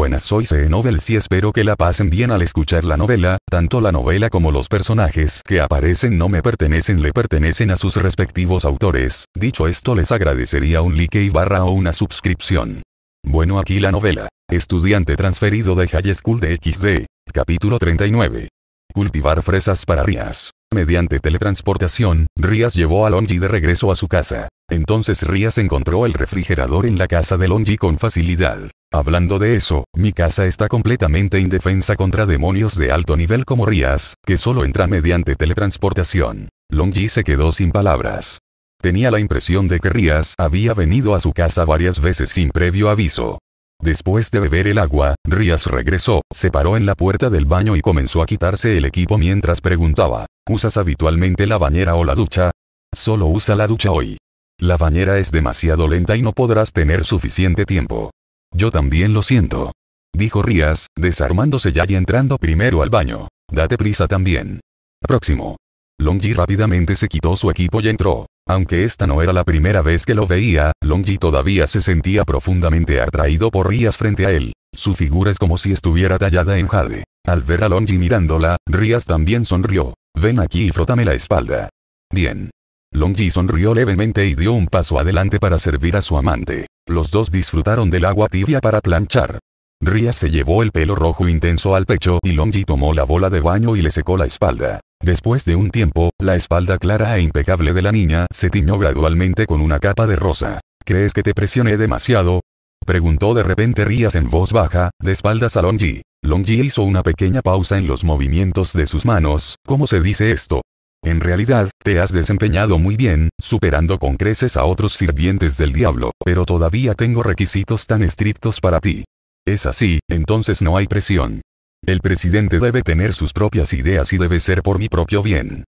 buenas soy C e Novel y espero que la pasen bien al escuchar la novela, tanto la novela como los personajes que aparecen no me pertenecen le pertenecen a sus respectivos autores, dicho esto les agradecería un like y barra o una suscripción. Bueno aquí la novela. Estudiante transferido de High School de XD. Capítulo 39. Cultivar fresas para Rías. Mediante teletransportación, Rías llevó a Longi de regreso a su casa. Entonces Rías encontró el refrigerador en la casa de Longi con facilidad. Hablando de eso, mi casa está completamente indefensa contra demonios de alto nivel como Rías, que solo entra mediante teletransportación. Longji se quedó sin palabras. Tenía la impresión de que Rías había venido a su casa varias veces sin previo aviso. Después de beber el agua, Rías regresó, se paró en la puerta del baño y comenzó a quitarse el equipo mientras preguntaba, ¿usas habitualmente la bañera o la ducha? Solo usa la ducha hoy. La bañera es demasiado lenta y no podrás tener suficiente tiempo. Yo también lo siento. Dijo Rías, desarmándose ya y entrando primero al baño. Date prisa también. Próximo. Longji rápidamente se quitó su equipo y entró. Aunque esta no era la primera vez que lo veía, Longji todavía se sentía profundamente atraído por Rías frente a él. Su figura es como si estuviera tallada en jade. Al ver a Longji mirándola, Rías también sonrió. Ven aquí y frótame la espalda. Bien. Longji sonrió levemente y dio un paso adelante para servir a su amante. Los dos disfrutaron del agua tibia para planchar. Ria se llevó el pelo rojo intenso al pecho y Longji tomó la bola de baño y le secó la espalda. Después de un tiempo, la espalda clara e impecable de la niña se tiñó gradualmente con una capa de rosa. ¿Crees que te presioné demasiado? Preguntó de repente Rías en voz baja, de espaldas a Longji. Longji hizo una pequeña pausa en los movimientos de sus manos, ¿cómo se dice esto? En realidad, te has desempeñado muy bien, superando con creces a otros sirvientes del diablo, pero todavía tengo requisitos tan estrictos para ti. Es así, entonces no hay presión. El presidente debe tener sus propias ideas y debe ser por mi propio bien.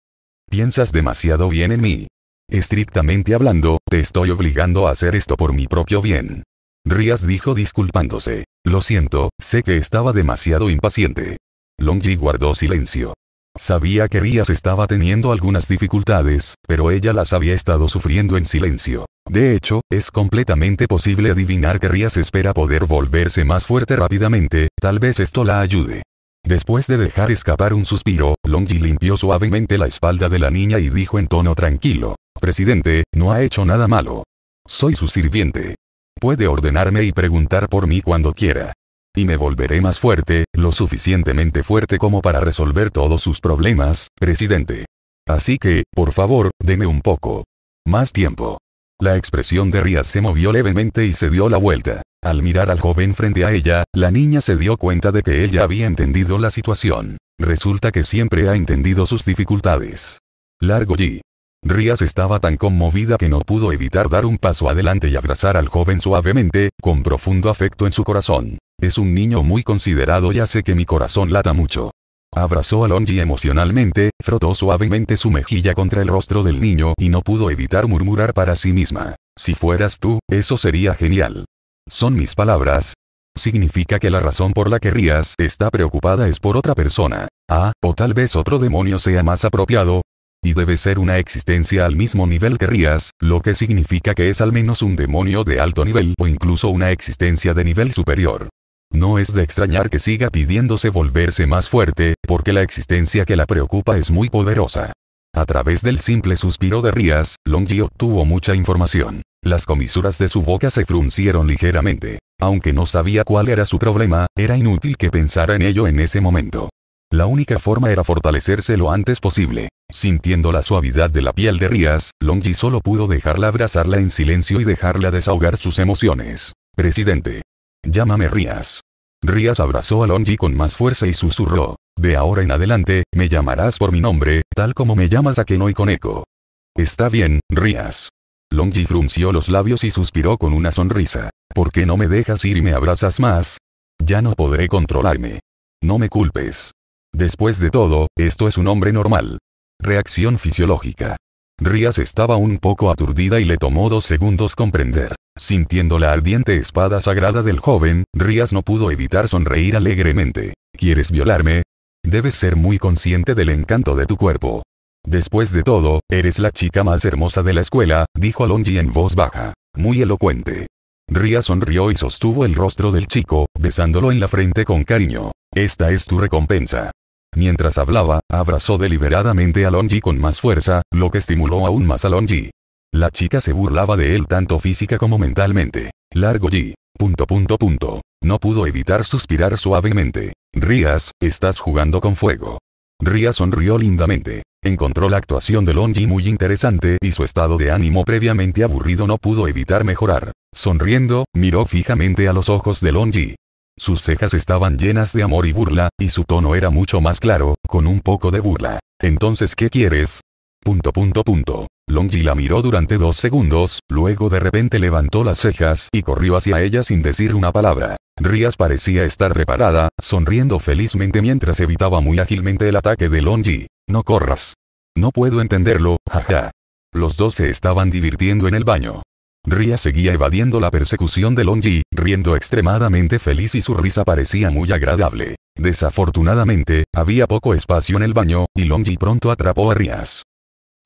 Piensas demasiado bien en mí. Estrictamente hablando, te estoy obligando a hacer esto por mi propio bien. Rías dijo disculpándose. Lo siento, sé que estaba demasiado impaciente. Longji guardó silencio. Sabía que Rías estaba teniendo algunas dificultades, pero ella las había estado sufriendo en silencio. De hecho, es completamente posible adivinar que Rías espera poder volverse más fuerte rápidamente, tal vez esto la ayude. Después de dejar escapar un suspiro, Longji limpió suavemente la espalda de la niña y dijo en tono tranquilo, Presidente, no ha hecho nada malo. Soy su sirviente. Puede ordenarme y preguntar por mí cuando quiera y me volveré más fuerte, lo suficientemente fuerte como para resolver todos sus problemas, presidente. Así que, por favor, deme un poco más tiempo. La expresión de Ria se movió levemente y se dio la vuelta. Al mirar al joven frente a ella, la niña se dio cuenta de que él ya había entendido la situación. Resulta que siempre ha entendido sus dificultades. Largo G. Rías estaba tan conmovida que no pudo evitar dar un paso adelante y abrazar al joven suavemente, con profundo afecto en su corazón. Es un niño muy considerado y sé que mi corazón lata mucho. Abrazó a Longi emocionalmente, frotó suavemente su mejilla contra el rostro del niño y no pudo evitar murmurar para sí misma. Si fueras tú, eso sería genial. Son mis palabras. Significa que la razón por la que Rías está preocupada es por otra persona. Ah, o tal vez otro demonio sea más apropiado, y debe ser una existencia al mismo nivel que Rías, lo que significa que es al menos un demonio de alto nivel o incluso una existencia de nivel superior. No es de extrañar que siga pidiéndose volverse más fuerte, porque la existencia que la preocupa es muy poderosa. A través del simple suspiro de Rías, Longji obtuvo mucha información. Las comisuras de su boca se fruncieron ligeramente. Aunque no sabía cuál era su problema, era inútil que pensara en ello en ese momento. La única forma era fortalecerse lo antes posible. Sintiendo la suavidad de la piel de Rías, Longji solo pudo dejarla abrazarla en silencio y dejarla desahogar sus emociones. Presidente. Llámame Rías. Rías abrazó a Longji con más fuerza y susurró. De ahora en adelante, me llamarás por mi nombre, tal como me llamas a Kenoi con eco. Está bien, Rías. Longji frunció los labios y suspiró con una sonrisa. ¿Por qué no me dejas ir y me abrazas más? Ya no podré controlarme. No me culpes. Después de todo, esto es un hombre normal. Reacción fisiológica. Rías estaba un poco aturdida y le tomó dos segundos comprender. Sintiendo la ardiente espada sagrada del joven, Rías no pudo evitar sonreír alegremente. ¿Quieres violarme? Debes ser muy consciente del encanto de tu cuerpo. Después de todo, eres la chica más hermosa de la escuela, dijo Alonji en voz baja. Muy elocuente. Ria sonrió y sostuvo el rostro del chico, besándolo en la frente con cariño. Esta es tu recompensa. Mientras hablaba, abrazó deliberadamente a Longji con más fuerza, lo que estimuló aún más a Longji. La chica se burlaba de él tanto física como mentalmente. Largo Punto punto punto. No pudo evitar suspirar suavemente. Rías, estás jugando con fuego. Rías sonrió lindamente. Encontró la actuación de Longi muy interesante y su estado de ánimo previamente aburrido no pudo evitar mejorar. Sonriendo, miró fijamente a los ojos de Longi. Sus cejas estaban llenas de amor y burla, y su tono era mucho más claro, con un poco de burla. Entonces, ¿qué quieres? Punto punto punto. Longji la miró durante dos segundos, luego de repente levantó las cejas y corrió hacia ella sin decir una palabra. Rías parecía estar reparada, sonriendo felizmente mientras evitaba muy ágilmente el ataque de Longji. No corras. No puedo entenderlo, jaja. Los dos se estaban divirtiendo en el baño. Ria seguía evadiendo la persecución de Longji, riendo extremadamente feliz y su risa parecía muy agradable. Desafortunadamente, había poco espacio en el baño, y Longji pronto atrapó a Rías.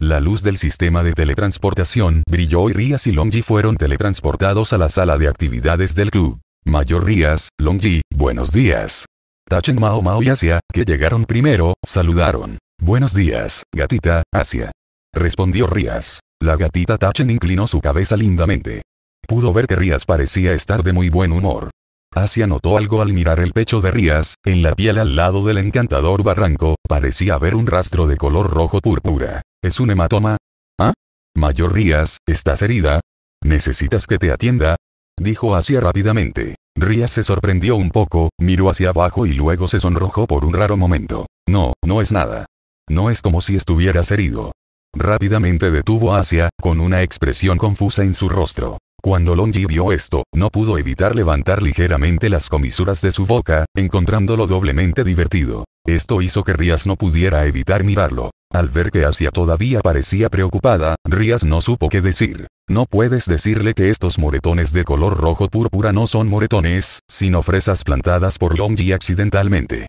La luz del sistema de teletransportación brilló y Rías y Longji fueron teletransportados a la sala de actividades del club. Mayor Rías, Longji, buenos días. Tachen Mao Mao y Asia, que llegaron primero, saludaron. Buenos días, gatita, Asia. Respondió Rías. La gatita Tachen inclinó su cabeza lindamente. Pudo ver que Rías parecía estar de muy buen humor. Asia notó algo al mirar el pecho de Rías, en la piel al lado del encantador barranco, parecía haber un rastro de color rojo púrpura. ¿Es un hematoma? ¿Ah? Mayor Rías, ¿estás herida? ¿Necesitas que te atienda? Dijo Asia rápidamente. Rías se sorprendió un poco, miró hacia abajo y luego se sonrojó por un raro momento. No, no es nada. No es como si estuvieras herido. Rápidamente detuvo a Asia, con una expresión confusa en su rostro. Cuando Longji vio esto, no pudo evitar levantar ligeramente las comisuras de su boca, encontrándolo doblemente divertido. Esto hizo que Rías no pudiera evitar mirarlo. Al ver que Asia todavía parecía preocupada, Rías no supo qué decir. No puedes decirle que estos moretones de color rojo púrpura no son moretones, sino fresas plantadas por Longji accidentalmente.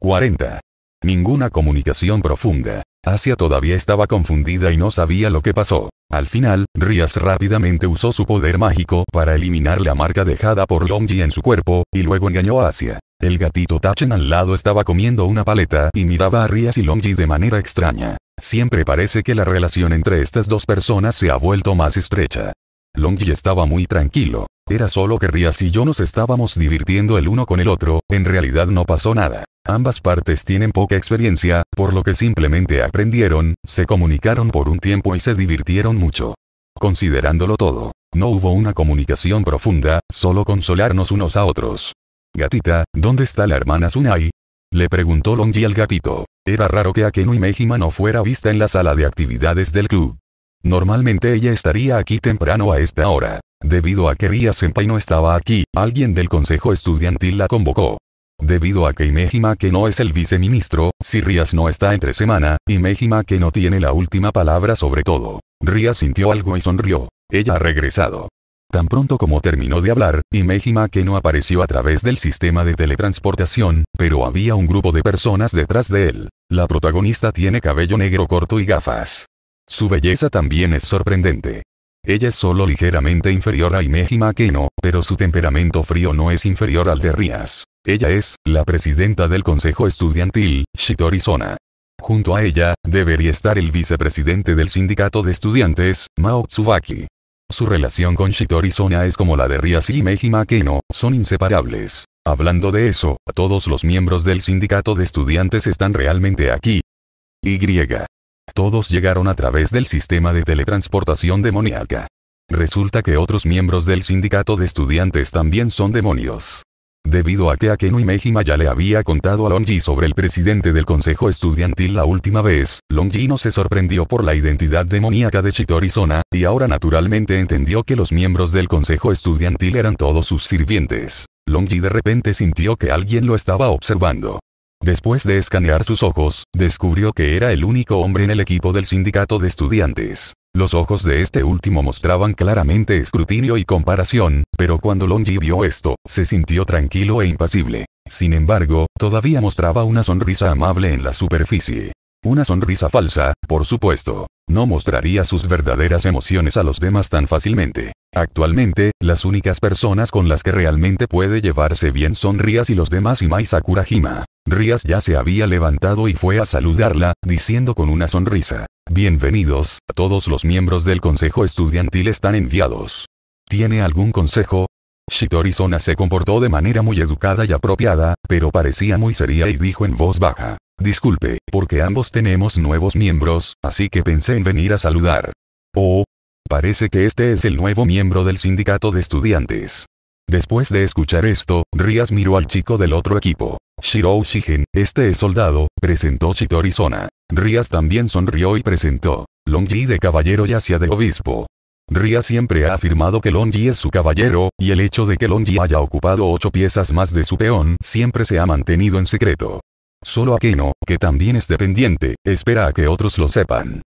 40. Ninguna comunicación profunda. Asia todavía estaba confundida y no sabía lo que pasó. Al final, Rias rápidamente usó su poder mágico para eliminar la marca dejada por Longji en su cuerpo, y luego engañó a Asia. El gatito Tachen al lado estaba comiendo una paleta y miraba a Rias y Longji de manera extraña. Siempre parece que la relación entre estas dos personas se ha vuelto más estrecha. Longji estaba muy tranquilo, era solo que Rías y yo nos estábamos divirtiendo el uno con el otro, en realidad no pasó nada. Ambas partes tienen poca experiencia, por lo que simplemente aprendieron, se comunicaron por un tiempo y se divirtieron mucho. Considerándolo todo, no hubo una comunicación profunda, solo consolarnos unos a otros. Gatita, ¿dónde está la hermana Sunai? Le preguntó Longji al gatito. Era raro que Akeno y Mejima no fuera vista en la sala de actividades del club. Normalmente ella estaría aquí temprano a esta hora. Debido a que Ria Senpai no estaba aquí, alguien del consejo estudiantil la convocó. Debido a que Imejima que no es el viceministro, si Rías no está entre semana, Imejima que no tiene la última palabra sobre todo. Rías sintió algo y sonrió. Ella ha regresado. Tan pronto como terminó de hablar, Imejima que no apareció a través del sistema de teletransportación, pero había un grupo de personas detrás de él. La protagonista tiene cabello negro corto y gafas. Su belleza también es sorprendente. Ella es solo ligeramente inferior a Imeji Makeno, pero su temperamento frío no es inferior al de Rías. Ella es, la presidenta del consejo estudiantil, Shitori Sona. Junto a ella, debería estar el vicepresidente del sindicato de estudiantes, Mao Tsubaki. Su relación con Shitori Sona es como la de Rías y Imeji Makeno, son inseparables. Hablando de eso, todos los miembros del sindicato de estudiantes están realmente aquí. Y. Todos llegaron a través del sistema de teletransportación demoníaca. Resulta que otros miembros del sindicato de estudiantes también son demonios. Debido a que y Mejima ya le había contado a Longji sobre el presidente del consejo estudiantil la última vez, Longji no se sorprendió por la identidad demoníaca de Chitorizona, y ahora naturalmente entendió que los miembros del consejo estudiantil eran todos sus sirvientes. Longji de repente sintió que alguien lo estaba observando. Después de escanear sus ojos, descubrió que era el único hombre en el equipo del sindicato de estudiantes. Los ojos de este último mostraban claramente escrutinio y comparación, pero cuando Longi vio esto, se sintió tranquilo e impasible. Sin embargo, todavía mostraba una sonrisa amable en la superficie. Una sonrisa falsa, por supuesto. No mostraría sus verdaderas emociones a los demás tan fácilmente. Actualmente, las únicas personas con las que realmente puede llevarse bien son Rías y los demás y Mai Sakurajima. Rías ya se había levantado y fue a saludarla, diciendo con una sonrisa. Bienvenidos, todos los miembros del consejo estudiantil están enviados. ¿Tiene algún consejo? shitori se comportó de manera muy educada y apropiada, pero parecía muy seria y dijo en voz baja. Disculpe, porque ambos tenemos nuevos miembros, así que pensé en venir a saludar. Oh. Parece que este es el nuevo miembro del sindicato de estudiantes. Después de escuchar esto, Rías miró al chico del otro equipo. Shiro Shigen, este es soldado, presentó Shitori Sona. Rías también sonrió y presentó. Longji de caballero y hacia de obispo. Ria siempre ha afirmado que Longji es su caballero, y el hecho de que Longi haya ocupado ocho piezas más de su peón siempre se ha mantenido en secreto. Solo Akeno, que también es dependiente, espera a que otros lo sepan.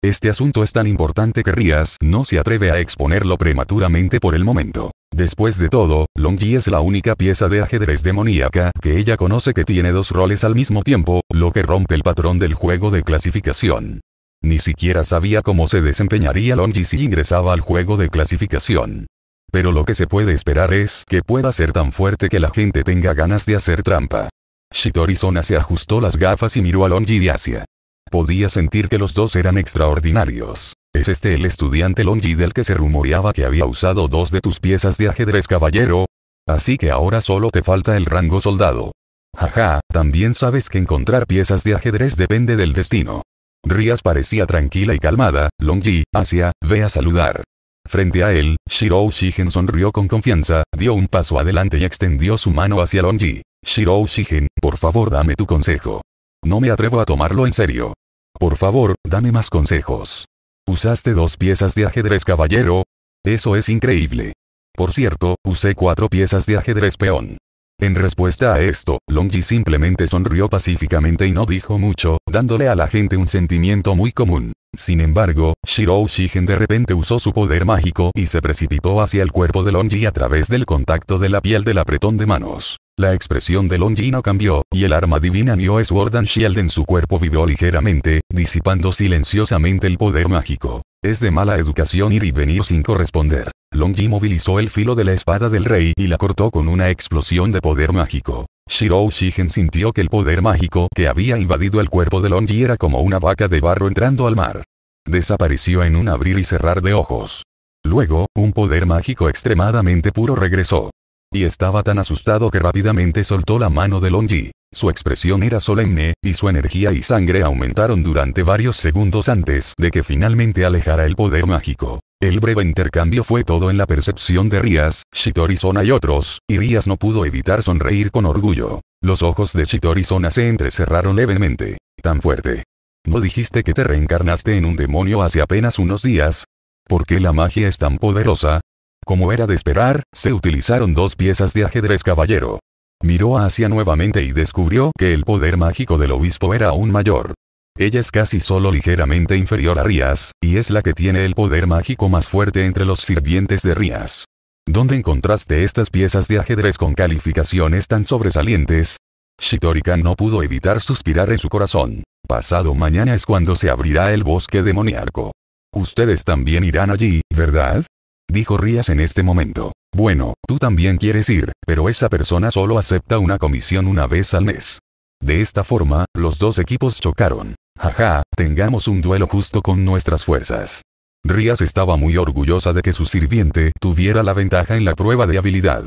Este asunto es tan importante que Rías no se atreve a exponerlo prematuramente por el momento. Después de todo, Longji es la única pieza de ajedrez demoníaca que ella conoce que tiene dos roles al mismo tiempo, lo que rompe el patrón del juego de clasificación. Ni siquiera sabía cómo se desempeñaría Longi si ingresaba al juego de clasificación. Pero lo que se puede esperar es que pueda ser tan fuerte que la gente tenga ganas de hacer trampa. Shitori se ajustó las gafas y miró a Longi de Asia. Podía sentir que los dos eran extraordinarios. ¿Es este el estudiante Longi del que se rumoreaba que había usado dos de tus piezas de ajedrez caballero? Así que ahora solo te falta el rango soldado. Jaja, también sabes que encontrar piezas de ajedrez depende del destino. Rías parecía tranquila y calmada, Longji, hacia, ve a saludar. Frente a él, Shirou Shigen sonrió con confianza, dio un paso adelante y extendió su mano hacia Longji. Shirou Shigen, por favor dame tu consejo. No me atrevo a tomarlo en serio. Por favor, dame más consejos. ¿Usaste dos piezas de ajedrez caballero? Eso es increíble. Por cierto, usé cuatro piezas de ajedrez peón. En respuesta a esto, Longji simplemente sonrió pacíficamente y no dijo mucho, dándole a la gente un sentimiento muy común. Sin embargo, Shirou Shigen de repente usó su poder mágico y se precipitó hacia el cuerpo de Longji a través del contacto de la piel del apretón de manos. La expresión de Longji no cambió, y el arma divina Nioh Sword and Shield en su cuerpo vibró ligeramente, disipando silenciosamente el poder mágico. Es de mala educación ir y venir sin corresponder. Longji movilizó el filo de la espada del rey y la cortó con una explosión de poder mágico. Shirou Shigen sintió que el poder mágico que había invadido el cuerpo de Longji era como una vaca de barro entrando al mar. Desapareció en un abrir y cerrar de ojos. Luego, un poder mágico extremadamente puro regresó y estaba tan asustado que rápidamente soltó la mano de Longji. Su expresión era solemne, y su energía y sangre aumentaron durante varios segundos antes de que finalmente alejara el poder mágico. El breve intercambio fue todo en la percepción de Rías, Shitori Sona y otros, y Rías no pudo evitar sonreír con orgullo. Los ojos de Shitori Sona se entrecerraron levemente. Tan fuerte. ¿No dijiste que te reencarnaste en un demonio hace apenas unos días? ¿Por qué la magia es tan poderosa? Como era de esperar, se utilizaron dos piezas de ajedrez caballero. Miró hacia nuevamente y descubrió que el poder mágico del obispo era aún mayor. Ella es casi solo ligeramente inferior a Rías, y es la que tiene el poder mágico más fuerte entre los sirvientes de Rías. ¿Dónde encontraste estas piezas de ajedrez con calificaciones tan sobresalientes? Shitorikan no pudo evitar suspirar en su corazón. Pasado mañana es cuando se abrirá el bosque demoníaco. Ustedes también irán allí, ¿verdad? dijo Rías en este momento. Bueno, tú también quieres ir, pero esa persona solo acepta una comisión una vez al mes. De esta forma, los dos equipos chocaron. Jaja, tengamos un duelo justo con nuestras fuerzas. Rías estaba muy orgullosa de que su sirviente tuviera la ventaja en la prueba de habilidad.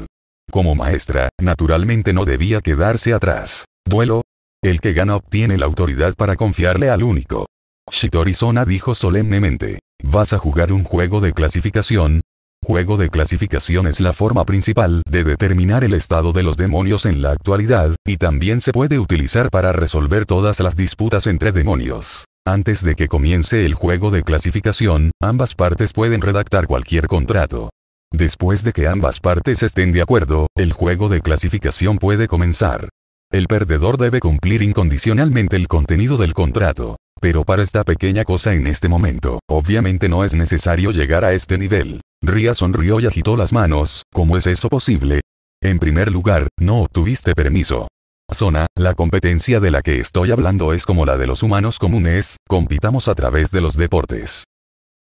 Como maestra, naturalmente no debía quedarse atrás. Duelo. El que gana obtiene la autoridad para confiarle al único. Shitori dijo solemnemente. Vas a jugar un juego de clasificación, Juego de clasificación es la forma principal de determinar el estado de los demonios en la actualidad, y también se puede utilizar para resolver todas las disputas entre demonios. Antes de que comience el juego de clasificación, ambas partes pueden redactar cualquier contrato. Después de que ambas partes estén de acuerdo, el juego de clasificación puede comenzar. El perdedor debe cumplir incondicionalmente el contenido del contrato. Pero para esta pequeña cosa en este momento, obviamente no es necesario llegar a este nivel. Ria sonrió y agitó las manos, ¿cómo es eso posible? En primer lugar, no obtuviste permiso. Zona, la competencia de la que estoy hablando es como la de los humanos comunes, compitamos a través de los deportes.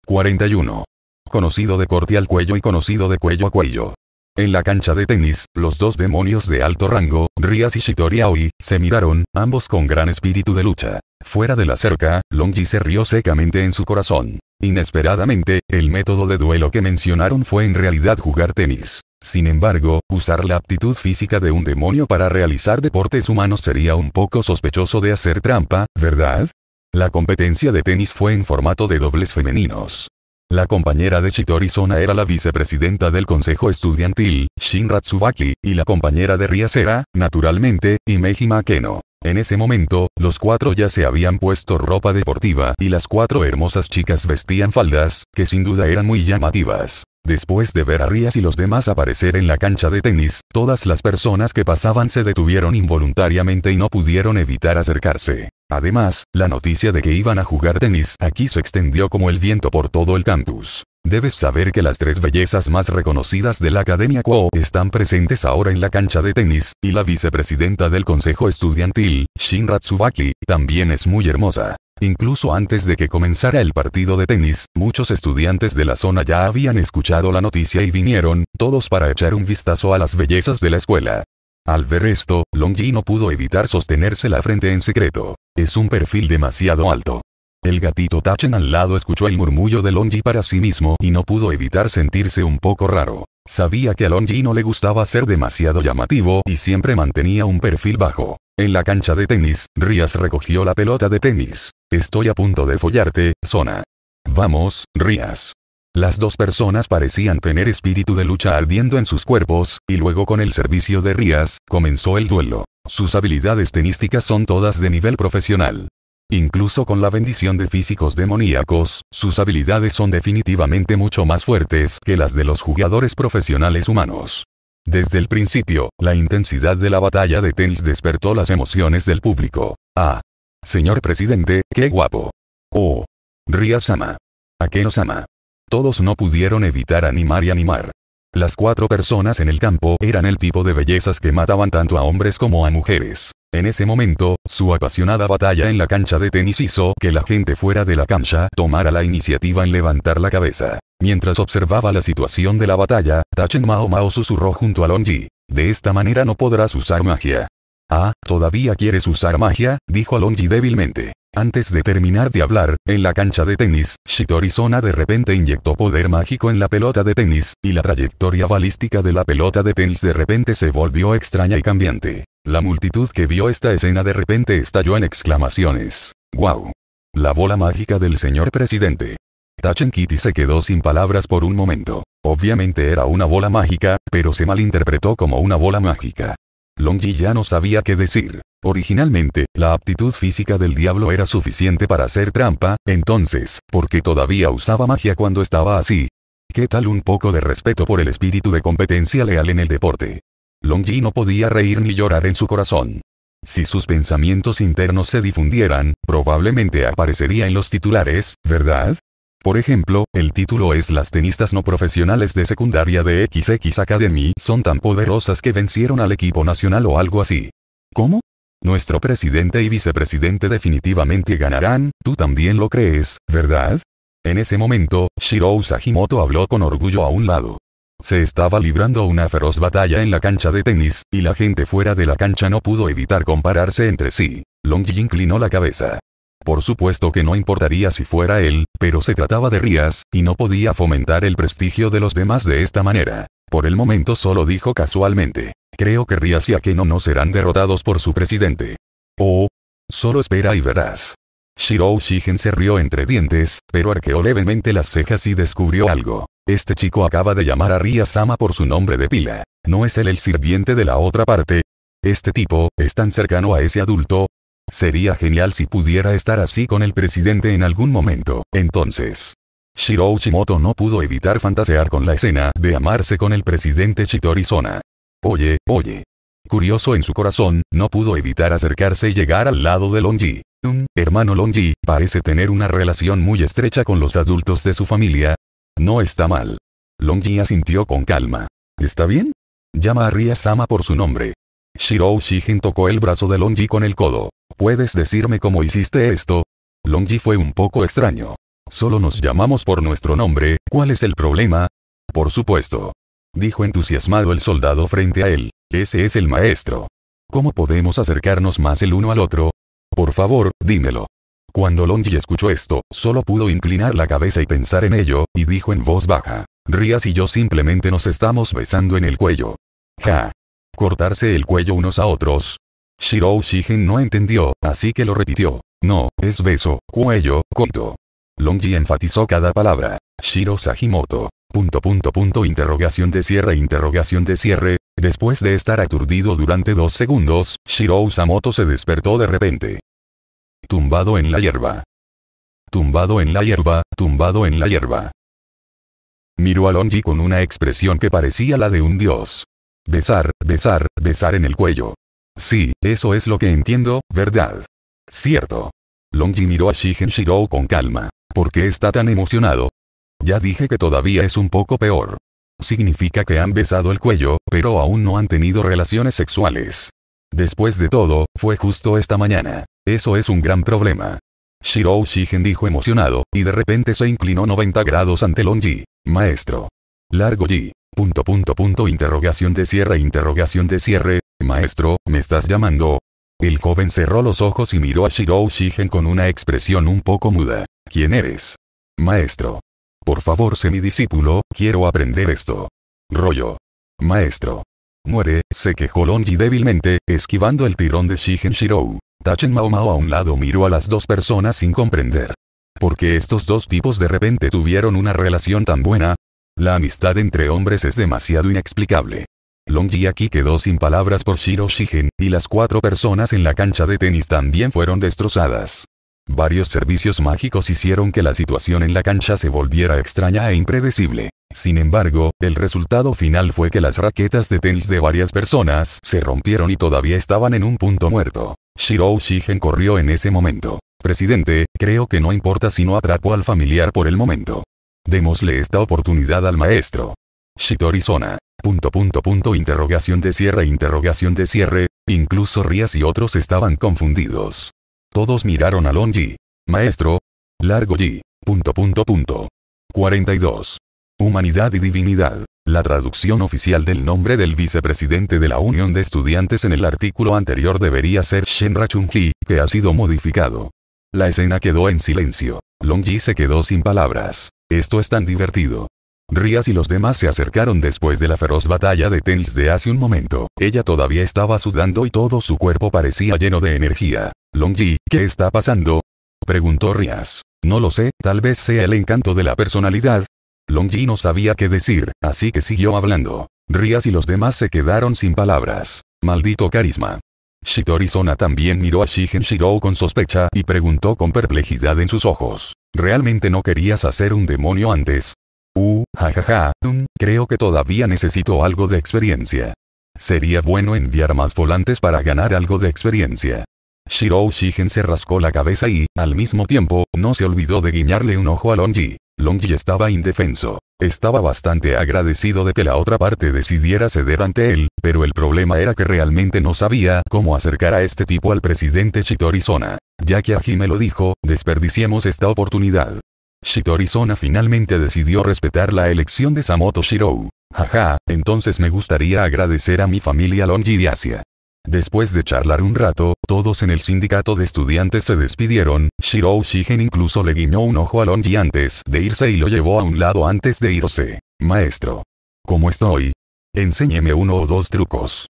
41. Conocido de corte al cuello y conocido de cuello a cuello. En la cancha de tenis, los dos demonios de alto rango, Rias y Shitori se miraron, ambos con gran espíritu de lucha. Fuera de la cerca, Longji se rió secamente en su corazón. Inesperadamente, el método de duelo que mencionaron fue en realidad jugar tenis. Sin embargo, usar la aptitud física de un demonio para realizar deportes humanos sería un poco sospechoso de hacer trampa, ¿verdad? La competencia de tenis fue en formato de dobles femeninos. La compañera de Chitori era la vicepresidenta del consejo estudiantil, Shinra Tsubaki, y la compañera de Rias era, naturalmente, Imejima Keno. En ese momento, los cuatro ya se habían puesto ropa deportiva y las cuatro hermosas chicas vestían faldas, que sin duda eran muy llamativas. Después de ver a Rías y los demás aparecer en la cancha de tenis, todas las personas que pasaban se detuvieron involuntariamente y no pudieron evitar acercarse. Además, la noticia de que iban a jugar tenis aquí se extendió como el viento por todo el campus. Debes saber que las tres bellezas más reconocidas de la Academia Quo están presentes ahora en la cancha de tenis, y la vicepresidenta del Consejo Estudiantil, Shinra Tsubaki, también es muy hermosa. Incluso antes de que comenzara el partido de tenis, muchos estudiantes de la zona ya habían escuchado la noticia y vinieron, todos para echar un vistazo a las bellezas de la escuela. Al ver esto, Longji no pudo evitar sostenerse la frente en secreto. Es un perfil demasiado alto. El gatito Tachen al lado escuchó el murmullo de Longji para sí mismo y no pudo evitar sentirse un poco raro. Sabía que a Longji no le gustaba ser demasiado llamativo y siempre mantenía un perfil bajo. En la cancha de tenis, Rías recogió la pelota de tenis. Estoy a punto de follarte, zona. Vamos, Rías. Las dos personas parecían tener espíritu de lucha ardiendo en sus cuerpos, y luego con el servicio de Rías, comenzó el duelo. Sus habilidades tenísticas son todas de nivel profesional. Incluso con la bendición de físicos demoníacos, sus habilidades son definitivamente mucho más fuertes que las de los jugadores profesionales humanos. Desde el principio, la intensidad de la batalla de tenis despertó las emociones del público. Ah. Señor presidente, qué guapo. Oh. ¿A qué nos ama? Todos no pudieron evitar animar y animar. Las cuatro personas en el campo eran el tipo de bellezas que mataban tanto a hombres como a mujeres. En ese momento, su apasionada batalla en la cancha de tenis hizo que la gente fuera de la cancha tomara la iniciativa en levantar la cabeza. Mientras observaba la situación de la batalla, Tachen Mao Mao susurró junto a Longji. De esta manera no podrás usar magia. Ah, ¿todavía quieres usar magia? dijo Longji débilmente. Antes de terminar de hablar, en la cancha de tenis, Shitori Sona de repente inyectó poder mágico en la pelota de tenis, y la trayectoria balística de la pelota de tenis de repente se volvió extraña y cambiante. La multitud que vio esta escena de repente estalló en exclamaciones. ¡Wow! La bola mágica del señor presidente. Tachen Kitty se quedó sin palabras por un momento. Obviamente era una bola mágica, pero se malinterpretó como una bola mágica. Longji ya no sabía qué decir. Originalmente, la aptitud física del diablo era suficiente para hacer trampa, entonces, ¿por qué todavía usaba magia cuando estaba así? ¿Qué tal un poco de respeto por el espíritu de competencia leal en el deporte? Longji no podía reír ni llorar en su corazón. Si sus pensamientos internos se difundieran, probablemente aparecería en los titulares, ¿verdad? Por ejemplo, el título es Las tenistas no profesionales de secundaria de XX Academy son tan poderosas que vencieron al equipo nacional o algo así. ¿Cómo? Nuestro presidente y vicepresidente definitivamente ganarán, tú también lo crees, ¿verdad? En ese momento, Shirou Sajimoto habló con orgullo a un lado. Se estaba librando una feroz batalla en la cancha de tenis, y la gente fuera de la cancha no pudo evitar compararse entre sí. Long inclinó la cabeza. Por supuesto que no importaría si fuera él, pero se trataba de Rías, y no podía fomentar el prestigio de los demás de esta manera. Por el momento solo dijo casualmente. Creo que Rías y Akeno no serán derrotados por su presidente. Oh. Solo espera y verás. Shirou Shigen se rió entre dientes, pero arqueó levemente las cejas y descubrió algo. Este chico acaba de llamar a Rías sama por su nombre de pila. ¿No es él el sirviente de la otra parte? Este tipo, es tan cercano a ese adulto, Sería genial si pudiera estar así con el presidente en algún momento. Entonces, Shiro Uchimoto no pudo evitar fantasear con la escena de amarse con el presidente Chitori Oye, oye. Curioso en su corazón, no pudo evitar acercarse y llegar al lado de Longji. Un mm, hermano Longji, parece tener una relación muy estrecha con los adultos de su familia. No está mal. Longji asintió con calma. ¿Está bien? Llama a Ria-sama por su nombre. Shiro Shigen tocó el brazo de Longji con el codo. ¿Puedes decirme cómo hiciste esto? Longji fue un poco extraño. Solo nos llamamos por nuestro nombre, ¿cuál es el problema? Por supuesto. Dijo entusiasmado el soldado frente a él. Ese es el maestro. ¿Cómo podemos acercarnos más el uno al otro? Por favor, dímelo. Cuando Longji escuchó esto, solo pudo inclinar la cabeza y pensar en ello, y dijo en voz baja. Rías y yo simplemente nos estamos besando en el cuello. Ja. Cortarse el cuello unos a otros, Shiro Shigen no entendió, así que lo repitió. No, es beso, cuello, coito. Longji enfatizó cada palabra. Shiro Sajimoto. Punto punto punto interrogación de cierre interrogación de cierre. Después de estar aturdido durante dos segundos, Shiro Samoto se despertó de repente. Tumbado en la hierba. Tumbado en la hierba, tumbado en la hierba. Miró a Longji con una expresión que parecía la de un dios. Besar, besar, besar en el cuello. Sí, eso es lo que entiendo, ¿verdad? Cierto. Longji miró a Shigen Shirou con calma. ¿Por qué está tan emocionado? Ya dije que todavía es un poco peor. Significa que han besado el cuello, pero aún no han tenido relaciones sexuales. Después de todo, fue justo esta mañana. Eso es un gran problema. Shirou Shigen dijo emocionado, y de repente se inclinó 90 grados ante Longji. Maestro. Largo Punto punto punto interrogación de cierre interrogación de cierre, Maestro, ¿me estás llamando? El joven cerró los ojos y miró a Shirou Shigen con una expresión un poco muda. ¿Quién eres? Maestro. Por favor, sé mi discípulo, quiero aprender esto. Rollo. Maestro. Muere, se quejó Longi débilmente, esquivando el tirón de Shigen Shirou. Tachen Mao Mao a un lado miró a las dos personas sin comprender. ¿Por qué estos dos tipos de repente tuvieron una relación tan buena? La amistad entre hombres es demasiado inexplicable. Longji aquí quedó sin palabras por Shiro Shigen, y las cuatro personas en la cancha de tenis también fueron destrozadas. Varios servicios mágicos hicieron que la situación en la cancha se volviera extraña e impredecible. Sin embargo, el resultado final fue que las raquetas de tenis de varias personas se rompieron y todavía estaban en un punto muerto. Shiro Shigen corrió en ese momento. Presidente, creo que no importa si no atrapó al familiar por el momento. Démosle esta oportunidad al maestro. Shitori Punto punto punto interrogación de cierre interrogación de cierre, incluso Rías y otros estaban confundidos. Todos miraron a Longji. Maestro. Largo Punto punto punto. 42. Humanidad y Divinidad. La traducción oficial del nombre del vicepresidente de la Unión de Estudiantes en el artículo anterior debería ser Shenra ji que ha sido modificado. La escena quedó en silencio. Longji se quedó sin palabras. Esto es tan divertido. Rías y los demás se acercaron después de la feroz batalla de tenis de hace un momento. Ella todavía estaba sudando y todo su cuerpo parecía lleno de energía. Longji, ¿qué está pasando? Preguntó Rías. No lo sé, tal vez sea el encanto de la personalidad. Longji no sabía qué decir, así que siguió hablando. Rías y los demás se quedaron sin palabras. Maldito carisma. Shitori también miró a Shigen Shirou con sospecha y preguntó con perplejidad en sus ojos. ¿Realmente no querías hacer un demonio antes? Uh, jajaja, mm, creo que todavía necesito algo de experiencia. Sería bueno enviar más volantes para ganar algo de experiencia. Shirou Shigen se rascó la cabeza y, al mismo tiempo, no se olvidó de guiñarle un ojo a Longji. Longji estaba indefenso. Estaba bastante agradecido de que la otra parte decidiera ceder ante él, pero el problema era que realmente no sabía cómo acercar a este tipo al presidente Chitorizona. Ya que me lo dijo, desperdiciemos esta oportunidad. Shitori-sona finalmente decidió respetar la elección de Samoto Shirou. Jaja, entonces me gustaría agradecer a mi familia Longji de Asia. Después de charlar un rato, todos en el sindicato de estudiantes se despidieron, Shirou Shigen incluso le guiñó un ojo a Longi antes de irse y lo llevó a un lado antes de irse. Maestro. ¿Cómo estoy? Enséñeme uno o dos trucos.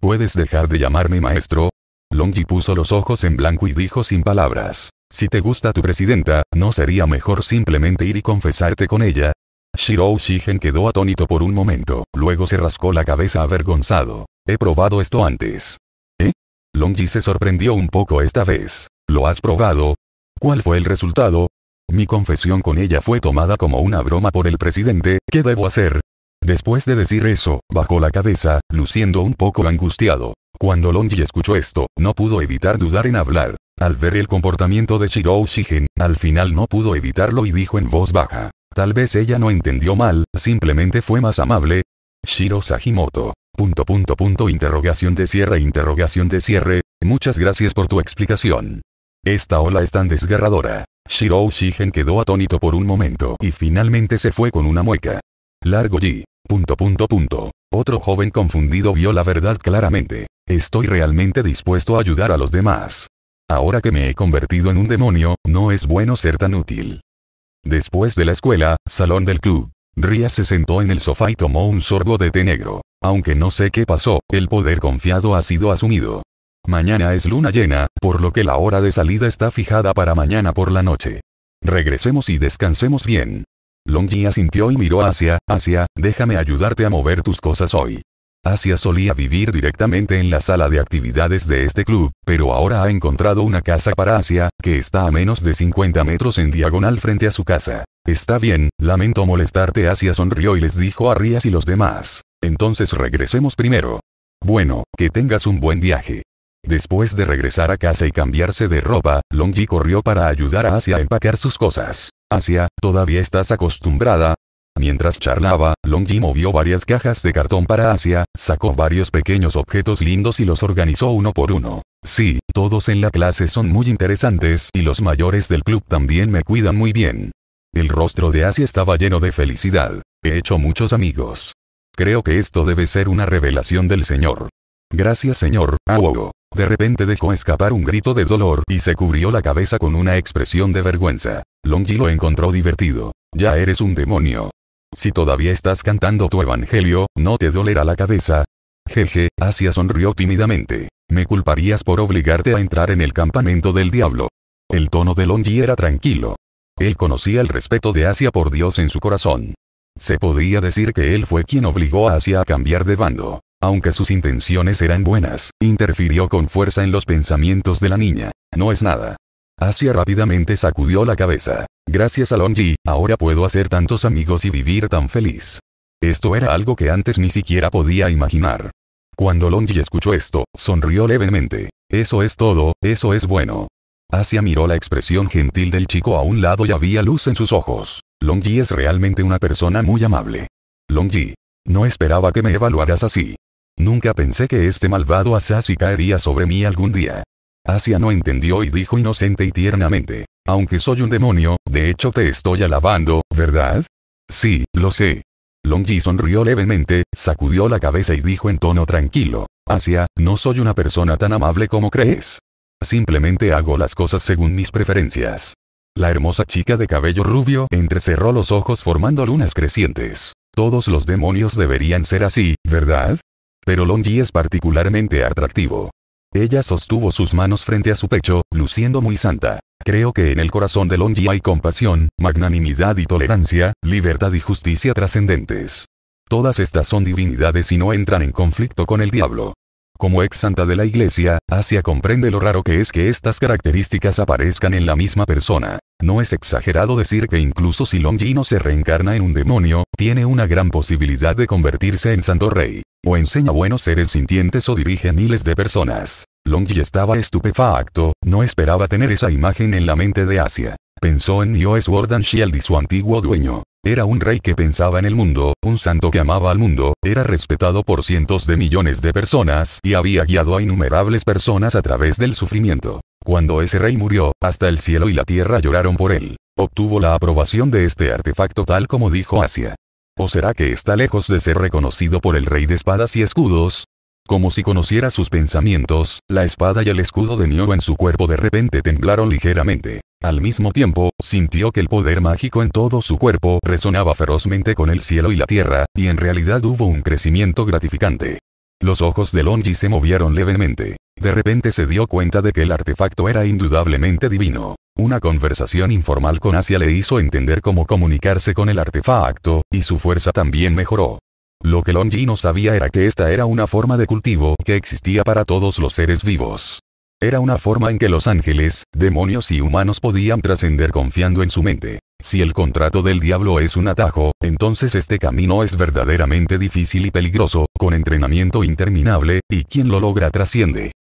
¿Puedes dejar de llamarme maestro? Longi puso los ojos en blanco y dijo sin palabras. Si te gusta tu presidenta, ¿no sería mejor simplemente ir y confesarte con ella? Shirou Shigen quedó atónito por un momento, luego se rascó la cabeza avergonzado. He probado esto antes. ¿Eh? Longji se sorprendió un poco esta vez. ¿Lo has probado? ¿Cuál fue el resultado? Mi confesión con ella fue tomada como una broma por el presidente, ¿qué debo hacer? Después de decir eso, bajó la cabeza, luciendo un poco angustiado. Cuando Longji escuchó esto, no pudo evitar dudar en hablar. Al ver el comportamiento de Shiro Shigen, al final no pudo evitarlo y dijo en voz baja. Tal vez ella no entendió mal, simplemente fue más amable. Shiro Sajimoto. Punto punto punto interrogación de cierre interrogación de cierre, muchas gracias por tu explicación. Esta ola es tan desgarradora. Shiro Shigen quedó atónito por un momento y finalmente se fue con una mueca. Largo G. Punto punto punto. Otro joven confundido vio la verdad claramente. Estoy realmente dispuesto a ayudar a los demás. Ahora que me he convertido en un demonio, no es bueno ser tan útil. Después de la escuela, salón del club. Ria se sentó en el sofá y tomó un sorbo de té negro. Aunque no sé qué pasó, el poder confiado ha sido asumido. Mañana es luna llena, por lo que la hora de salida está fijada para mañana por la noche. Regresemos y descansemos bien. Longji asintió y miró hacia, hacia, déjame ayudarte a mover tus cosas hoy. Asia solía vivir directamente en la sala de actividades de este club, pero ahora ha encontrado una casa para Asia, que está a menos de 50 metros en diagonal frente a su casa. Está bien, lamento molestarte. Asia sonrió y les dijo a Rías y los demás. Entonces regresemos primero. Bueno, que tengas un buen viaje. Después de regresar a casa y cambiarse de ropa, Longji corrió para ayudar a Asia a empacar sus cosas. Asia, todavía estás acostumbrada Mientras charlaba, Longji movió varias cajas de cartón para Asia, sacó varios pequeños objetos lindos y los organizó uno por uno. Sí, todos en la clase son muy interesantes y los mayores del club también me cuidan muy bien. El rostro de Asia estaba lleno de felicidad. He hecho muchos amigos. Creo que esto debe ser una revelación del Señor. Gracias Señor, Awo. De repente dejó escapar un grito de dolor y se cubrió la cabeza con una expresión de vergüenza. Longji lo encontró divertido. Ya eres un demonio. Si todavía estás cantando tu evangelio, no te dolerá la cabeza. Jeje, Asia sonrió tímidamente. Me culparías por obligarte a entrar en el campamento del diablo. El tono de Longi era tranquilo. Él conocía el respeto de Asia por Dios en su corazón. Se podría decir que él fue quien obligó a Asia a cambiar de bando. Aunque sus intenciones eran buenas, interfirió con fuerza en los pensamientos de la niña. No es nada. Asia rápidamente sacudió la cabeza. Gracias a Longji, ahora puedo hacer tantos amigos y vivir tan feliz. Esto era algo que antes ni siquiera podía imaginar. Cuando Longji escuchó esto, sonrió levemente. Eso es todo, eso es bueno. Asia miró la expresión gentil del chico a un lado y había luz en sus ojos. Longji es realmente una persona muy amable. Longji. No esperaba que me evaluaras así. Nunca pensé que este malvado Asasi caería sobre mí algún día. Asia no entendió y dijo inocente y tiernamente. Aunque soy un demonio, de hecho te estoy alabando, ¿verdad? Sí, lo sé. Longji sonrió levemente, sacudió la cabeza y dijo en tono tranquilo. Asia, no soy una persona tan amable como crees. Simplemente hago las cosas según mis preferencias. La hermosa chica de cabello rubio entrecerró los ojos formando lunas crecientes. Todos los demonios deberían ser así, ¿verdad? Pero Longji es particularmente atractivo. Ella sostuvo sus manos frente a su pecho, luciendo muy santa. Creo que en el corazón de Longi hay compasión, magnanimidad y tolerancia, libertad y justicia trascendentes. Todas estas son divinidades y no entran en conflicto con el diablo. Como ex santa de la iglesia, Asia comprende lo raro que es que estas características aparezcan en la misma persona. No es exagerado decir que incluso si no se reencarna en un demonio, tiene una gran posibilidad de convertirse en santo rey. O enseña buenos seres sintientes o dirige miles de personas. Longji estaba estupefacto, no esperaba tener esa imagen en la mente de Asia. Pensó en Yoes Sword and Shield y su antiguo dueño. Era un rey que pensaba en el mundo, un santo que amaba al mundo, era respetado por cientos de millones de personas y había guiado a innumerables personas a través del sufrimiento. Cuando ese rey murió, hasta el cielo y la tierra lloraron por él. Obtuvo la aprobación de este artefacto tal como dijo Asia. ¿O será que está lejos de ser reconocido por el rey de espadas y escudos? Como si conociera sus pensamientos, la espada y el escudo de Nioh en su cuerpo de repente temblaron ligeramente. Al mismo tiempo, sintió que el poder mágico en todo su cuerpo resonaba ferozmente con el cielo y la tierra, y en realidad hubo un crecimiento gratificante. Los ojos de Longi se movieron levemente. De repente se dio cuenta de que el artefacto era indudablemente divino. Una conversación informal con Asia le hizo entender cómo comunicarse con el artefacto, y su fuerza también mejoró. Lo que no sabía era que esta era una forma de cultivo que existía para todos los seres vivos. Era una forma en que los ángeles, demonios y humanos podían trascender confiando en su mente. Si el contrato del diablo es un atajo, entonces este camino es verdaderamente difícil y peligroso, con entrenamiento interminable, y quien lo logra trasciende.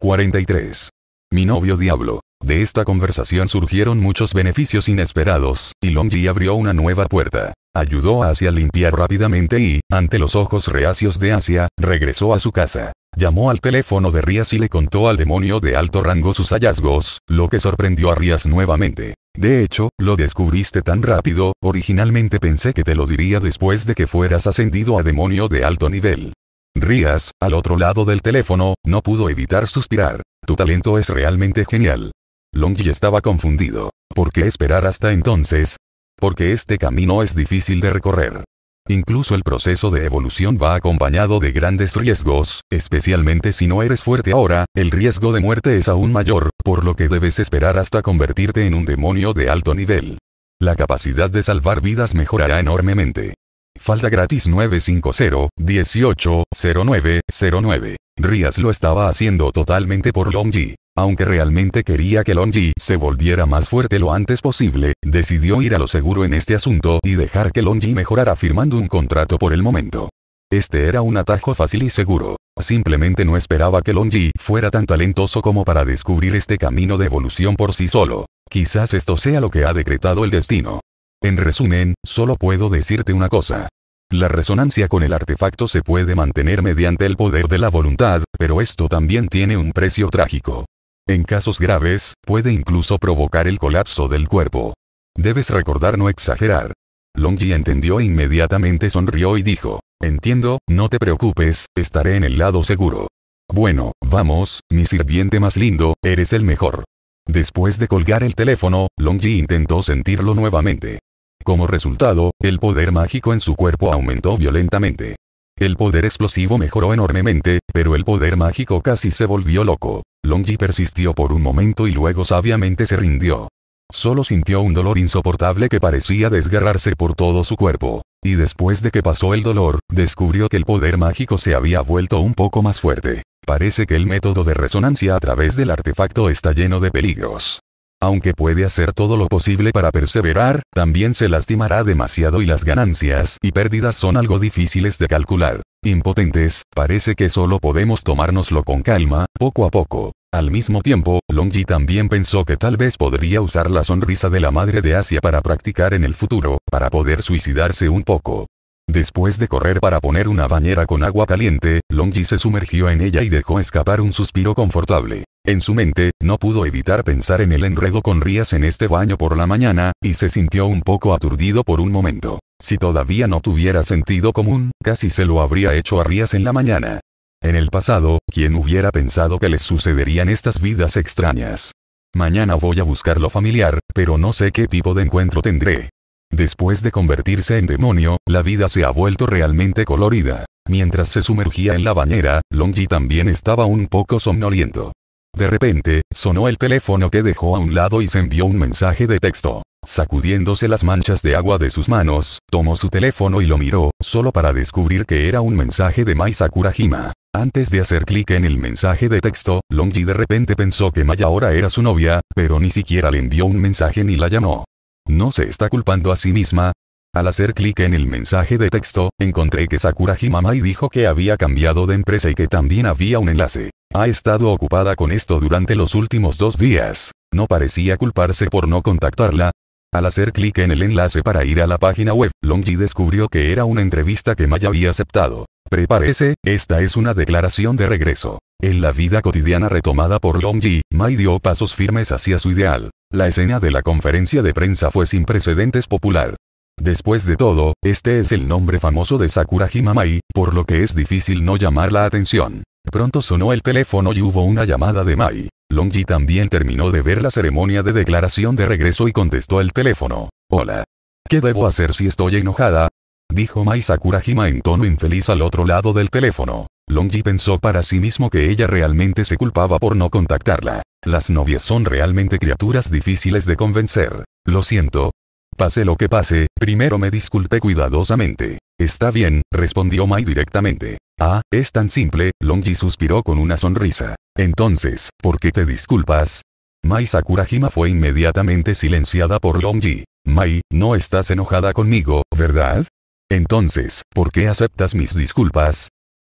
43. Mi novio diablo. De esta conversación surgieron muchos beneficios inesperados, y Longji abrió una nueva puerta. Ayudó a Asia a limpiar rápidamente y, ante los ojos reacios de Asia, regresó a su casa. Llamó al teléfono de Rías y le contó al demonio de alto rango sus hallazgos, lo que sorprendió a Rías nuevamente. De hecho, lo descubriste tan rápido, originalmente pensé que te lo diría después de que fueras ascendido a demonio de alto nivel. Rías, al otro lado del teléfono, no pudo evitar suspirar. Tu talento es realmente genial. Longji estaba confundido. ¿Por qué esperar hasta entonces? porque este camino es difícil de recorrer. Incluso el proceso de evolución va acompañado de grandes riesgos, especialmente si no eres fuerte ahora, el riesgo de muerte es aún mayor, por lo que debes esperar hasta convertirte en un demonio de alto nivel. La capacidad de salvar vidas mejorará enormemente. Falta gratis 950-180909. Rías lo estaba haciendo totalmente por Longji. Aunque realmente quería que Longji se volviera más fuerte lo antes posible, decidió ir a lo seguro en este asunto y dejar que Longji mejorara firmando un contrato por el momento. Este era un atajo fácil y seguro. Simplemente no esperaba que Longji fuera tan talentoso como para descubrir este camino de evolución por sí solo. Quizás esto sea lo que ha decretado el destino. En resumen, solo puedo decirte una cosa. La resonancia con el artefacto se puede mantener mediante el poder de la voluntad, pero esto también tiene un precio trágico. En casos graves, puede incluso provocar el colapso del cuerpo. Debes recordar no exagerar. Longji entendió e inmediatamente sonrió y dijo, entiendo, no te preocupes, estaré en el lado seguro. Bueno, vamos, mi sirviente más lindo, eres el mejor. Después de colgar el teléfono, Longji intentó sentirlo nuevamente. Como resultado, el poder mágico en su cuerpo aumentó violentamente. El poder explosivo mejoró enormemente, pero el poder mágico casi se volvió loco. Longji persistió por un momento y luego sabiamente se rindió. Solo sintió un dolor insoportable que parecía desgarrarse por todo su cuerpo. Y después de que pasó el dolor, descubrió que el poder mágico se había vuelto un poco más fuerte. Parece que el método de resonancia a través del artefacto está lleno de peligros. Aunque puede hacer todo lo posible para perseverar, también se lastimará demasiado y las ganancias y pérdidas son algo difíciles de calcular. Impotentes, parece que solo podemos tomárnoslo con calma, poco a poco. Al mismo tiempo, Longji también pensó que tal vez podría usar la sonrisa de la madre de Asia para practicar en el futuro, para poder suicidarse un poco. Después de correr para poner una bañera con agua caliente, Longji se sumergió en ella y dejó escapar un suspiro confortable. En su mente, no pudo evitar pensar en el enredo con Rías en este baño por la mañana, y se sintió un poco aturdido por un momento. Si todavía no tuviera sentido común, casi se lo habría hecho a Rías en la mañana. En el pasado, ¿quién hubiera pensado que les sucederían estas vidas extrañas? Mañana voy a buscar lo familiar, pero no sé qué tipo de encuentro tendré. Después de convertirse en demonio, la vida se ha vuelto realmente colorida. Mientras se sumergía en la bañera, Longji también estaba un poco somnoliento. De repente, sonó el teléfono que dejó a un lado y se envió un mensaje de texto. Sacudiéndose las manchas de agua de sus manos, tomó su teléfono y lo miró, solo para descubrir que era un mensaje de Mai Sakurajima. Antes de hacer clic en el mensaje de texto, Longji de repente pensó que Mai ahora era su novia, pero ni siquiera le envió un mensaje ni la llamó. No se está culpando a sí misma. Al hacer clic en el mensaje de texto, encontré que Sakura Himamai dijo que había cambiado de empresa y que también había un enlace. Ha estado ocupada con esto durante los últimos dos días. No parecía culparse por no contactarla, al hacer clic en el enlace para ir a la página web, Longji descubrió que era una entrevista que Maya había aceptado. Prepárese, esta es una declaración de regreso. En la vida cotidiana retomada por Longji, Mai dio pasos firmes hacia su ideal. La escena de la conferencia de prensa fue sin precedentes popular. Después de todo, este es el nombre famoso de Sakura Mai, por lo que es difícil no llamar la atención. Pronto sonó el teléfono y hubo una llamada de Mai. Longji también terminó de ver la ceremonia de declaración de regreso y contestó el teléfono. Hola. ¿Qué debo hacer si estoy enojada? Dijo Mai Sakurajima en tono infeliz al otro lado del teléfono. Longji pensó para sí mismo que ella realmente se culpaba por no contactarla. Las novias son realmente criaturas difíciles de convencer. Lo siento. Pase lo que pase, primero me disculpé cuidadosamente. Está bien, respondió Mai directamente. Ah, es tan simple, Longji suspiró con una sonrisa. Entonces, ¿por qué te disculpas? Mai Sakurajima fue inmediatamente silenciada por Longji. Mai, no estás enojada conmigo, ¿verdad? Entonces, ¿por qué aceptas mis disculpas?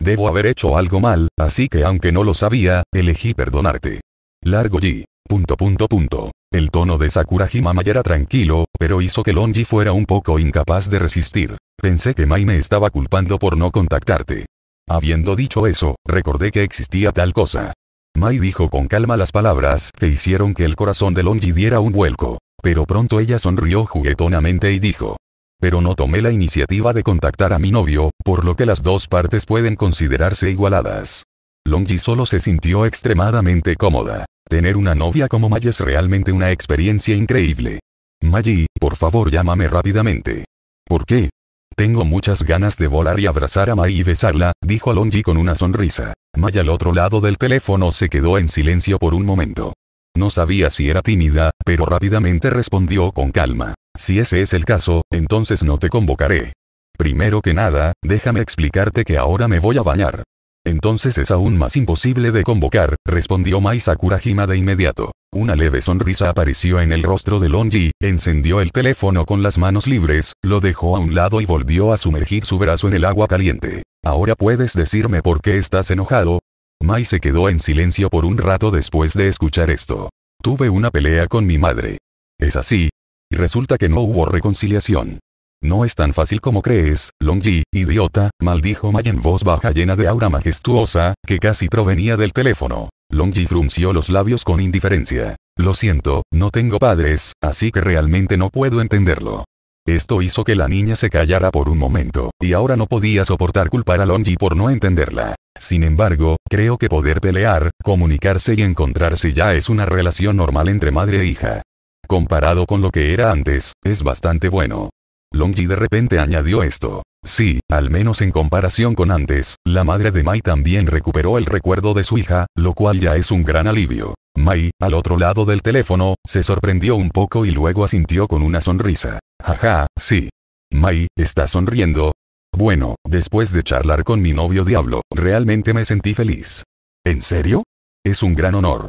Debo haber hecho algo mal, así que aunque no lo sabía, elegí perdonarte. Largo Punto punto punto. El tono de Sakurajima ya era tranquilo, pero hizo que Longi fuera un poco incapaz de resistir. Pensé que Mai me estaba culpando por no contactarte. Habiendo dicho eso, recordé que existía tal cosa. Mai dijo con calma las palabras que hicieron que el corazón de Longi diera un vuelco. Pero pronto ella sonrió juguetonamente y dijo, pero no tomé la iniciativa de contactar a mi novio, por lo que las dos partes pueden considerarse igualadas. Longji solo se sintió extremadamente cómoda. Tener una novia como Mai es realmente una experiencia increíble. Mai, por favor llámame rápidamente. ¿Por qué? Tengo muchas ganas de volar y abrazar a Mai y besarla, dijo Longji con una sonrisa. Mai al otro lado del teléfono se quedó en silencio por un momento. No sabía si era tímida, pero rápidamente respondió con calma. Si ese es el caso, entonces no te convocaré. Primero que nada, déjame explicarte que ahora me voy a bañar. Entonces es aún más imposible de convocar, respondió Mai Sakurajima de inmediato. Una leve sonrisa apareció en el rostro de Longji, encendió el teléfono con las manos libres, lo dejó a un lado y volvió a sumergir su brazo en el agua caliente. Ahora puedes decirme por qué estás enojado. Mai se quedó en silencio por un rato después de escuchar esto. Tuve una pelea con mi madre. Es así, resulta que no hubo reconciliación. No es tan fácil como crees, Longji, idiota, maldijo May en voz baja llena de aura majestuosa, que casi provenía del teléfono. Longji frunció los labios con indiferencia. Lo siento, no tengo padres, así que realmente no puedo entenderlo. Esto hizo que la niña se callara por un momento, y ahora no podía soportar culpar a Longji por no entenderla. Sin embargo, creo que poder pelear, comunicarse y encontrarse ya es una relación normal entre madre e hija. Comparado con lo que era antes, es bastante bueno. Longji de repente añadió esto. Sí, al menos en comparación con antes, la madre de Mai también recuperó el recuerdo de su hija, lo cual ya es un gran alivio. Mai, al otro lado del teléfono, se sorprendió un poco y luego asintió con una sonrisa. Jaja, sí. Mai, ¿está sonriendo? Bueno, después de charlar con mi novio Diablo, realmente me sentí feliz. ¿En serio? Es un gran honor.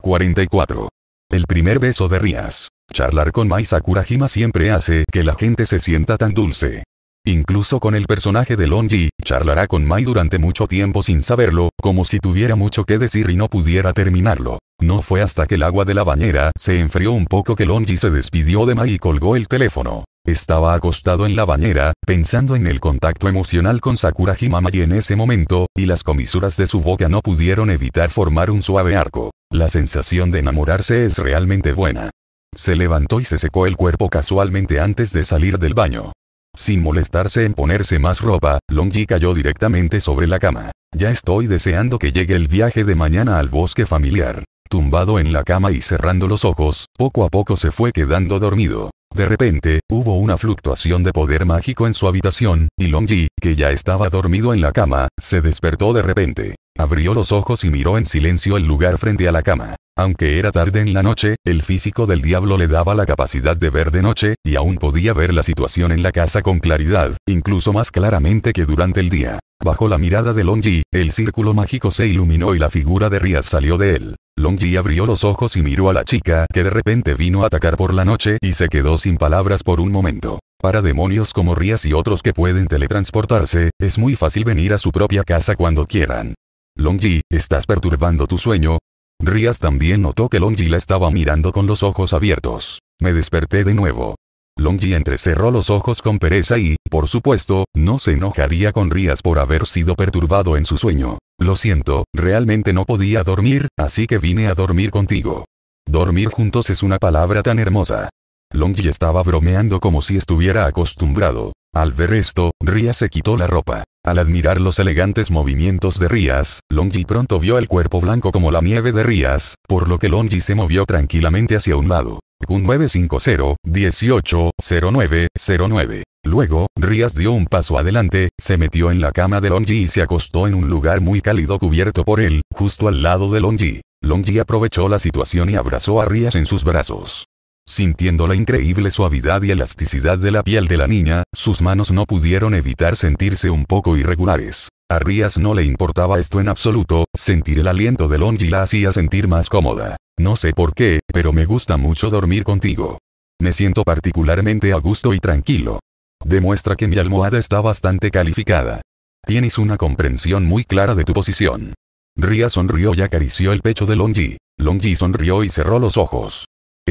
44. El primer beso de Rías. Charlar con Mai Sakurajima siempre hace que la gente se sienta tan dulce. Incluso con el personaje de Lonji, charlará con Mai durante mucho tiempo sin saberlo, como si tuviera mucho que decir y no pudiera terminarlo. No fue hasta que el agua de la bañera se enfrió un poco que Lonji se despidió de Mai y colgó el teléfono. Estaba acostado en la bañera, pensando en el contacto emocional con Sakurajima Mai en ese momento, y las comisuras de su boca no pudieron evitar formar un suave arco. La sensación de enamorarse es realmente buena. Se levantó y se secó el cuerpo casualmente antes de salir del baño. Sin molestarse en ponerse más ropa, Longji cayó directamente sobre la cama. Ya estoy deseando que llegue el viaje de mañana al bosque familiar. Tumbado en la cama y cerrando los ojos, poco a poco se fue quedando dormido. De repente, hubo una fluctuación de poder mágico en su habitación, y Longji, que ya estaba dormido en la cama, se despertó de repente. Abrió los ojos y miró en silencio el lugar frente a la cama. Aunque era tarde en la noche, el físico del diablo le daba la capacidad de ver de noche, y aún podía ver la situación en la casa con claridad, incluso más claramente que durante el día. Bajo la mirada de Longji, el círculo mágico se iluminó y la figura de Rías salió de él. Longji abrió los ojos y miró a la chica que de repente vino a atacar por la noche y se quedó sin palabras por un momento. Para demonios como Rías y otros que pueden teletransportarse, es muy fácil venir a su propia casa cuando quieran. Longji, ¿estás perturbando tu sueño? Rías también notó que Longji la estaba mirando con los ojos abiertos. Me desperté de nuevo. Longji entrecerró los ojos con pereza y, por supuesto, no se enojaría con Rías por haber sido perturbado en su sueño. Lo siento, realmente no podía dormir, así que vine a dormir contigo. Dormir juntos es una palabra tan hermosa. Longji estaba bromeando como si estuviera acostumbrado. Al ver esto, Ria se quitó la ropa. Al admirar los elegantes movimientos de Rías, Longji pronto vio el cuerpo blanco como la nieve de Rías, por lo que Longji se movió tranquilamente hacia un lado. Un 950 18 Luego, Rías dio un paso adelante, se metió en la cama de Longji y se acostó en un lugar muy cálido cubierto por él, justo al lado de Longji. Longji aprovechó la situación y abrazó a Rías en sus brazos. Sintiendo la increíble suavidad y elasticidad de la piel de la niña, sus manos no pudieron evitar sentirse un poco irregulares. A Rías no le importaba esto en absoluto, sentir el aliento de Longy la hacía sentir más cómoda. No sé por qué, pero me gusta mucho dormir contigo. Me siento particularmente a gusto y tranquilo. Demuestra que mi almohada está bastante calificada. Tienes una comprensión muy clara de tu posición. Ria sonrió y acarició el pecho de Longy. Longy sonrió y cerró los ojos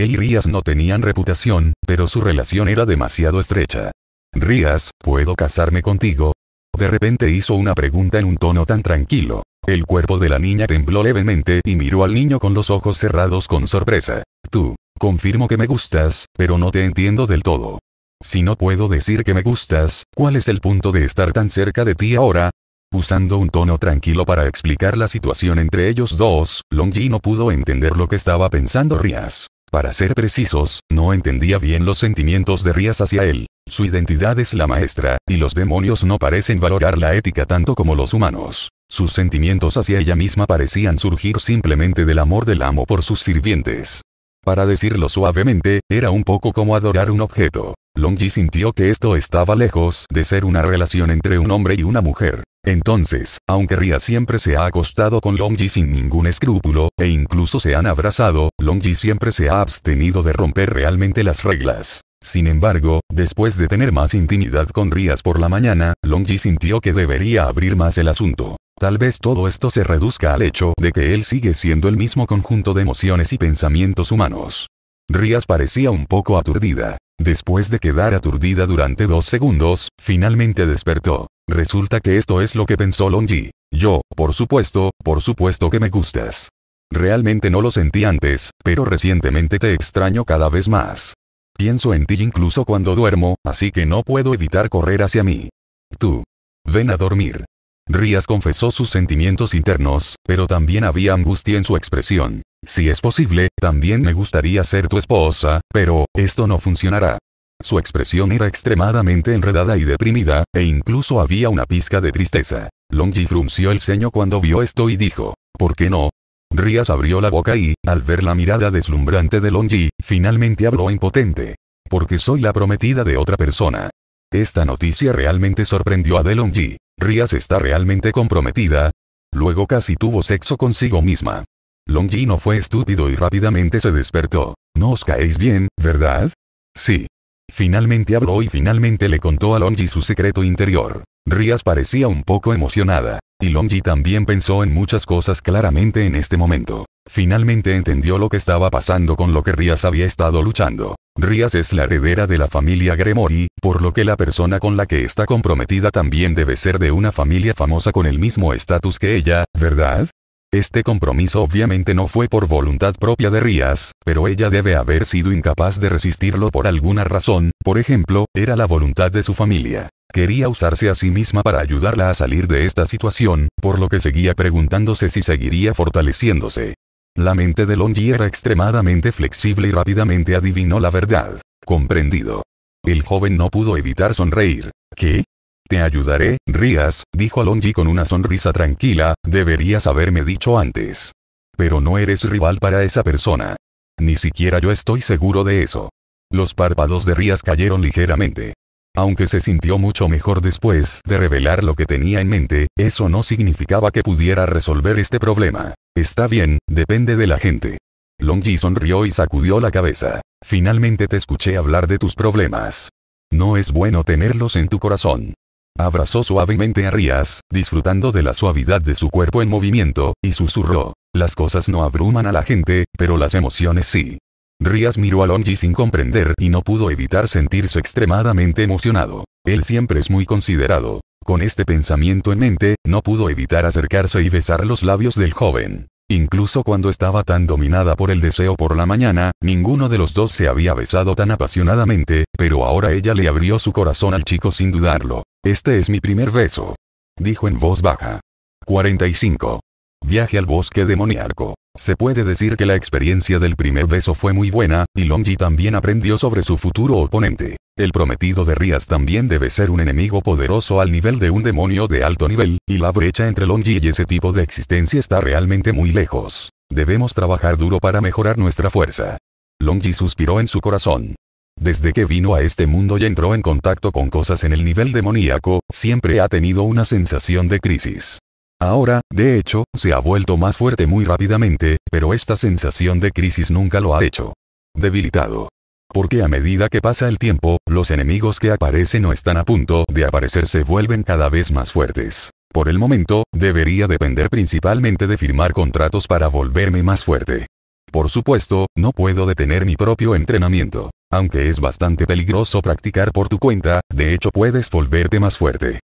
y Rías no tenían reputación, pero su relación era demasiado estrecha. Rías, ¿puedo casarme contigo? De repente hizo una pregunta en un tono tan tranquilo. El cuerpo de la niña tembló levemente y miró al niño con los ojos cerrados con sorpresa. Tú, confirmo que me gustas, pero no te entiendo del todo. Si no puedo decir que me gustas, ¿cuál es el punto de estar tan cerca de ti ahora? Usando un tono tranquilo para explicar la situación entre ellos dos, Longji no pudo entender lo que estaba pensando Rías. Para ser precisos, no entendía bien los sentimientos de Rías hacia él. Su identidad es la maestra, y los demonios no parecen valorar la ética tanto como los humanos. Sus sentimientos hacia ella misma parecían surgir simplemente del amor del amo por sus sirvientes. Para decirlo suavemente, era un poco como adorar un objeto. Longji sintió que esto estaba lejos de ser una relación entre un hombre y una mujer. Entonces, aunque Ria siempre se ha acostado con Longji sin ningún escrúpulo, e incluso se han abrazado, Longji siempre se ha abstenido de romper realmente las reglas. Sin embargo, después de tener más intimidad con Rías por la mañana, Longji sintió que debería abrir más el asunto. Tal vez todo esto se reduzca al hecho de que él sigue siendo el mismo conjunto de emociones y pensamientos humanos. Rías parecía un poco aturdida. Después de quedar aturdida durante dos segundos, finalmente despertó. Resulta que esto es lo que pensó Longji. Yo, por supuesto, por supuesto que me gustas. Realmente no lo sentí antes, pero recientemente te extraño cada vez más. Pienso en ti incluso cuando duermo, así que no puedo evitar correr hacia mí. Tú. Ven a dormir. Rías confesó sus sentimientos internos, pero también había angustia en su expresión. Si es posible, también me gustaría ser tu esposa, pero, esto no funcionará. Su expresión era extremadamente enredada y deprimida, e incluso había una pizca de tristeza. Longji frunció el ceño cuando vio esto y dijo, ¿por qué no? Rías abrió la boca y, al ver la mirada deslumbrante de Longji, finalmente habló impotente. Porque soy la prometida de otra persona. Esta noticia realmente sorprendió a Longji. Rias Rías está realmente comprometida. Luego casi tuvo sexo consigo misma. Longji no fue estúpido y rápidamente se despertó. No os caéis bien, ¿verdad? Sí. Finalmente habló y finalmente le contó a Longji su secreto interior. Rías parecía un poco emocionada, y Longji también pensó en muchas cosas claramente en este momento. Finalmente entendió lo que estaba pasando con lo que Rías había estado luchando. Rías es la heredera de la familia Gremory, por lo que la persona con la que está comprometida también debe ser de una familia famosa con el mismo estatus que ella, ¿verdad? Este compromiso obviamente no fue por voluntad propia de Rías, pero ella debe haber sido incapaz de resistirlo por alguna razón, por ejemplo, era la voluntad de su familia. Quería usarse a sí misma para ayudarla a salir de esta situación, por lo que seguía preguntándose si seguiría fortaleciéndose. La mente de Longi era extremadamente flexible y rápidamente adivinó la verdad. Comprendido. El joven no pudo evitar sonreír. ¿Qué? Te ayudaré, Rías, dijo Longi con una sonrisa tranquila, deberías haberme dicho antes. Pero no eres rival para esa persona. Ni siquiera yo estoy seguro de eso. Los párpados de Rías cayeron ligeramente. Aunque se sintió mucho mejor después de revelar lo que tenía en mente, eso no significaba que pudiera resolver este problema. Está bien, depende de la gente. Longji sonrió y sacudió la cabeza. Finalmente te escuché hablar de tus problemas. No es bueno tenerlos en tu corazón. Abrazó suavemente a Rías, disfrutando de la suavidad de su cuerpo en movimiento, y susurró. Las cosas no abruman a la gente, pero las emociones sí. Rías miró a Longi sin comprender y no pudo evitar sentirse extremadamente emocionado. Él siempre es muy considerado. Con este pensamiento en mente, no pudo evitar acercarse y besar los labios del joven. Incluso cuando estaba tan dominada por el deseo por la mañana, ninguno de los dos se había besado tan apasionadamente, pero ahora ella le abrió su corazón al chico sin dudarlo. Este es mi primer beso. Dijo en voz baja. 45. Viaje al bosque demoníaco. Se puede decir que la experiencia del primer beso fue muy buena, y Longji también aprendió sobre su futuro oponente. El prometido de Rías también debe ser un enemigo poderoso al nivel de un demonio de alto nivel, y la brecha entre Longji y ese tipo de existencia está realmente muy lejos. Debemos trabajar duro para mejorar nuestra fuerza. Longji suspiró en su corazón. Desde que vino a este mundo y entró en contacto con cosas en el nivel demoníaco, siempre ha tenido una sensación de crisis. Ahora, de hecho, se ha vuelto más fuerte muy rápidamente, pero esta sensación de crisis nunca lo ha hecho. Debilitado. Porque a medida que pasa el tiempo, los enemigos que aparecen o están a punto de aparecer se vuelven cada vez más fuertes. Por el momento, debería depender principalmente de firmar contratos para volverme más fuerte. Por supuesto, no puedo detener mi propio entrenamiento. Aunque es bastante peligroso practicar por tu cuenta, de hecho puedes volverte más fuerte.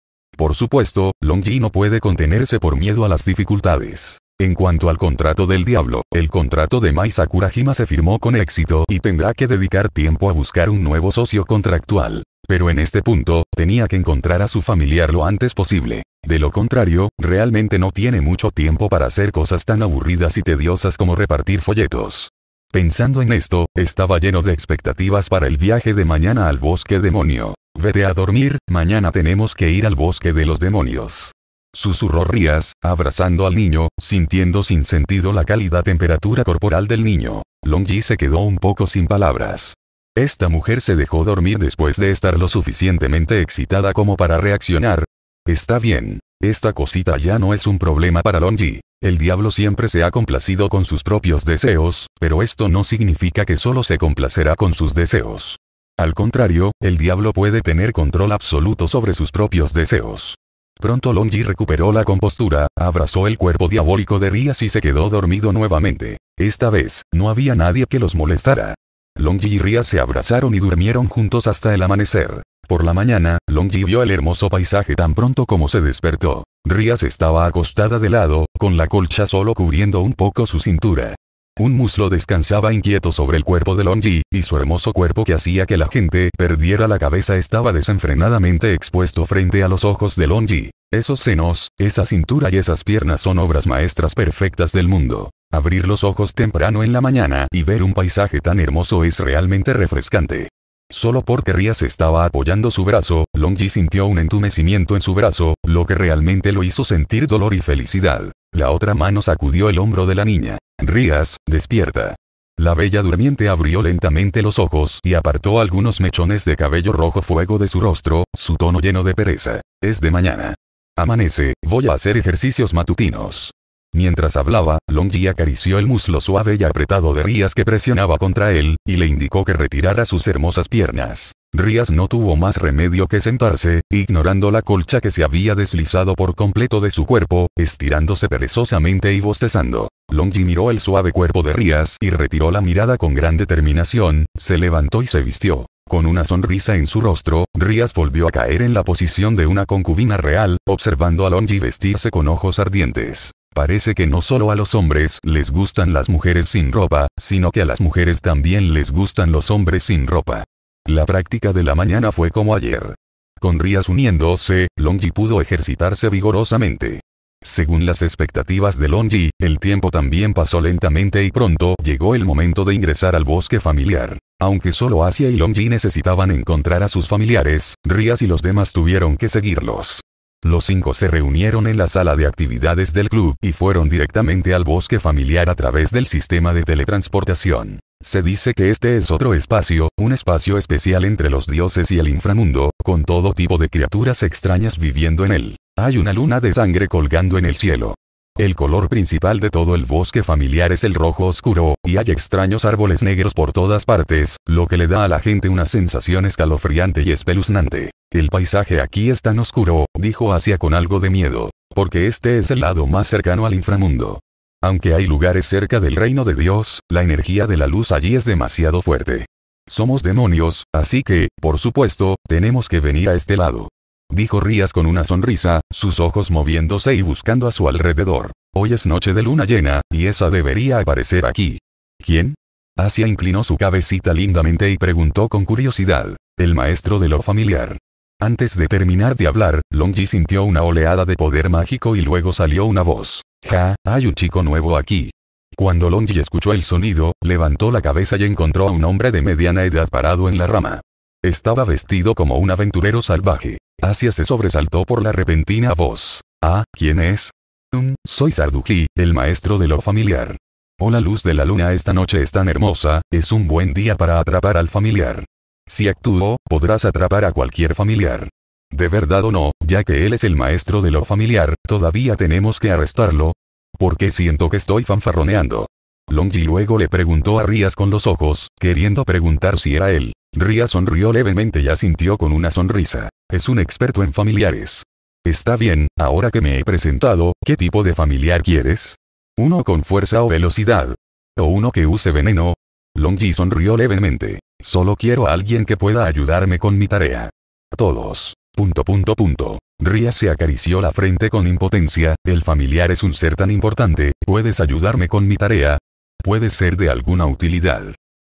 Por supuesto, Longji no puede contenerse por miedo a las dificultades. En cuanto al contrato del diablo, el contrato de Mai Sakurajima se firmó con éxito y tendrá que dedicar tiempo a buscar un nuevo socio contractual. Pero en este punto, tenía que encontrar a su familiar lo antes posible. De lo contrario, realmente no tiene mucho tiempo para hacer cosas tan aburridas y tediosas como repartir folletos. Pensando en esto, estaba lleno de expectativas para el viaje de mañana al bosque demonio. Vete a dormir, mañana tenemos que ir al bosque de los demonios. Susurró Rías, abrazando al niño, sintiendo sin sentido la cálida temperatura corporal del niño. Longji se quedó un poco sin palabras. Esta mujer se dejó dormir después de estar lo suficientemente excitada como para reaccionar. Está bien. Esta cosita ya no es un problema para Longji. El diablo siempre se ha complacido con sus propios deseos, pero esto no significa que solo se complacerá con sus deseos. Al contrario, el diablo puede tener control absoluto sobre sus propios deseos. Pronto Longji recuperó la compostura, abrazó el cuerpo diabólico de Rías y se quedó dormido nuevamente. Esta vez, no había nadie que los molestara. Longji y Rías se abrazaron y durmieron juntos hasta el amanecer. Por la mañana, Longji vio el hermoso paisaje tan pronto como se despertó. Rías estaba acostada de lado, con la colcha solo cubriendo un poco su cintura. Un muslo descansaba inquieto sobre el cuerpo de Longji, y su hermoso cuerpo que hacía que la gente perdiera la cabeza estaba desenfrenadamente expuesto frente a los ojos de Longji. Esos senos, esa cintura y esas piernas son obras maestras perfectas del mundo. Abrir los ojos temprano en la mañana y ver un paisaje tan hermoso es realmente refrescante. Solo porque Rías estaba apoyando su brazo, Longji sintió un entumecimiento en su brazo, lo que realmente lo hizo sentir dolor y felicidad. La otra mano sacudió el hombro de la niña. Rías, despierta. La bella durmiente abrió lentamente los ojos y apartó algunos mechones de cabello rojo fuego de su rostro, su tono lleno de pereza. Es de mañana. Amanece, voy a hacer ejercicios matutinos. Mientras hablaba, Longji acarició el muslo suave y apretado de Rías que presionaba contra él, y le indicó que retirara sus hermosas piernas. Rías no tuvo más remedio que sentarse, ignorando la colcha que se había deslizado por completo de su cuerpo, estirándose perezosamente y bostezando. Longji miró el suave cuerpo de Rías y retiró la mirada con gran determinación, se levantó y se vistió. Con una sonrisa en su rostro, Rías volvió a caer en la posición de una concubina real, observando a Longji vestirse con ojos ardientes. Parece que no solo a los hombres les gustan las mujeres sin ropa, sino que a las mujeres también les gustan los hombres sin ropa. La práctica de la mañana fue como ayer. Con Rías uniéndose, Longji pudo ejercitarse vigorosamente. Según las expectativas de Longji, el tiempo también pasó lentamente y pronto llegó el momento de ingresar al bosque familiar. Aunque solo Asia y Longji necesitaban encontrar a sus familiares, Rías y los demás tuvieron que seguirlos. Los cinco se reunieron en la sala de actividades del club y fueron directamente al bosque familiar a través del sistema de teletransportación. Se dice que este es otro espacio, un espacio especial entre los dioses y el inframundo, con todo tipo de criaturas extrañas viviendo en él. Hay una luna de sangre colgando en el cielo. El color principal de todo el bosque familiar es el rojo oscuro, y hay extraños árboles negros por todas partes, lo que le da a la gente una sensación escalofriante y espeluznante. El paisaje aquí es tan oscuro, dijo Asia con algo de miedo, porque este es el lado más cercano al inframundo. Aunque hay lugares cerca del reino de Dios, la energía de la luz allí es demasiado fuerte. Somos demonios, así que, por supuesto, tenemos que venir a este lado dijo Rías con una sonrisa, sus ojos moviéndose y buscando a su alrededor. Hoy es noche de luna llena, y esa debería aparecer aquí. ¿Quién? Asia inclinó su cabecita lindamente y preguntó con curiosidad. El maestro de lo familiar. Antes de terminar de hablar, Longji sintió una oleada de poder mágico y luego salió una voz. Ja, hay un chico nuevo aquí. Cuando Longji escuchó el sonido, levantó la cabeza y encontró a un hombre de mediana edad parado en la rama. Estaba vestido como un aventurero salvaje. Asia se sobresaltó por la repentina voz. Ah, ¿quién es? Mm, soy Sarduji, el maestro de lo familiar. Oh, la luz de la luna esta noche es tan hermosa, es un buen día para atrapar al familiar. Si actúo, podrás atrapar a cualquier familiar. De verdad o no, ya que él es el maestro de lo familiar, todavía tenemos que arrestarlo. Porque siento que estoy fanfarroneando. Longji luego le preguntó a Rías con los ojos, queriendo preguntar si era él. Rías sonrió levemente y asintió con una sonrisa. Es un experto en familiares. Está bien, ahora que me he presentado, ¿qué tipo de familiar quieres? ¿Uno con fuerza o velocidad? ¿O uno que use veneno? Longji sonrió levemente. Solo quiero a alguien que pueda ayudarme con mi tarea. Todos. Punto punto punto. Ria se acarició la frente con impotencia, el familiar es un ser tan importante, ¿puedes ayudarme con mi tarea? Puede ser de alguna utilidad.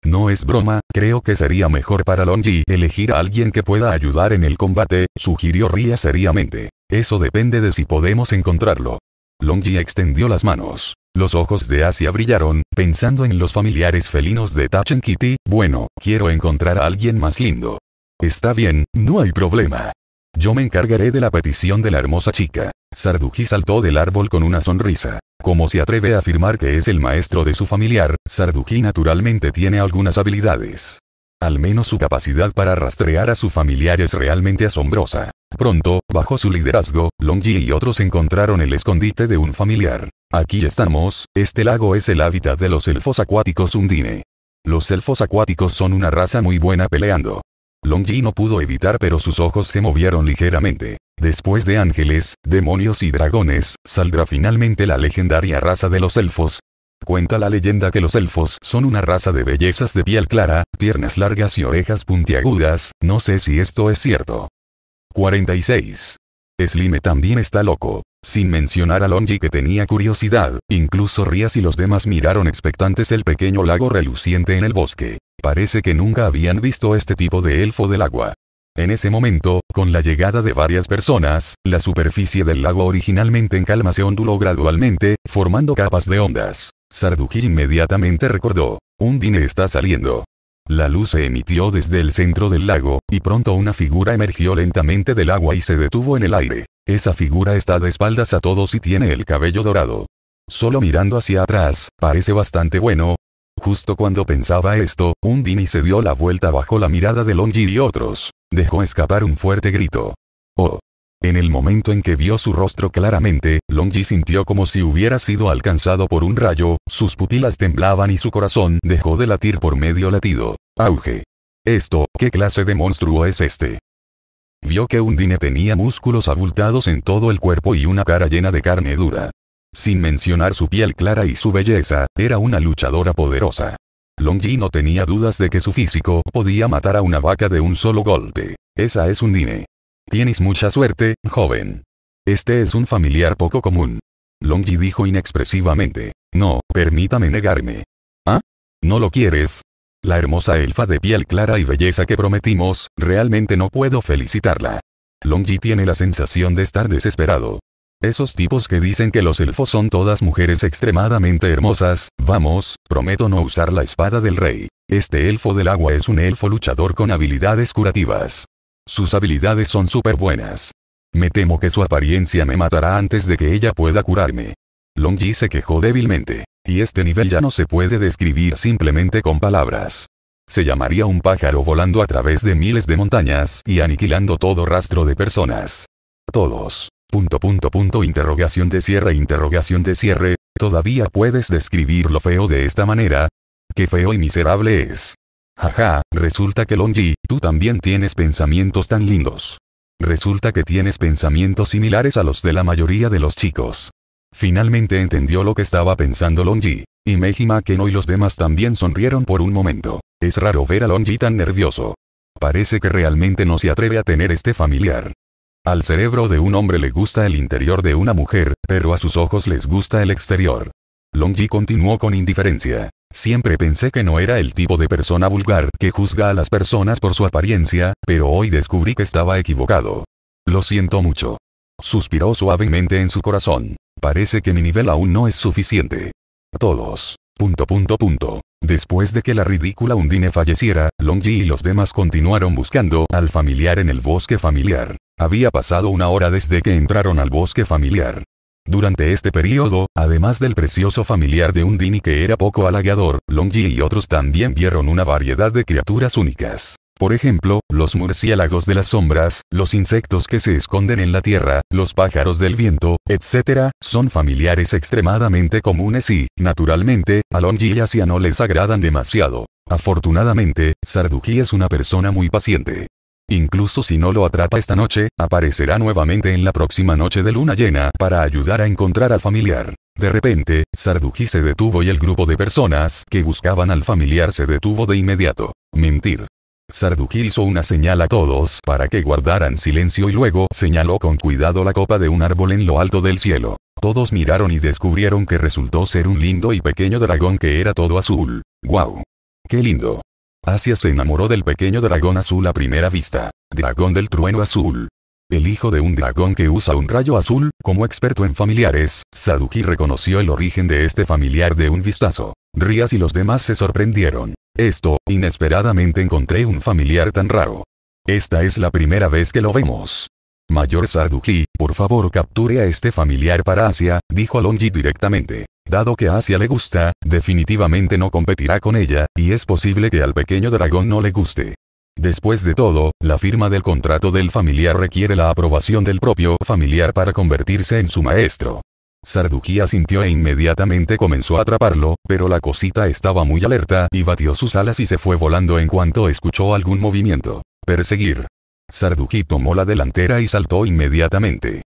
No es broma, creo que sería mejor para Longji elegir a alguien que pueda ayudar en el combate, sugirió Ria seriamente. Eso depende de si podemos encontrarlo. Longji extendió las manos. Los ojos de Asia brillaron, pensando en los familiares felinos de Tachen Kitty, bueno, quiero encontrar a alguien más lindo. Está bien, no hay problema. Yo me encargaré de la petición de la hermosa chica. Sarduji saltó del árbol con una sonrisa. Como se atreve a afirmar que es el maestro de su familiar, Sarduji naturalmente tiene algunas habilidades. Al menos su capacidad para rastrear a su familiar es realmente asombrosa. Pronto, bajo su liderazgo, Longji y otros encontraron el escondite de un familiar. Aquí estamos, este lago es el hábitat de los elfos acuáticos Undine. Los elfos acuáticos son una raza muy buena peleando. Longji no pudo evitar pero sus ojos se movieron ligeramente. Después de ángeles, demonios y dragones, saldrá finalmente la legendaria raza de los elfos. Cuenta la leyenda que los elfos son una raza de bellezas de piel clara, piernas largas y orejas puntiagudas, no sé si esto es cierto. 46. Slime también está loco sin mencionar a Longi que tenía curiosidad, incluso Rías y los demás miraron expectantes el pequeño lago reluciente en el bosque. Parece que nunca habían visto este tipo de elfo del agua. En ese momento, con la llegada de varias personas, la superficie del lago originalmente en calma se onduló gradualmente, formando capas de ondas. Sarduji inmediatamente recordó. Un dine está saliendo. La luz se emitió desde el centro del lago, y pronto una figura emergió lentamente del agua y se detuvo en el aire. Esa figura está de espaldas a todos y tiene el cabello dorado. Solo mirando hacia atrás, parece bastante bueno. Justo cuando pensaba esto, un Dini se dio la vuelta bajo la mirada de Longi y otros. Dejó escapar un fuerte grito. ¡Oh! En el momento en que vio su rostro claramente, Longji sintió como si hubiera sido alcanzado por un rayo, sus pupilas temblaban y su corazón dejó de latir por medio latido. Auge. Esto, ¿qué clase de monstruo es este? Vio que Undine tenía músculos abultados en todo el cuerpo y una cara llena de carne dura. Sin mencionar su piel clara y su belleza, era una luchadora poderosa. Longji no tenía dudas de que su físico podía matar a una vaca de un solo golpe. Esa es Undine. Tienes mucha suerte, joven. Este es un familiar poco común. Longji dijo inexpresivamente. No, permítame negarme. ¿Ah? ¿No lo quieres? La hermosa elfa de piel clara y belleza que prometimos, realmente no puedo felicitarla. Longji tiene la sensación de estar desesperado. Esos tipos que dicen que los elfos son todas mujeres extremadamente hermosas, vamos, prometo no usar la espada del rey. Este elfo del agua es un elfo luchador con habilidades curativas. Sus habilidades son súper buenas. Me temo que su apariencia me matará antes de que ella pueda curarme. Longji se quejó débilmente. Y este nivel ya no se puede describir simplemente con palabras. Se llamaría un pájaro volando a través de miles de montañas y aniquilando todo rastro de personas. Todos. Punto punto punto interrogación de cierre interrogación de cierre, ¿todavía puedes describir lo feo de esta manera? Qué feo y miserable es. Jaja, resulta que Longji, tú también tienes pensamientos tan lindos. Resulta que tienes pensamientos similares a los de la mayoría de los chicos. Finalmente entendió lo que estaba pensando Longji. Y Mejima, Keno y los demás también sonrieron por un momento. Es raro ver a Longji tan nervioso. Parece que realmente no se atreve a tener este familiar. Al cerebro de un hombre le gusta el interior de una mujer, pero a sus ojos les gusta el exterior. Longji continuó con indiferencia. Siempre pensé que no era el tipo de persona vulgar que juzga a las personas por su apariencia, pero hoy descubrí que estaba equivocado. Lo siento mucho. Suspiró suavemente en su corazón. Parece que mi nivel aún no es suficiente. Todos. Punto punto Después de que la ridícula Undine falleciera, Longji y los demás continuaron buscando al familiar en el bosque familiar. Había pasado una hora desde que entraron al bosque familiar. Durante este periodo, además del precioso familiar de Undine que era poco halagador, Longji y otros también vieron una variedad de criaturas únicas. Por ejemplo, los murciélagos de las sombras, los insectos que se esconden en la tierra, los pájaros del viento, etc., son familiares extremadamente comunes y, naturalmente, a Longi y Asia no les agradan demasiado. Afortunadamente, Sarduji es una persona muy paciente. Incluso si no lo atrapa esta noche, aparecerá nuevamente en la próxima noche de luna llena para ayudar a encontrar al familiar. De repente, Sarduji se detuvo y el grupo de personas que buscaban al familiar se detuvo de inmediato. Mentir. Sarduji hizo una señal a todos para que guardaran silencio y luego señaló con cuidado la copa de un árbol en lo alto del cielo. Todos miraron y descubrieron que resultó ser un lindo y pequeño dragón que era todo azul. ¡Guau! ¡Qué lindo! Asia se enamoró del pequeño dragón azul a primera vista. Dragón del trueno azul. El hijo de un dragón que usa un rayo azul, como experto en familiares, Saduki reconoció el origen de este familiar de un vistazo. Rías y los demás se sorprendieron. Esto, inesperadamente encontré un familiar tan raro. Esta es la primera vez que lo vemos. Mayor Sarduji, por favor capture a este familiar para Asia, dijo Longji directamente. Dado que a Asia le gusta, definitivamente no competirá con ella, y es posible que al pequeño dragón no le guste. Después de todo, la firma del contrato del familiar requiere la aprobación del propio familiar para convertirse en su maestro. Sarduji asintió e inmediatamente comenzó a atraparlo, pero la cosita estaba muy alerta y batió sus alas y se fue volando en cuanto escuchó algún movimiento. Perseguir. Sarduji tomó la delantera y saltó inmediatamente.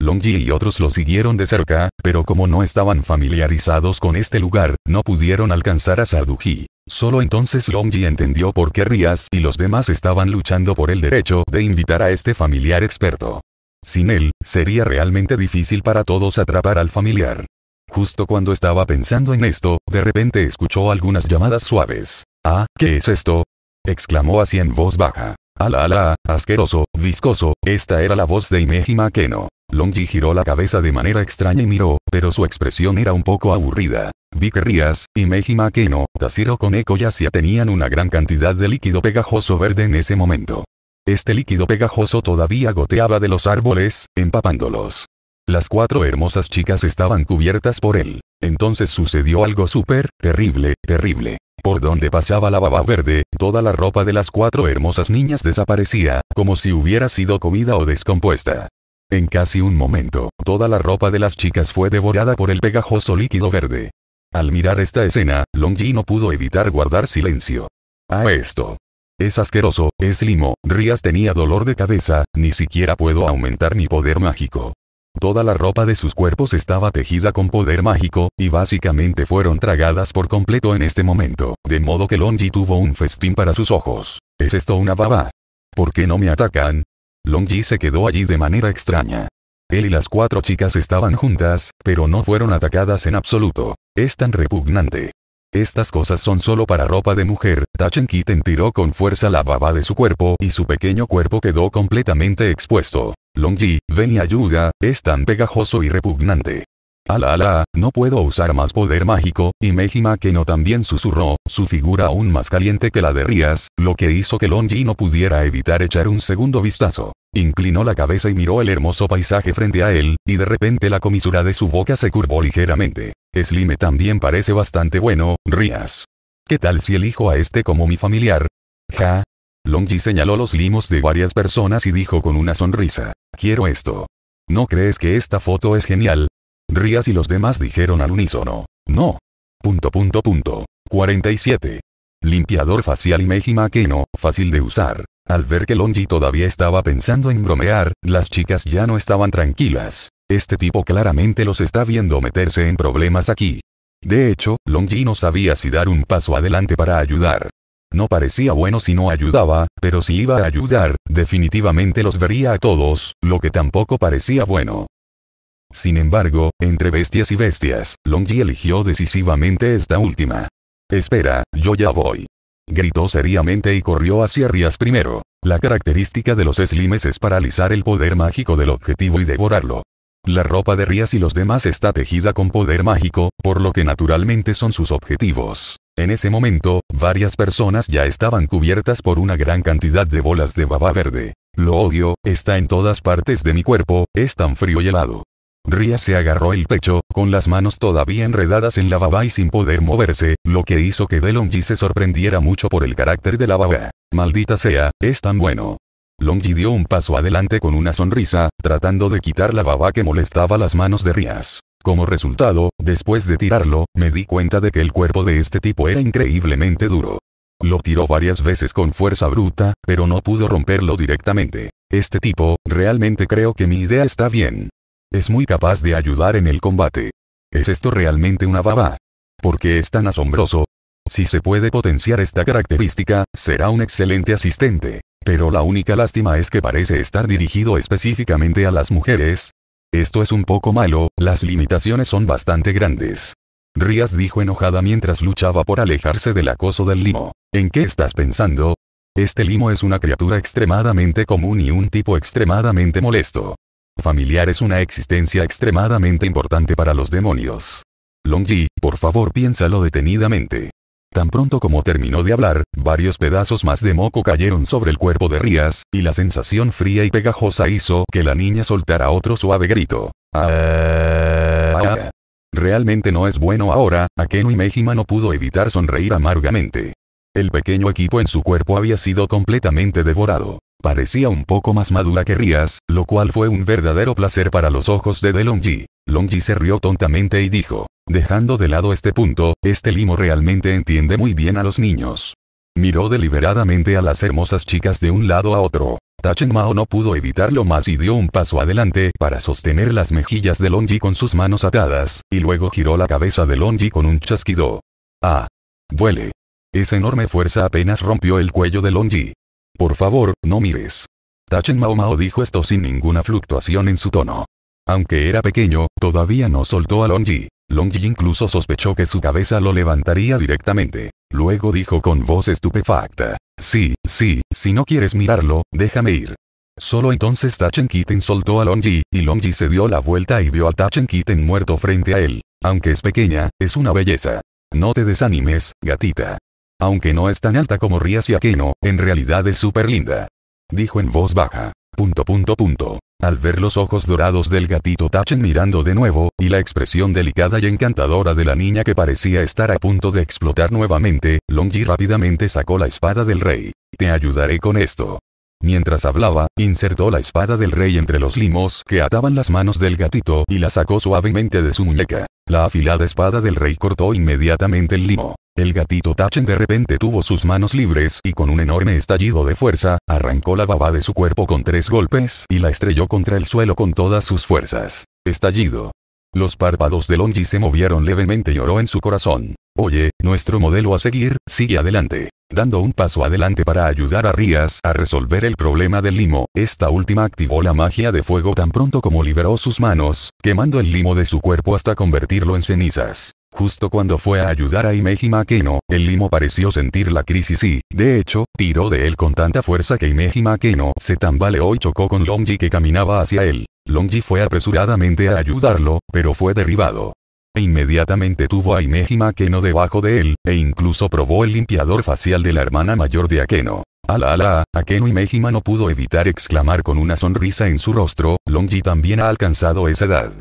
Longji y otros lo siguieron de cerca, pero como no estaban familiarizados con este lugar, no pudieron alcanzar a Sarduji. Solo entonces Longji entendió por qué Rías y los demás estaban luchando por el derecho de invitar a este familiar experto. Sin él, sería realmente difícil para todos atrapar al familiar. Justo cuando estaba pensando en esto, de repente escuchó algunas llamadas suaves. Ah, ¿qué es esto? exclamó así en voz baja. Ala, ah, ala, asqueroso, viscoso, esta era la voz de Imeji Makeno. Longji giró la cabeza de manera extraña y miró, pero su expresión era un poco aburrida. Vi que Rías, Imeji Makeno, Tasiro Koneko y Asia tenían una gran cantidad de líquido pegajoso verde en ese momento. Este líquido pegajoso todavía goteaba de los árboles, empapándolos. Las cuatro hermosas chicas estaban cubiertas por él. Entonces sucedió algo súper, terrible, terrible. Por donde pasaba la baba verde, toda la ropa de las cuatro hermosas niñas desaparecía, como si hubiera sido comida o descompuesta. En casi un momento, toda la ropa de las chicas fue devorada por el pegajoso líquido verde. Al mirar esta escena, Longji no pudo evitar guardar silencio. A esto, es asqueroso, es limo, Rías tenía dolor de cabeza, ni siquiera puedo aumentar mi poder mágico. Toda la ropa de sus cuerpos estaba tejida con poder mágico, y básicamente fueron tragadas por completo en este momento, de modo que Longi tuvo un festín para sus ojos. ¿Es esto una baba? ¿Por qué no me atacan? Longji se quedó allí de manera extraña. Él y las cuatro chicas estaban juntas, pero no fueron atacadas en absoluto. Es tan repugnante. Estas cosas son solo para ropa de mujer. Tachen tiró con fuerza la baba de su cuerpo y su pequeño cuerpo quedó completamente expuesto. Longji, ven y ayuda, es tan pegajoso y repugnante. Alala, ah, no puedo usar más poder mágico, y Mejima Keno también susurró, su figura aún más caliente que la de Rías, lo que hizo que Longji no pudiera evitar echar un segundo vistazo. Inclinó la cabeza y miró el hermoso paisaje frente a él, y de repente la comisura de su boca se curvó ligeramente. Slime también parece bastante bueno, Rías. ¿Qué tal si elijo a este como mi familiar? Ja. Longji señaló los limos de varias personas y dijo con una sonrisa. Quiero esto. ¿No crees que esta foto es genial? Rías y los demás dijeron al unísono. No. Punto punto punto. 47. Limpiador facial y que Makeno, fácil de usar. Al ver que Longi todavía estaba pensando en bromear, las chicas ya no estaban tranquilas. Este tipo claramente los está viendo meterse en problemas aquí. De hecho, Longji no sabía si dar un paso adelante para ayudar. No parecía bueno si no ayudaba, pero si iba a ayudar, definitivamente los vería a todos, lo que tampoco parecía bueno. Sin embargo, entre bestias y bestias, Longji eligió decisivamente esta última. Espera, yo ya voy gritó seriamente y corrió hacia Rías primero. La característica de los slimes es paralizar el poder mágico del objetivo y devorarlo. La ropa de Rías y los demás está tejida con poder mágico, por lo que naturalmente son sus objetivos. En ese momento, varias personas ya estaban cubiertas por una gran cantidad de bolas de baba verde. Lo odio, está en todas partes de mi cuerpo, es tan frío y helado. Rías se agarró el pecho, con las manos todavía enredadas en la baba y sin poder moverse, lo que hizo que Longji se sorprendiera mucho por el carácter de la baba. Maldita sea, es tan bueno. Longi dio un paso adelante con una sonrisa, tratando de quitar la baba que molestaba las manos de Rías. Como resultado, después de tirarlo, me di cuenta de que el cuerpo de este tipo era increíblemente duro. Lo tiró varias veces con fuerza bruta, pero no pudo romperlo directamente. Este tipo, realmente creo que mi idea está bien. Es muy capaz de ayudar en el combate. ¿Es esto realmente una baba? ¿Por qué es tan asombroso? Si se puede potenciar esta característica, será un excelente asistente. Pero la única lástima es que parece estar dirigido específicamente a las mujeres. Esto es un poco malo, las limitaciones son bastante grandes. Rías dijo enojada mientras luchaba por alejarse del acoso del limo. ¿En qué estás pensando? Este limo es una criatura extremadamente común y un tipo extremadamente molesto familiar es una existencia extremadamente importante para los demonios. Longji, por favor piénsalo detenidamente. Tan pronto como terminó de hablar, varios pedazos más de moco cayeron sobre el cuerpo de Rías, y la sensación fría y pegajosa hizo que la niña soltara otro suave grito. Ah, ah, ah. Realmente no es bueno ahora, Akeno y Mejima no pudo evitar sonreír amargamente. El pequeño equipo en su cuerpo había sido completamente devorado. Parecía un poco más madura que Rías, lo cual fue un verdadero placer para los ojos de Longji. Longji se rió tontamente y dijo, dejando de lado este punto, este limo realmente entiende muy bien a los niños. Miró deliberadamente a las hermosas chicas de un lado a otro. Tachen Mao no pudo evitarlo más y dio un paso adelante para sostener las mejillas de Longji con sus manos atadas, y luego giró la cabeza de Longji con un chasquido. ¡Ah! ¡Duele! Esa enorme fuerza apenas rompió el cuello de Longji. Por favor, no mires. Tachen Mao dijo esto sin ninguna fluctuación en su tono. Aunque era pequeño, todavía no soltó a Longji. Longji incluso sospechó que su cabeza lo levantaría directamente. Luego dijo con voz estupefacta. Sí, sí, si no quieres mirarlo, déjame ir. Solo entonces Tachen Kitten soltó a Longji, y Longji se dio la vuelta y vio a Tachen Kitten muerto frente a él. Aunque es pequeña, es una belleza. No te desanimes, gatita. Aunque no es tan alta como Ria no en realidad es súper linda dijo en voz baja. Punto punto punto. Al ver los ojos dorados del gatito Tachen mirando de nuevo, y la expresión delicada y encantadora de la niña que parecía estar a punto de explotar nuevamente, Longji rápidamente sacó la espada del rey. Te ayudaré con esto. Mientras hablaba, insertó la espada del rey entre los limos que ataban las manos del gatito y la sacó suavemente de su muñeca. La afilada espada del rey cortó inmediatamente el limo. El gatito Tachen de repente tuvo sus manos libres y con un enorme estallido de fuerza, arrancó la baba de su cuerpo con tres golpes y la estrelló contra el suelo con todas sus fuerzas. Estallido. Los párpados de Longi se movieron levemente y lloró en su corazón. Oye, nuestro modelo a seguir, sigue adelante. Dando un paso adelante para ayudar a Rías a resolver el problema del limo, esta última activó la magia de fuego tan pronto como liberó sus manos, quemando el limo de su cuerpo hasta convertirlo en cenizas. Justo cuando fue a ayudar a Imeji Makeno, el limo pareció sentir la crisis y, de hecho, tiró de él con tanta fuerza que Imeji Makeno se tambaleó y chocó con Longji que caminaba hacia él. Longji fue apresuradamente a ayudarlo, pero fue derribado. E inmediatamente tuvo a Imeji Makeno debajo de él, e incluso probó el limpiador facial de la hermana mayor de Akeno. Ala ah, ala, Akeno Imejima no pudo evitar exclamar con una sonrisa en su rostro, Longji también ha alcanzado esa edad.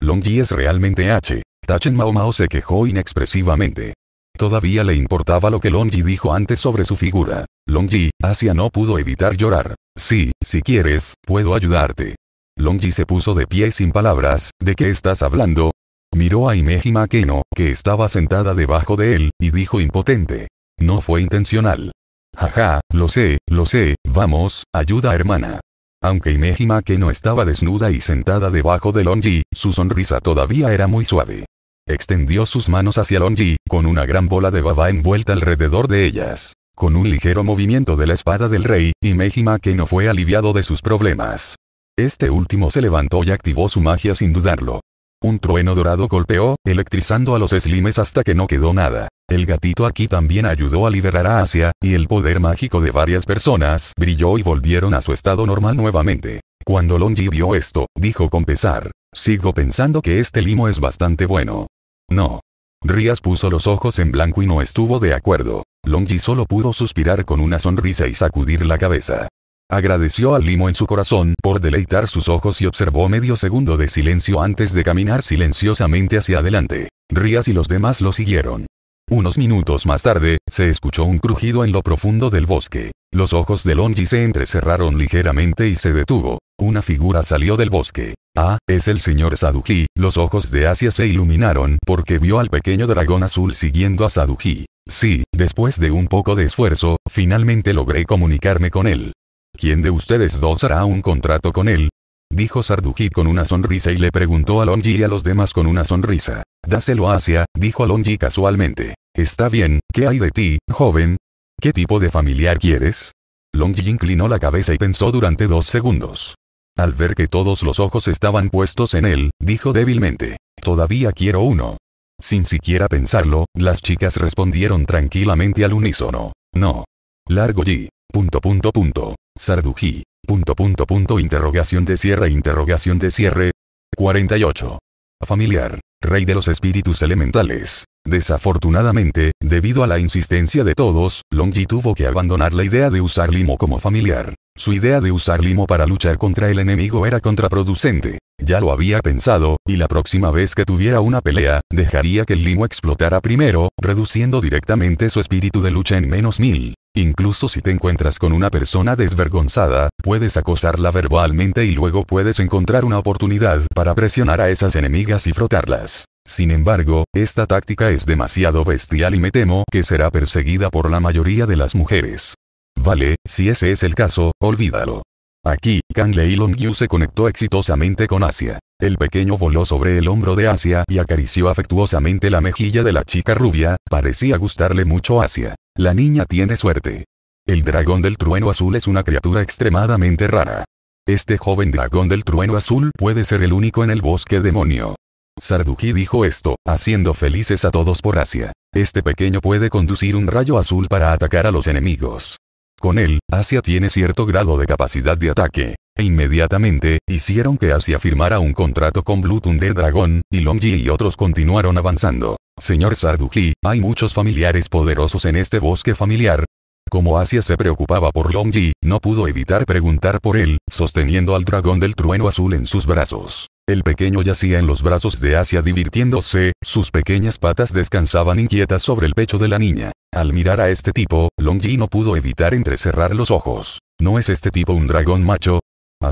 Longji es realmente H. Tachen Mao se quejó inexpresivamente. Todavía le importaba lo que Longji dijo antes sobre su figura. Longji, Asia no pudo evitar llorar. Sí, si quieres, puedo ayudarte. Longji se puso de pie sin palabras, ¿de qué estás hablando? Miró a Imeji Makeno, que estaba sentada debajo de él, y dijo impotente. No fue intencional. Jaja, lo sé, lo sé, vamos, ayuda hermana. Aunque Imeji Makeno estaba desnuda y sentada debajo de Longji, su sonrisa todavía era muy suave. Extendió sus manos hacia Longji, con una gran bola de baba envuelta alrededor de ellas. Con un ligero movimiento de la espada del rey, y Mejima que no fue aliviado de sus problemas. Este último se levantó y activó su magia sin dudarlo. Un trueno dorado golpeó, electrizando a los slimes hasta que no quedó nada. El gatito aquí también ayudó a liberar a Asia, y el poder mágico de varias personas brilló y volvieron a su estado normal nuevamente. Cuando Longji vio esto, dijo con pesar, sigo pensando que este limo es bastante bueno. No. Rías puso los ojos en blanco y no estuvo de acuerdo. Longji solo pudo suspirar con una sonrisa y sacudir la cabeza. Agradeció al limo en su corazón por deleitar sus ojos y observó medio segundo de silencio antes de caminar silenciosamente hacia adelante. Rías y los demás lo siguieron. Unos minutos más tarde, se escuchó un crujido en lo profundo del bosque. Los ojos de Longi se entrecerraron ligeramente y se detuvo. Una figura salió del bosque. Ah, es el señor Saduji. Los ojos de Asia se iluminaron porque vio al pequeño dragón azul siguiendo a Saduji. Sí, después de un poco de esfuerzo, finalmente logré comunicarme con él. ¿Quién de ustedes dos hará un contrato con él? Dijo Saduji con una sonrisa y le preguntó a Longi y a los demás con una sonrisa. Dáselo a Asia, dijo Longji casualmente. Está bien, ¿qué hay de ti, joven? ¿Qué tipo de familiar quieres? Longji inclinó la cabeza y pensó durante dos segundos. Al ver que todos los ojos estaban puestos en él, dijo débilmente. Todavía quiero uno. Sin siquiera pensarlo, las chicas respondieron tranquilamente al unísono. No. Largo Ji. Punto punto punto. Sarduji. Punto punto punto interrogación de cierre interrogación de cierre. 48. Familiar rey de los espíritus elementales. Desafortunadamente, debido a la insistencia de todos, Longji tuvo que abandonar la idea de usar limo como familiar. Su idea de usar limo para luchar contra el enemigo era contraproducente. Ya lo había pensado, y la próxima vez que tuviera una pelea, dejaría que el limo explotara primero, reduciendo directamente su espíritu de lucha en menos mil. Incluso si te encuentras con una persona desvergonzada, puedes acosarla verbalmente y luego puedes encontrar una oportunidad para presionar a esas enemigas y frotarlas. Sin embargo, esta táctica es demasiado bestial y me temo que será perseguida por la mayoría de las mujeres. Vale, si ese es el caso, olvídalo. Aquí, Kang Leilong Yu se conectó exitosamente con Asia. El pequeño voló sobre el hombro de Asia y acarició afectuosamente la mejilla de la chica rubia, parecía gustarle mucho Asia. La niña tiene suerte. El dragón del trueno azul es una criatura extremadamente rara. Este joven dragón del trueno azul puede ser el único en el bosque demonio. Sarduji dijo esto, haciendo felices a todos por Asia. Este pequeño puede conducir un rayo azul para atacar a los enemigos. Con él, Asia tiene cierto grado de capacidad de ataque. E inmediatamente, hicieron que Asia firmara un contrato con Blue Dragón, Dragon, y Longji y otros continuaron avanzando. Señor Sarduji, hay muchos familiares poderosos en este bosque familiar, como Asia se preocupaba por Longji, no pudo evitar preguntar por él, sosteniendo al dragón del trueno azul en sus brazos. El pequeño yacía en los brazos de Asia divirtiéndose, sus pequeñas patas descansaban inquietas sobre el pecho de la niña. Al mirar a este tipo, Longji no pudo evitar entrecerrar los ojos. ¿No es este tipo un dragón macho? A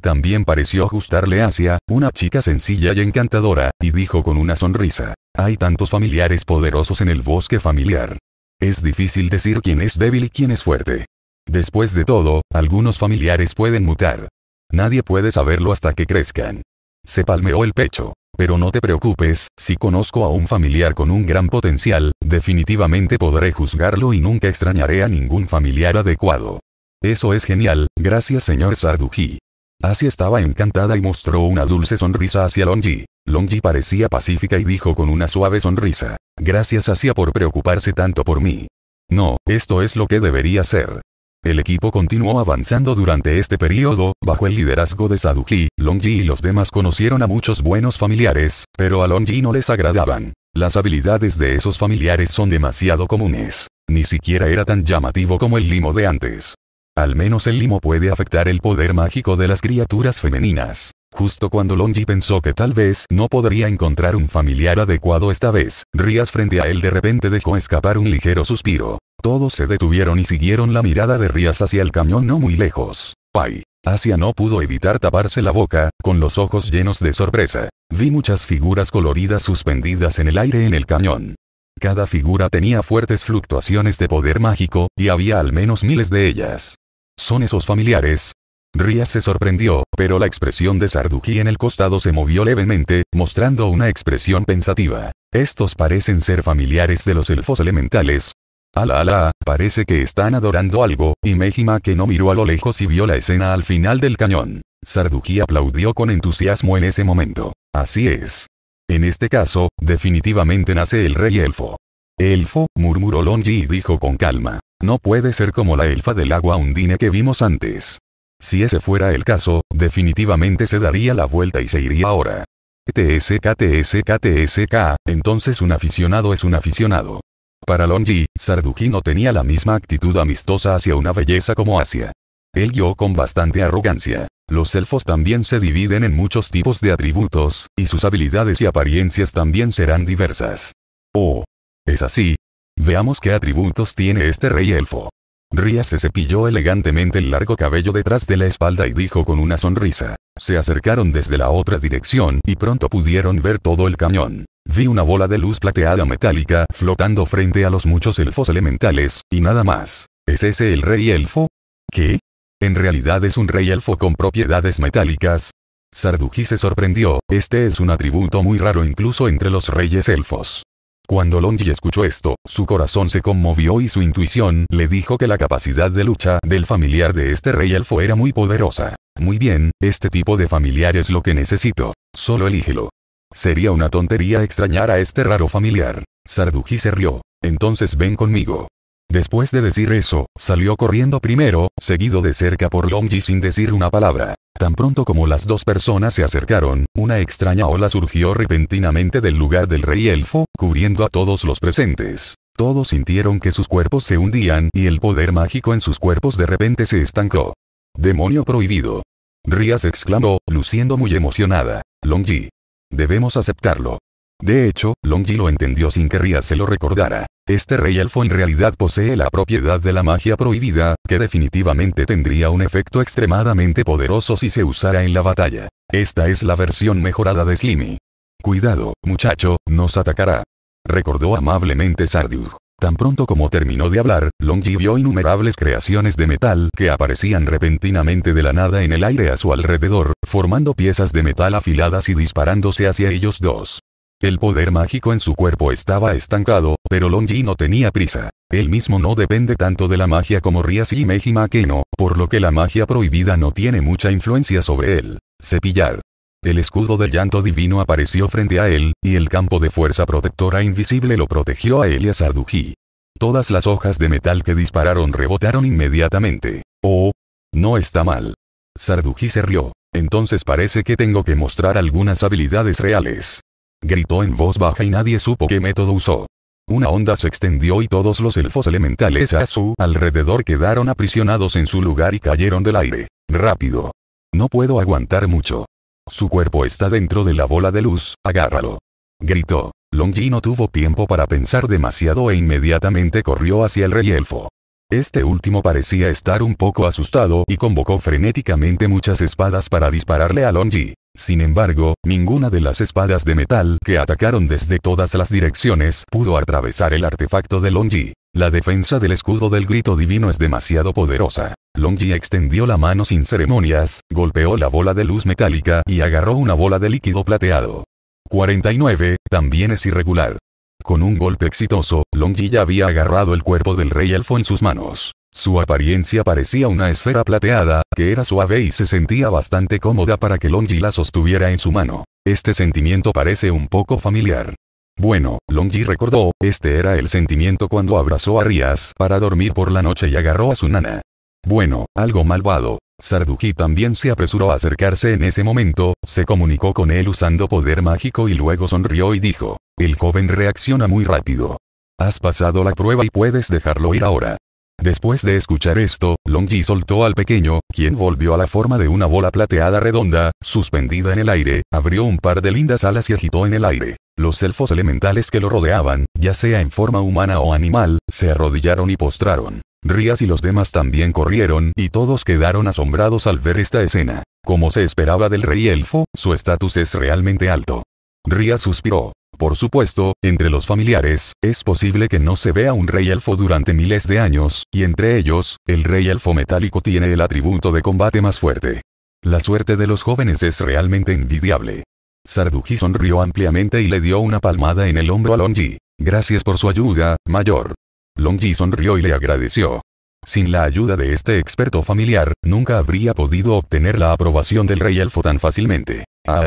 también pareció ajustarle hacia, una chica sencilla y encantadora, y dijo con una sonrisa. Hay tantos familiares poderosos en el bosque familiar. Es difícil decir quién es débil y quién es fuerte. Después de todo, algunos familiares pueden mutar. Nadie puede saberlo hasta que crezcan. Se palmeó el pecho. Pero no te preocupes, si conozco a un familiar con un gran potencial, definitivamente podré juzgarlo y nunca extrañaré a ningún familiar adecuado. Eso es genial, gracias señor Sarduji. Asia estaba encantada y mostró una dulce sonrisa hacia Longji. Longji parecía pacífica y dijo con una suave sonrisa. Gracias Asia por preocuparse tanto por mí. No, esto es lo que debería ser. El equipo continuó avanzando durante este periodo, bajo el liderazgo de Saduji, Longji y los demás conocieron a muchos buenos familiares, pero a Longji no les agradaban. Las habilidades de esos familiares son demasiado comunes. Ni siquiera era tan llamativo como el limo de antes. Al menos el limo puede afectar el poder mágico de las criaturas femeninas. Justo cuando Longi pensó que tal vez no podría encontrar un familiar adecuado esta vez, Rías frente a él de repente dejó escapar un ligero suspiro. Todos se detuvieron y siguieron la mirada de Rías hacia el cañón no muy lejos. ¡Ay! Asia no pudo evitar taparse la boca, con los ojos llenos de sorpresa. Vi muchas figuras coloridas suspendidas en el aire en el cañón. Cada figura tenía fuertes fluctuaciones de poder mágico, y había al menos miles de ellas. Son esos familiares. Rías se sorprendió, pero la expresión de Sardují en el costado se movió levemente, mostrando una expresión pensativa. Estos parecen ser familiares de los elfos elementales, Ala ala, parece que están adorando algo, y Mejima que no miró a lo lejos y vio la escena al final del cañón. Sarduji aplaudió con entusiasmo en ese momento. Así es. En este caso, definitivamente nace el rey elfo. Elfo, murmuró Longi y dijo con calma. No puede ser como la elfa del agua undine que vimos antes. Si ese fuera el caso, definitivamente se daría la vuelta y se iría ahora. TSK TSK TSK, entonces un aficionado es un aficionado. Para Longyi, Sarduji no tenía la misma actitud amistosa hacia una belleza como Asia. Él guió con bastante arrogancia. Los elfos también se dividen en muchos tipos de atributos, y sus habilidades y apariencias también serán diversas. Oh, es así. Veamos qué atributos tiene este rey elfo. Ria se cepilló elegantemente el largo cabello detrás de la espalda y dijo con una sonrisa. Se acercaron desde la otra dirección y pronto pudieron ver todo el cañón. Vi una bola de luz plateada metálica flotando frente a los muchos elfos elementales, y nada más. ¿Es ese el rey elfo? ¿Qué? En realidad es un rey elfo con propiedades metálicas. Sarduji se sorprendió, este es un atributo muy raro incluso entre los reyes elfos. Cuando Longi escuchó esto, su corazón se conmovió y su intuición le dijo que la capacidad de lucha del familiar de este rey elfo era muy poderosa. Muy bien, este tipo de familiar es lo que necesito. Solo elígelo. Sería una tontería extrañar a este raro familiar. Sarduji se rió. Entonces ven conmigo. Después de decir eso, salió corriendo primero, seguido de cerca por Longji sin decir una palabra. Tan pronto como las dos personas se acercaron, una extraña ola surgió repentinamente del lugar del rey elfo, cubriendo a todos los presentes. Todos sintieron que sus cuerpos se hundían y el poder mágico en sus cuerpos de repente se estancó. Demonio prohibido. Rías exclamó, luciendo muy emocionada. Longji. Debemos aceptarlo. De hecho, Longji lo entendió sin que Rías se lo recordara. Este rey alfo en realidad posee la propiedad de la magia prohibida, que definitivamente tendría un efecto extremadamente poderoso si se usara en la batalla. Esta es la versión mejorada de Slimy. Cuidado, muchacho, nos atacará. Recordó amablemente Sarduk. Tan pronto como terminó de hablar, Longji vio innumerables creaciones de metal que aparecían repentinamente de la nada en el aire a su alrededor, formando piezas de metal afiladas y disparándose hacia ellos dos. El poder mágico en su cuerpo estaba estancado, pero Longji no tenía prisa. Él mismo no depende tanto de la magia como Rias y Mejima Keno, por lo que la magia prohibida no tiene mucha influencia sobre él. Cepillar. El escudo del llanto divino apareció frente a él, y el campo de fuerza protectora invisible lo protegió a él y a Sarduji. Todas las hojas de metal que dispararon rebotaron inmediatamente. Oh. No está mal. Sarduji se rió. Entonces parece que tengo que mostrar algunas habilidades reales. Gritó en voz baja y nadie supo qué método usó. Una onda se extendió y todos los elfos elementales a su alrededor quedaron aprisionados en su lugar y cayeron del aire. Rápido. No puedo aguantar mucho. Su cuerpo está dentro de la bola de luz, agárralo. Gritó. Longji no tuvo tiempo para pensar demasiado e inmediatamente corrió hacia el rey elfo. Este último parecía estar un poco asustado y convocó frenéticamente muchas espadas para dispararle a Longji. Sin embargo, ninguna de las espadas de metal que atacaron desde todas las direcciones pudo atravesar el artefacto de Longji. La defensa del escudo del grito divino es demasiado poderosa. Longji extendió la mano sin ceremonias, golpeó la bola de luz metálica y agarró una bola de líquido plateado. 49. También es irregular. Con un golpe exitoso, Longji ya había agarrado el cuerpo del rey alfo en sus manos. Su apariencia parecía una esfera plateada, que era suave y se sentía bastante cómoda para que Longji la sostuviera en su mano. Este sentimiento parece un poco familiar. Bueno, Longji recordó, este era el sentimiento cuando abrazó a Rías para dormir por la noche y agarró a su nana. Bueno, algo malvado. Sarduji también se apresuró a acercarse en ese momento, se comunicó con él usando poder mágico y luego sonrió y dijo, el joven reacciona muy rápido. Has pasado la prueba y puedes dejarlo ir ahora. Después de escuchar esto, Longji soltó al pequeño, quien volvió a la forma de una bola plateada redonda, suspendida en el aire, abrió un par de lindas alas y agitó en el aire. Los elfos elementales que lo rodeaban, ya sea en forma humana o animal, se arrodillaron y postraron. Rías y los demás también corrieron y todos quedaron asombrados al ver esta escena. Como se esperaba del rey elfo, su estatus es realmente alto. Rías suspiró. Por supuesto, entre los familiares, es posible que no se vea un rey elfo durante miles de años, y entre ellos, el rey elfo metálico tiene el atributo de combate más fuerte. La suerte de los jóvenes es realmente envidiable. Sarduji sonrió ampliamente y le dio una palmada en el hombro a Longi. Gracias por su ayuda, mayor. Longji sonrió y le agradeció. Sin la ayuda de este experto familiar, nunca habría podido obtener la aprobación del rey elfo tan fácilmente. Ah,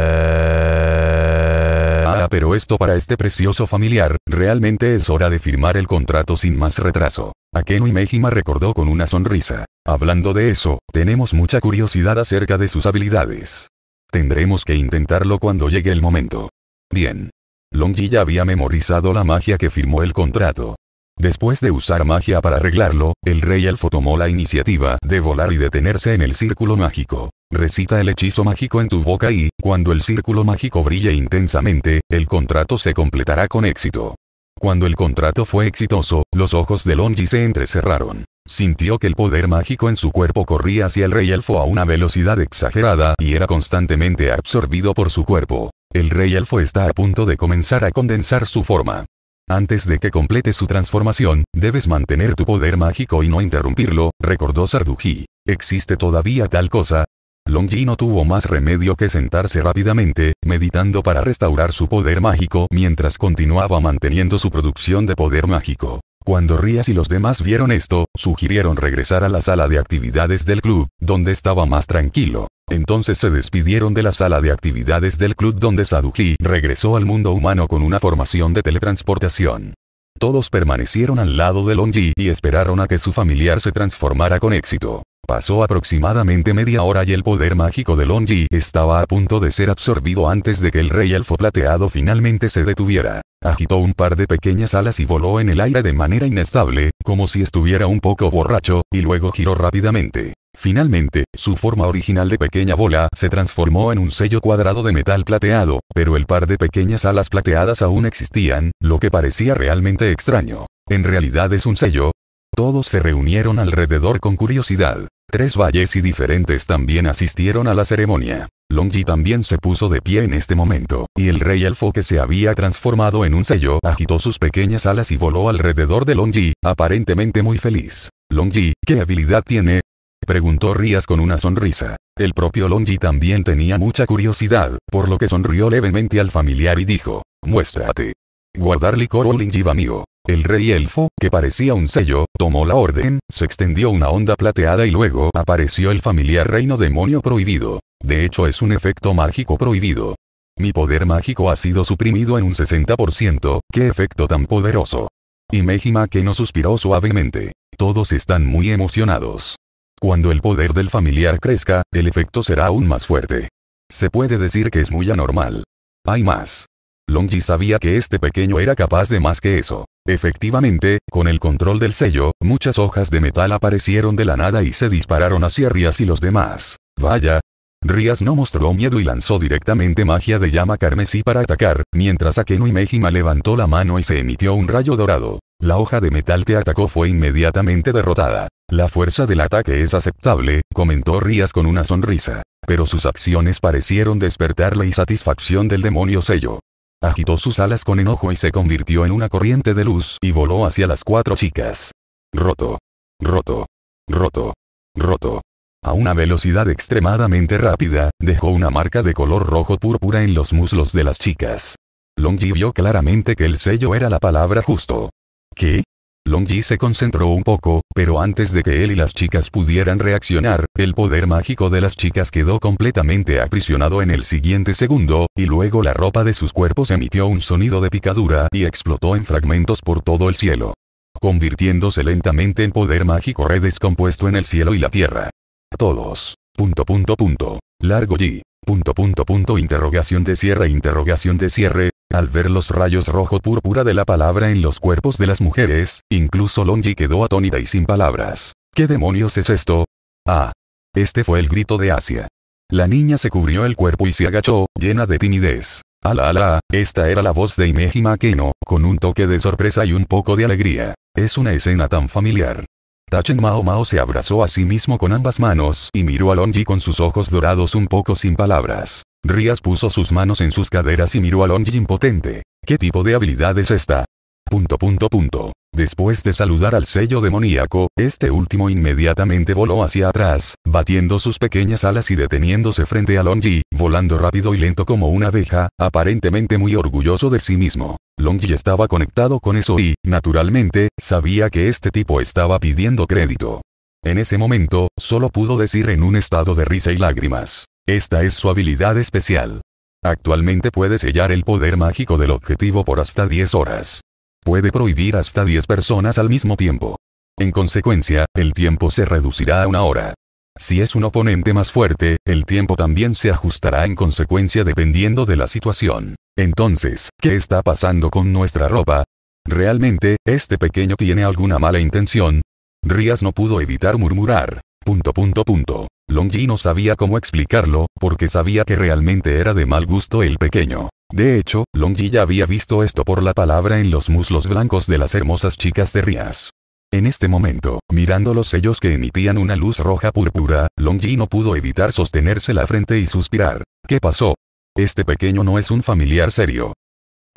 ah, ah pero esto para este precioso familiar, realmente es hora de firmar el contrato sin más retraso. Akeno y Mejima recordó con una sonrisa. Hablando de eso, tenemos mucha curiosidad acerca de sus habilidades. Tendremos que intentarlo cuando llegue el momento. Bien. Longji ya había memorizado la magia que firmó el contrato, Después de usar magia para arreglarlo, el rey Alfo tomó la iniciativa de volar y detenerse en el círculo mágico. Recita el hechizo mágico en tu boca y, cuando el círculo mágico brille intensamente, el contrato se completará con éxito. Cuando el contrato fue exitoso, los ojos de Longi se entrecerraron. Sintió que el poder mágico en su cuerpo corría hacia el rey Alfo a una velocidad exagerada y era constantemente absorbido por su cuerpo. El rey Alfo está a punto de comenzar a condensar su forma. Antes de que complete su transformación, debes mantener tu poder mágico y no interrumpirlo, recordó Sarduji. ¿Existe todavía tal cosa? Longji no tuvo más remedio que sentarse rápidamente, meditando para restaurar su poder mágico mientras continuaba manteniendo su producción de poder mágico. Cuando Rías y los demás vieron esto, sugirieron regresar a la sala de actividades del club, donde estaba más tranquilo. Entonces se despidieron de la sala de actividades del club donde Saduji regresó al mundo humano con una formación de teletransportación. Todos permanecieron al lado de Longji y esperaron a que su familiar se transformara con éxito. Pasó aproximadamente media hora y el poder mágico de Longji estaba a punto de ser absorbido antes de que el rey alfo plateado finalmente se detuviera. Agitó un par de pequeñas alas y voló en el aire de manera inestable, como si estuviera un poco borracho, y luego giró rápidamente. Finalmente, su forma original de pequeña bola se transformó en un sello cuadrado de metal plateado, pero el par de pequeñas alas plateadas aún existían, lo que parecía realmente extraño. En realidad es un sello. Todos se reunieron alrededor con curiosidad. Tres valles y diferentes también asistieron a la ceremonia. Longji también se puso de pie en este momento, y el rey elfo que se había transformado en un sello agitó sus pequeñas alas y voló alrededor de Longji, aparentemente muy feliz. Longji, ¿qué habilidad tiene? Preguntó Rías con una sonrisa. El propio Longji también tenía mucha curiosidad, por lo que sonrió levemente al familiar y dijo, muéstrate. Guardar licor o oh mío. El rey elfo, que parecía un sello, tomó la orden, se extendió una onda plateada y luego apareció el familiar reino demonio prohibido. De hecho es un efecto mágico prohibido. Mi poder mágico ha sido suprimido en un 60%, qué efecto tan poderoso. Y Mejima que no suspiró suavemente. Todos están muy emocionados. Cuando el poder del familiar crezca, el efecto será aún más fuerte. Se puede decir que es muy anormal. Hay más. Longji sabía que este pequeño era capaz de más que eso. Efectivamente, con el control del sello, muchas hojas de metal aparecieron de la nada y se dispararon hacia Rías y los demás. Vaya. Rías no mostró miedo y lanzó directamente magia de llama carmesí para atacar, mientras Akeno y Mejima levantó la mano y se emitió un rayo dorado. La hoja de metal que atacó fue inmediatamente derrotada. La fuerza del ataque es aceptable, comentó Rías con una sonrisa. Pero sus acciones parecieron despertar la insatisfacción del demonio sello agitó sus alas con enojo y se convirtió en una corriente de luz y voló hacia las cuatro chicas. Roto. Roto. Roto. Roto. A una velocidad extremadamente rápida, dejó una marca de color rojo púrpura en los muslos de las chicas. Longji vio claramente que el sello era la palabra justo. ¿Qué? Longji se concentró un poco, pero antes de que él y las chicas pudieran reaccionar, el poder mágico de las chicas quedó completamente aprisionado en el siguiente segundo, y luego la ropa de sus cuerpos emitió un sonido de picadura y explotó en fragmentos por todo el cielo. Convirtiéndose lentamente en poder mágico redescompuesto en el cielo y la tierra. Todos. Punto punto punto. Largo Punto punto punto interrogación de cierre interrogación de cierre, al ver los rayos rojo-púrpura de la palabra en los cuerpos de las mujeres, incluso Longi quedó atónita y sin palabras. ¿Qué demonios es esto? Ah. Este fue el grito de Asia. La niña se cubrió el cuerpo y se agachó, llena de timidez. Ala ala, esta era la voz de Imeji Makeno, con un toque de sorpresa y un poco de alegría. Es una escena tan familiar. Tachen Mao Mao se abrazó a sí mismo con ambas manos y miró a Longji con sus ojos dorados un poco sin palabras. Rías puso sus manos en sus caderas y miró a Longji impotente. ¿Qué tipo de habilidad es esta? Punto punto punto. Después de saludar al sello demoníaco, este último inmediatamente voló hacia atrás, batiendo sus pequeñas alas y deteniéndose frente a Longji, volando rápido y lento como una abeja, aparentemente muy orgulloso de sí mismo. Longji estaba conectado con eso y, naturalmente, sabía que este tipo estaba pidiendo crédito. En ese momento, solo pudo decir en un estado de risa y lágrimas. Esta es su habilidad especial. Actualmente puede sellar el poder mágico del objetivo por hasta 10 horas puede prohibir hasta 10 personas al mismo tiempo. En consecuencia, el tiempo se reducirá a una hora. Si es un oponente más fuerte, el tiempo también se ajustará en consecuencia dependiendo de la situación. Entonces, ¿qué está pasando con nuestra ropa? ¿Realmente, este pequeño tiene alguna mala intención? Rías no pudo evitar murmurar. Punto punto punto. Longji no sabía cómo explicarlo, porque sabía que realmente era de mal gusto el pequeño. De hecho, Longji ya había visto esto por la palabra en los muslos blancos de las hermosas chicas de Rías. En este momento, mirando los sellos que emitían una luz roja púrpura, Longji no pudo evitar sostenerse la frente y suspirar. ¿Qué pasó? Este pequeño no es un familiar serio.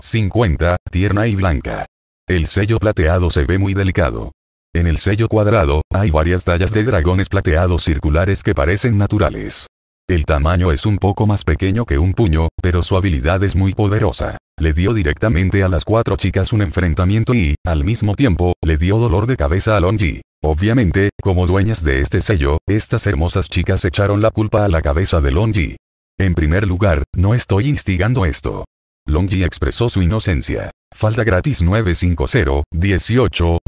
50, tierna y blanca. El sello plateado se ve muy delicado. En el sello cuadrado, hay varias tallas de dragones plateados circulares que parecen naturales. El tamaño es un poco más pequeño que un puño, pero su habilidad es muy poderosa. Le dio directamente a las cuatro chicas un enfrentamiento y, al mismo tiempo, le dio dolor de cabeza a Longji. Obviamente, como dueñas de este sello, estas hermosas chicas echaron la culpa a la cabeza de Longji. En primer lugar, no estoy instigando esto. Longji expresó su inocencia. Falta gratis 950 18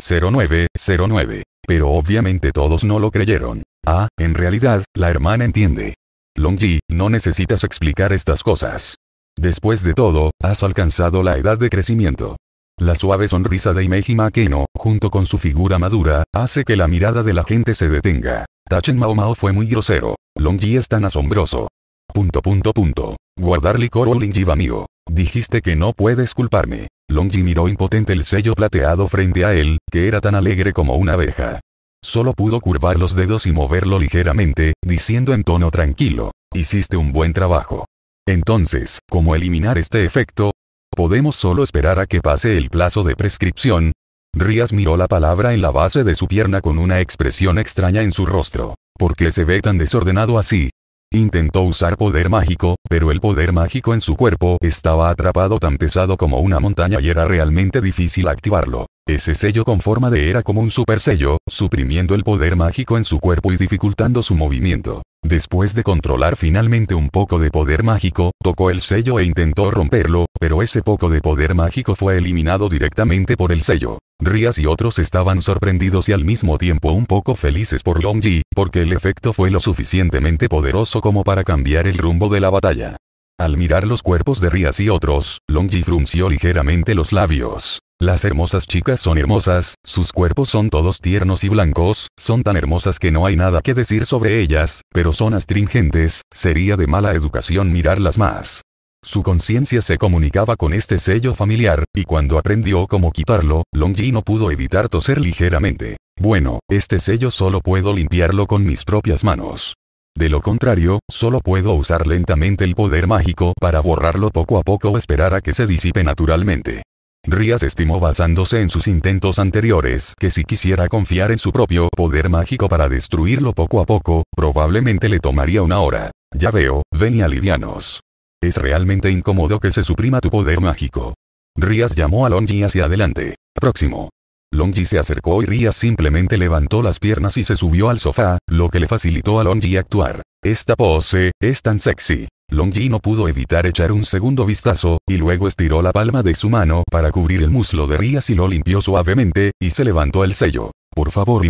Pero obviamente todos no lo creyeron. Ah, en realidad, la hermana entiende. Longji, no necesitas explicar estas cosas. Después de todo, has alcanzado la edad de crecimiento. La suave sonrisa de Imeji Keno, junto con su figura madura, hace que la mirada de la gente se detenga. Tachen Mao Mao fue muy grosero. Longji es tan asombroso. Punto punto punto. Guardar licor o mío. Dijiste que no puedes culparme. Longji miró impotente el sello plateado frente a él, que era tan alegre como una abeja. Solo pudo curvar los dedos y moverlo ligeramente, diciendo en tono tranquilo, hiciste un buen trabajo. Entonces, ¿cómo eliminar este efecto? Podemos solo esperar a que pase el plazo de prescripción. Rías miró la palabra en la base de su pierna con una expresión extraña en su rostro. ¿Por qué se ve tan desordenado así? Intentó usar poder mágico, pero el poder mágico en su cuerpo estaba atrapado tan pesado como una montaña y era realmente difícil activarlo. Ese sello con forma de era como un super sello, suprimiendo el poder mágico en su cuerpo y dificultando su movimiento. Después de controlar finalmente un poco de poder mágico, tocó el sello e intentó romperlo, pero ese poco de poder mágico fue eliminado directamente por el sello. Rías y otros estaban sorprendidos y al mismo tiempo un poco felices por Longji, porque el efecto fue lo suficientemente poderoso como para cambiar el rumbo de la batalla. Al mirar los cuerpos de Rías y otros, Longji frunció ligeramente los labios. Las hermosas chicas son hermosas, sus cuerpos son todos tiernos y blancos, son tan hermosas que no hay nada que decir sobre ellas, pero son astringentes, sería de mala educación mirarlas más. Su conciencia se comunicaba con este sello familiar, y cuando aprendió cómo quitarlo, Longji no pudo evitar toser ligeramente. Bueno, este sello solo puedo limpiarlo con mis propias manos. De lo contrario, solo puedo usar lentamente el poder mágico para borrarlo poco a poco o esperar a que se disipe naturalmente. Rías estimó basándose en sus intentos anteriores que si quisiera confiar en su propio poder mágico para destruirlo poco a poco, probablemente le tomaría una hora. Ya veo, ven y alivianos. Es realmente incómodo que se suprima tu poder mágico. Rías llamó a Longi hacia adelante. Próximo. Longi se acercó y Rías simplemente levantó las piernas y se subió al sofá, lo que le facilitó a Longi actuar. Esta pose, es tan sexy. Longji no pudo evitar echar un segundo vistazo, y luego estiró la palma de su mano para cubrir el muslo de Rías y lo limpió suavemente, y se levantó el sello. Por favor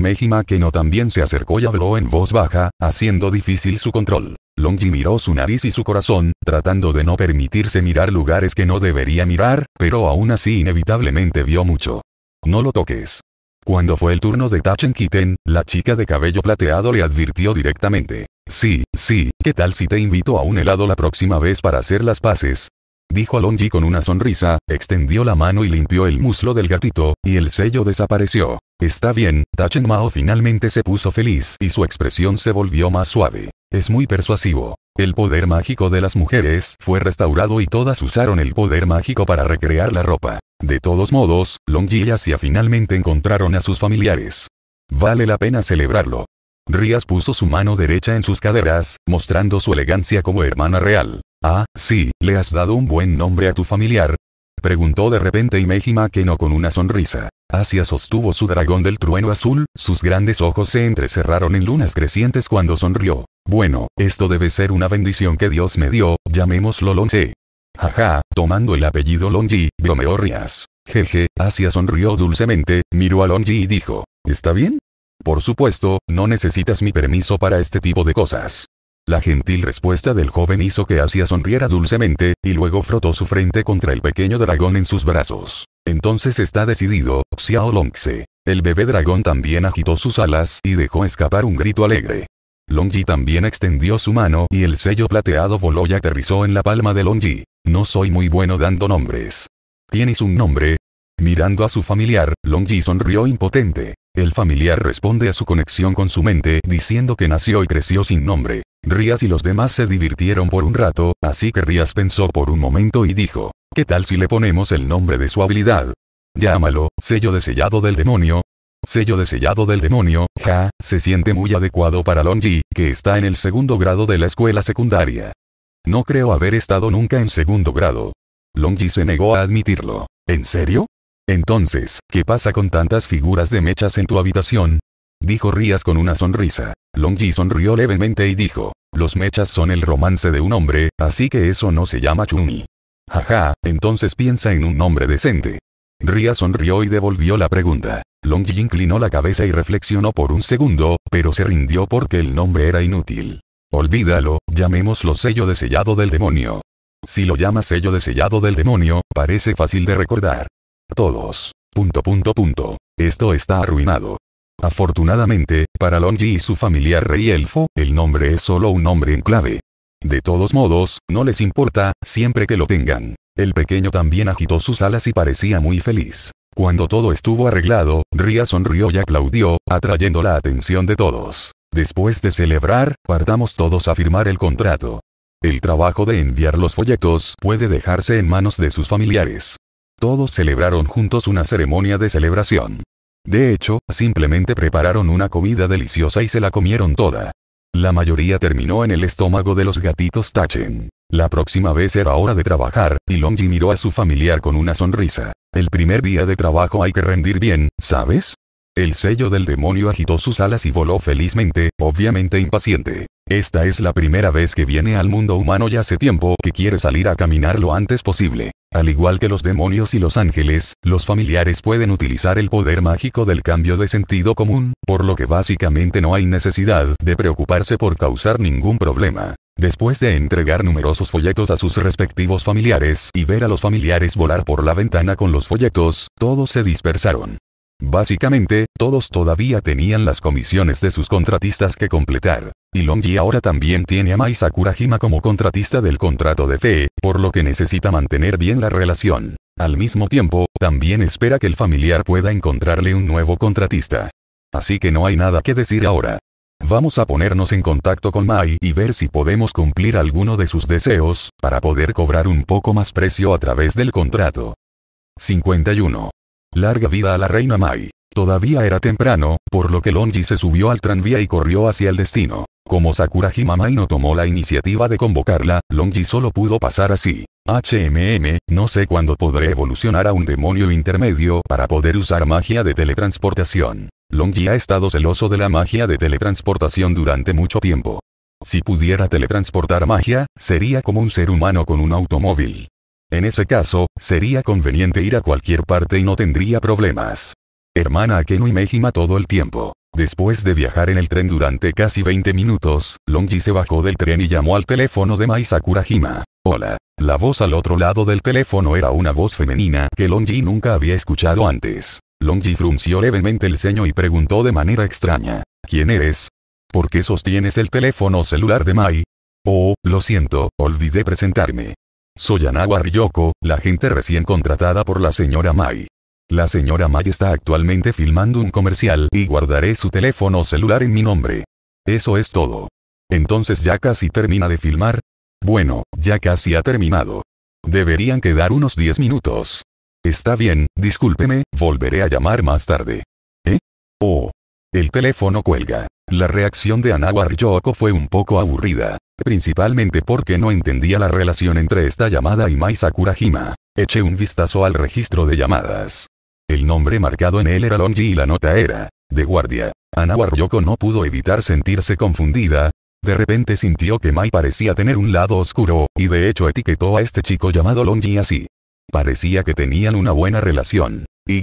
que no también se acercó y habló en voz baja, haciendo difícil su control. Longji miró su nariz y su corazón, tratando de no permitirse mirar lugares que no debería mirar, pero aún así inevitablemente vio mucho. No lo toques. Cuando fue el turno de Tachen Kiten, la chica de cabello plateado le advirtió directamente. Sí, sí, ¿qué tal si te invito a un helado la próxima vez para hacer las paces? Dijo Longji con una sonrisa, extendió la mano y limpió el muslo del gatito, y el sello desapareció. Está bien, Tachen Mao finalmente se puso feliz y su expresión se volvió más suave. Es muy persuasivo. El poder mágico de las mujeres fue restaurado y todas usaron el poder mágico para recrear la ropa. De todos modos, Long y Asia finalmente encontraron a sus familiares. Vale la pena celebrarlo. Rías puso su mano derecha en sus caderas, mostrando su elegancia como hermana real. Ah, sí, le has dado un buen nombre a tu familiar, Preguntó de repente que no con una sonrisa. Asia sostuvo su dragón del trueno azul, sus grandes ojos se entrecerraron en lunas crecientes cuando sonrió. Bueno, esto debe ser una bendición que Dios me dio, llamémoslo Lonce. Jaja, tomando el apellido Longi, bromeó Rias. Jeje, Asia sonrió dulcemente, miró a Longi y dijo, ¿está bien? Por supuesto, no necesitas mi permiso para este tipo de cosas. La gentil respuesta del joven hizo que Asia sonriera dulcemente, y luego frotó su frente contra el pequeño dragón en sus brazos. Entonces está decidido, Xiao El bebé dragón también agitó sus alas y dejó escapar un grito alegre. Longji también extendió su mano y el sello plateado voló y aterrizó en la palma de Longji. No soy muy bueno dando nombres. ¿Tienes un nombre? Mirando a su familiar, Longji sonrió impotente. El familiar responde a su conexión con su mente diciendo que nació y creció sin nombre. Rías y los demás se divirtieron por un rato, así que Rías pensó por un momento y dijo, ¿qué tal si le ponemos el nombre de su habilidad? Llámalo, sello de sellado del demonio. Sello de sellado del demonio, ja, se siente muy adecuado para Longji, que está en el segundo grado de la escuela secundaria. No creo haber estado nunca en segundo grado. Longji se negó a admitirlo. ¿En serio? Entonces, ¿qué pasa con tantas figuras de mechas en tu habitación? Dijo Rías con una sonrisa. Longji sonrió levemente y dijo, los mechas son el romance de un hombre, así que eso no se llama Chumi. Jaja, entonces piensa en un nombre decente. Rías sonrió y devolvió la pregunta. Longji inclinó la cabeza y reflexionó por un segundo, pero se rindió porque el nombre era inútil. Olvídalo, llamémoslo sello de sellado del demonio. Si lo llamas sello de sellado del demonio, parece fácil de recordar. Todos. Esto está arruinado. Afortunadamente, para Longi y su familiar rey elfo, el nombre es solo un nombre en clave. De todos modos, no les importa, siempre que lo tengan. El pequeño también agitó sus alas y parecía muy feliz. Cuando todo estuvo arreglado, Ria sonrió y aplaudió, atrayendo la atención de todos. Después de celebrar, partamos todos a firmar el contrato. El trabajo de enviar los folletos puede dejarse en manos de sus familiares todos celebraron juntos una ceremonia de celebración. De hecho, simplemente prepararon una comida deliciosa y se la comieron toda. La mayoría terminó en el estómago de los gatitos Tachen. La próxima vez era hora de trabajar, y Longji miró a su familiar con una sonrisa. El primer día de trabajo hay que rendir bien, ¿sabes? El sello del demonio agitó sus alas y voló felizmente, obviamente impaciente. Esta es la primera vez que viene al mundo humano y hace tiempo que quiere salir a caminar lo antes posible. Al igual que los demonios y los ángeles, los familiares pueden utilizar el poder mágico del cambio de sentido común, por lo que básicamente no hay necesidad de preocuparse por causar ningún problema. Después de entregar numerosos folletos a sus respectivos familiares y ver a los familiares volar por la ventana con los folletos, todos se dispersaron. Básicamente, todos todavía tenían las comisiones de sus contratistas que completar. Y Longji ahora también tiene a Mai Sakurajima como contratista del contrato de fe, por lo que necesita mantener bien la relación. Al mismo tiempo, también espera que el familiar pueda encontrarle un nuevo contratista. Así que no hay nada que decir ahora. Vamos a ponernos en contacto con Mai y ver si podemos cumplir alguno de sus deseos, para poder cobrar un poco más precio a través del contrato. 51. Larga vida a la reina Mai. Todavía era temprano, por lo que Longji se subió al tranvía y corrió hacia el destino. Como Sakura Mai no tomó la iniciativa de convocarla, Longji solo pudo pasar así. HMM, no sé cuándo podré evolucionar a un demonio intermedio para poder usar magia de teletransportación. Longji ha estado celoso de la magia de teletransportación durante mucho tiempo. Si pudiera teletransportar magia, sería como un ser humano con un automóvil. En ese caso, sería conveniente ir a cualquier parte y no tendría problemas. Hermana Akeno y Mejima todo el tiempo. Después de viajar en el tren durante casi 20 minutos, Longji se bajó del tren y llamó al teléfono de Mai Sakurajima. Hola. La voz al otro lado del teléfono era una voz femenina que Longji nunca había escuchado antes. Longji frunció levemente el ceño y preguntó de manera extraña. ¿Quién eres? ¿Por qué sostienes el teléfono celular de Mai? Oh, lo siento, olvidé presentarme. Soy Anawar Ryoko, la gente recién contratada por la señora Mai. La señora Mai está actualmente filmando un comercial y guardaré su teléfono celular en mi nombre. Eso es todo. Entonces ya casi termina de filmar. Bueno, ya casi ha terminado. Deberían quedar unos 10 minutos. Está bien, discúlpeme, volveré a llamar más tarde. ¿Eh? Oh, el teléfono cuelga. La reacción de Anawar Yoko fue un poco aburrida, principalmente porque no entendía la relación entre esta llamada y Mai Sakurajima. Eché un vistazo al registro de llamadas. El nombre marcado en él era Longi y la nota era, de guardia. Anawar Yoko no pudo evitar sentirse confundida. De repente sintió que Mai parecía tener un lado oscuro, y de hecho etiquetó a este chico llamado Longi así. Parecía que tenían una buena relación. Y.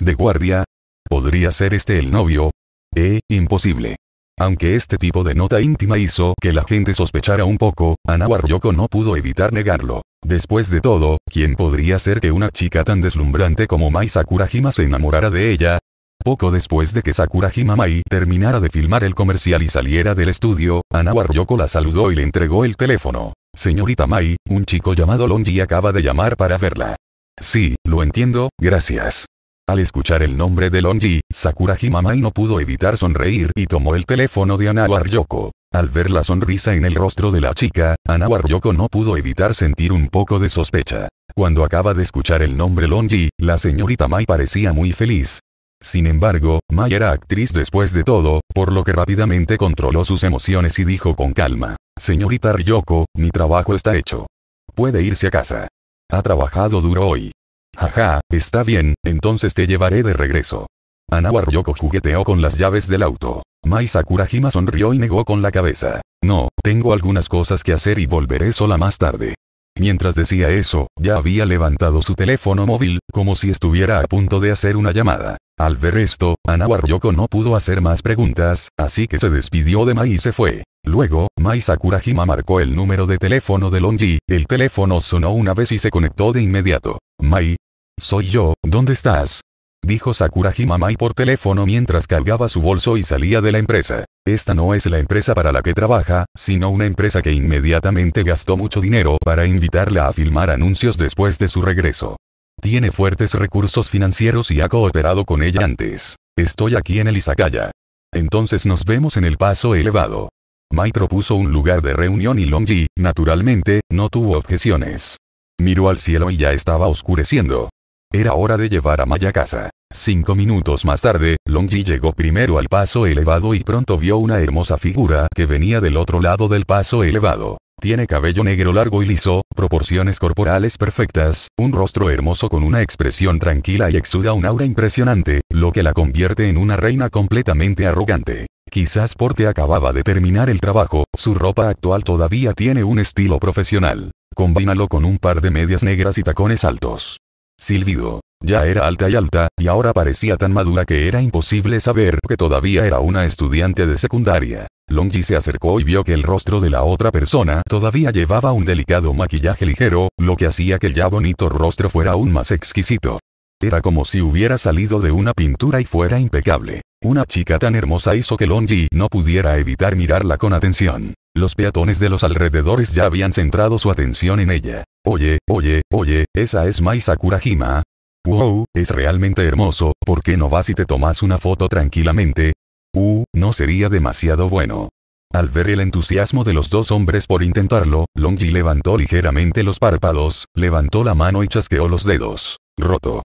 De guardia, ¿Podría ser este el novio? Eh, imposible. Aunque este tipo de nota íntima hizo que la gente sospechara un poco, Anawar Yoko no pudo evitar negarlo. Después de todo, ¿quién podría ser que una chica tan deslumbrante como Mai Sakurajima se enamorara de ella? Poco después de que Sakurajima Mai terminara de filmar el comercial y saliera del estudio, Anawar Yoko la saludó y le entregó el teléfono. Señorita Mai, un chico llamado Longi acaba de llamar para verla. Sí, lo entiendo, gracias. Al escuchar el nombre de Lonji, Sakura Himamai no pudo evitar sonreír y tomó el teléfono de Anawar Yoko. Al ver la sonrisa en el rostro de la chica, Anawar Yoko no pudo evitar sentir un poco de sospecha. Cuando acaba de escuchar el nombre Lonji, la señorita Mai parecía muy feliz. Sin embargo, Mai era actriz después de todo, por lo que rápidamente controló sus emociones y dijo con calma, Señorita Ryoko, mi trabajo está hecho. Puede irse a casa. Ha trabajado duro hoy. Jaja, está bien, entonces te llevaré de regreso. Anawar Yoko jugueteó con las llaves del auto. Mai Sakurajima sonrió y negó con la cabeza. No, tengo algunas cosas que hacer y volveré sola más tarde. Mientras decía eso, ya había levantado su teléfono móvil, como si estuviera a punto de hacer una llamada. Al ver esto, Anawar Yoko no pudo hacer más preguntas, así que se despidió de Mai y se fue. Luego, Mai Sakurajima marcó el número de teléfono de Longji, el teléfono sonó una vez y se conectó de inmediato. Mai, soy yo, ¿dónde estás? Dijo Sakura Mai por teléfono mientras cargaba su bolso y salía de la empresa. Esta no es la empresa para la que trabaja, sino una empresa que inmediatamente gastó mucho dinero para invitarla a filmar anuncios después de su regreso. Tiene fuertes recursos financieros y ha cooperado con ella antes. Estoy aquí en el Izakaya. Entonces nos vemos en el paso elevado. Mai propuso un lugar de reunión y Longji, naturalmente, no tuvo objeciones. Miró al cielo y ya estaba oscureciendo. Era hora de llevar a Maya a casa. Cinco minutos más tarde, Longji llegó primero al paso elevado y pronto vio una hermosa figura que venía del otro lado del paso elevado. Tiene cabello negro largo y liso, proporciones corporales perfectas, un rostro hermoso con una expresión tranquila y exuda un aura impresionante, lo que la convierte en una reina completamente arrogante. Quizás porque acababa de terminar el trabajo, su ropa actual todavía tiene un estilo profesional. Combínalo con un par de medias negras y tacones altos. Silvido. Ya era alta y alta, y ahora parecía tan madura que era imposible saber que todavía era una estudiante de secundaria. Longji se acercó y vio que el rostro de la otra persona todavía llevaba un delicado maquillaje ligero, lo que hacía que el ya bonito rostro fuera aún más exquisito. Era como si hubiera salido de una pintura y fuera impecable. Una chica tan hermosa hizo que Longji no pudiera evitar mirarla con atención. Los peatones de los alrededores ya habían centrado su atención en ella. Oye, oye, oye, esa es Mai Sakurajima. Wow, es realmente hermoso, ¿por qué no vas y te tomas una foto tranquilamente? Uh, no sería demasiado bueno. Al ver el entusiasmo de los dos hombres por intentarlo, Longji levantó ligeramente los párpados, levantó la mano y chasqueó los dedos. Roto.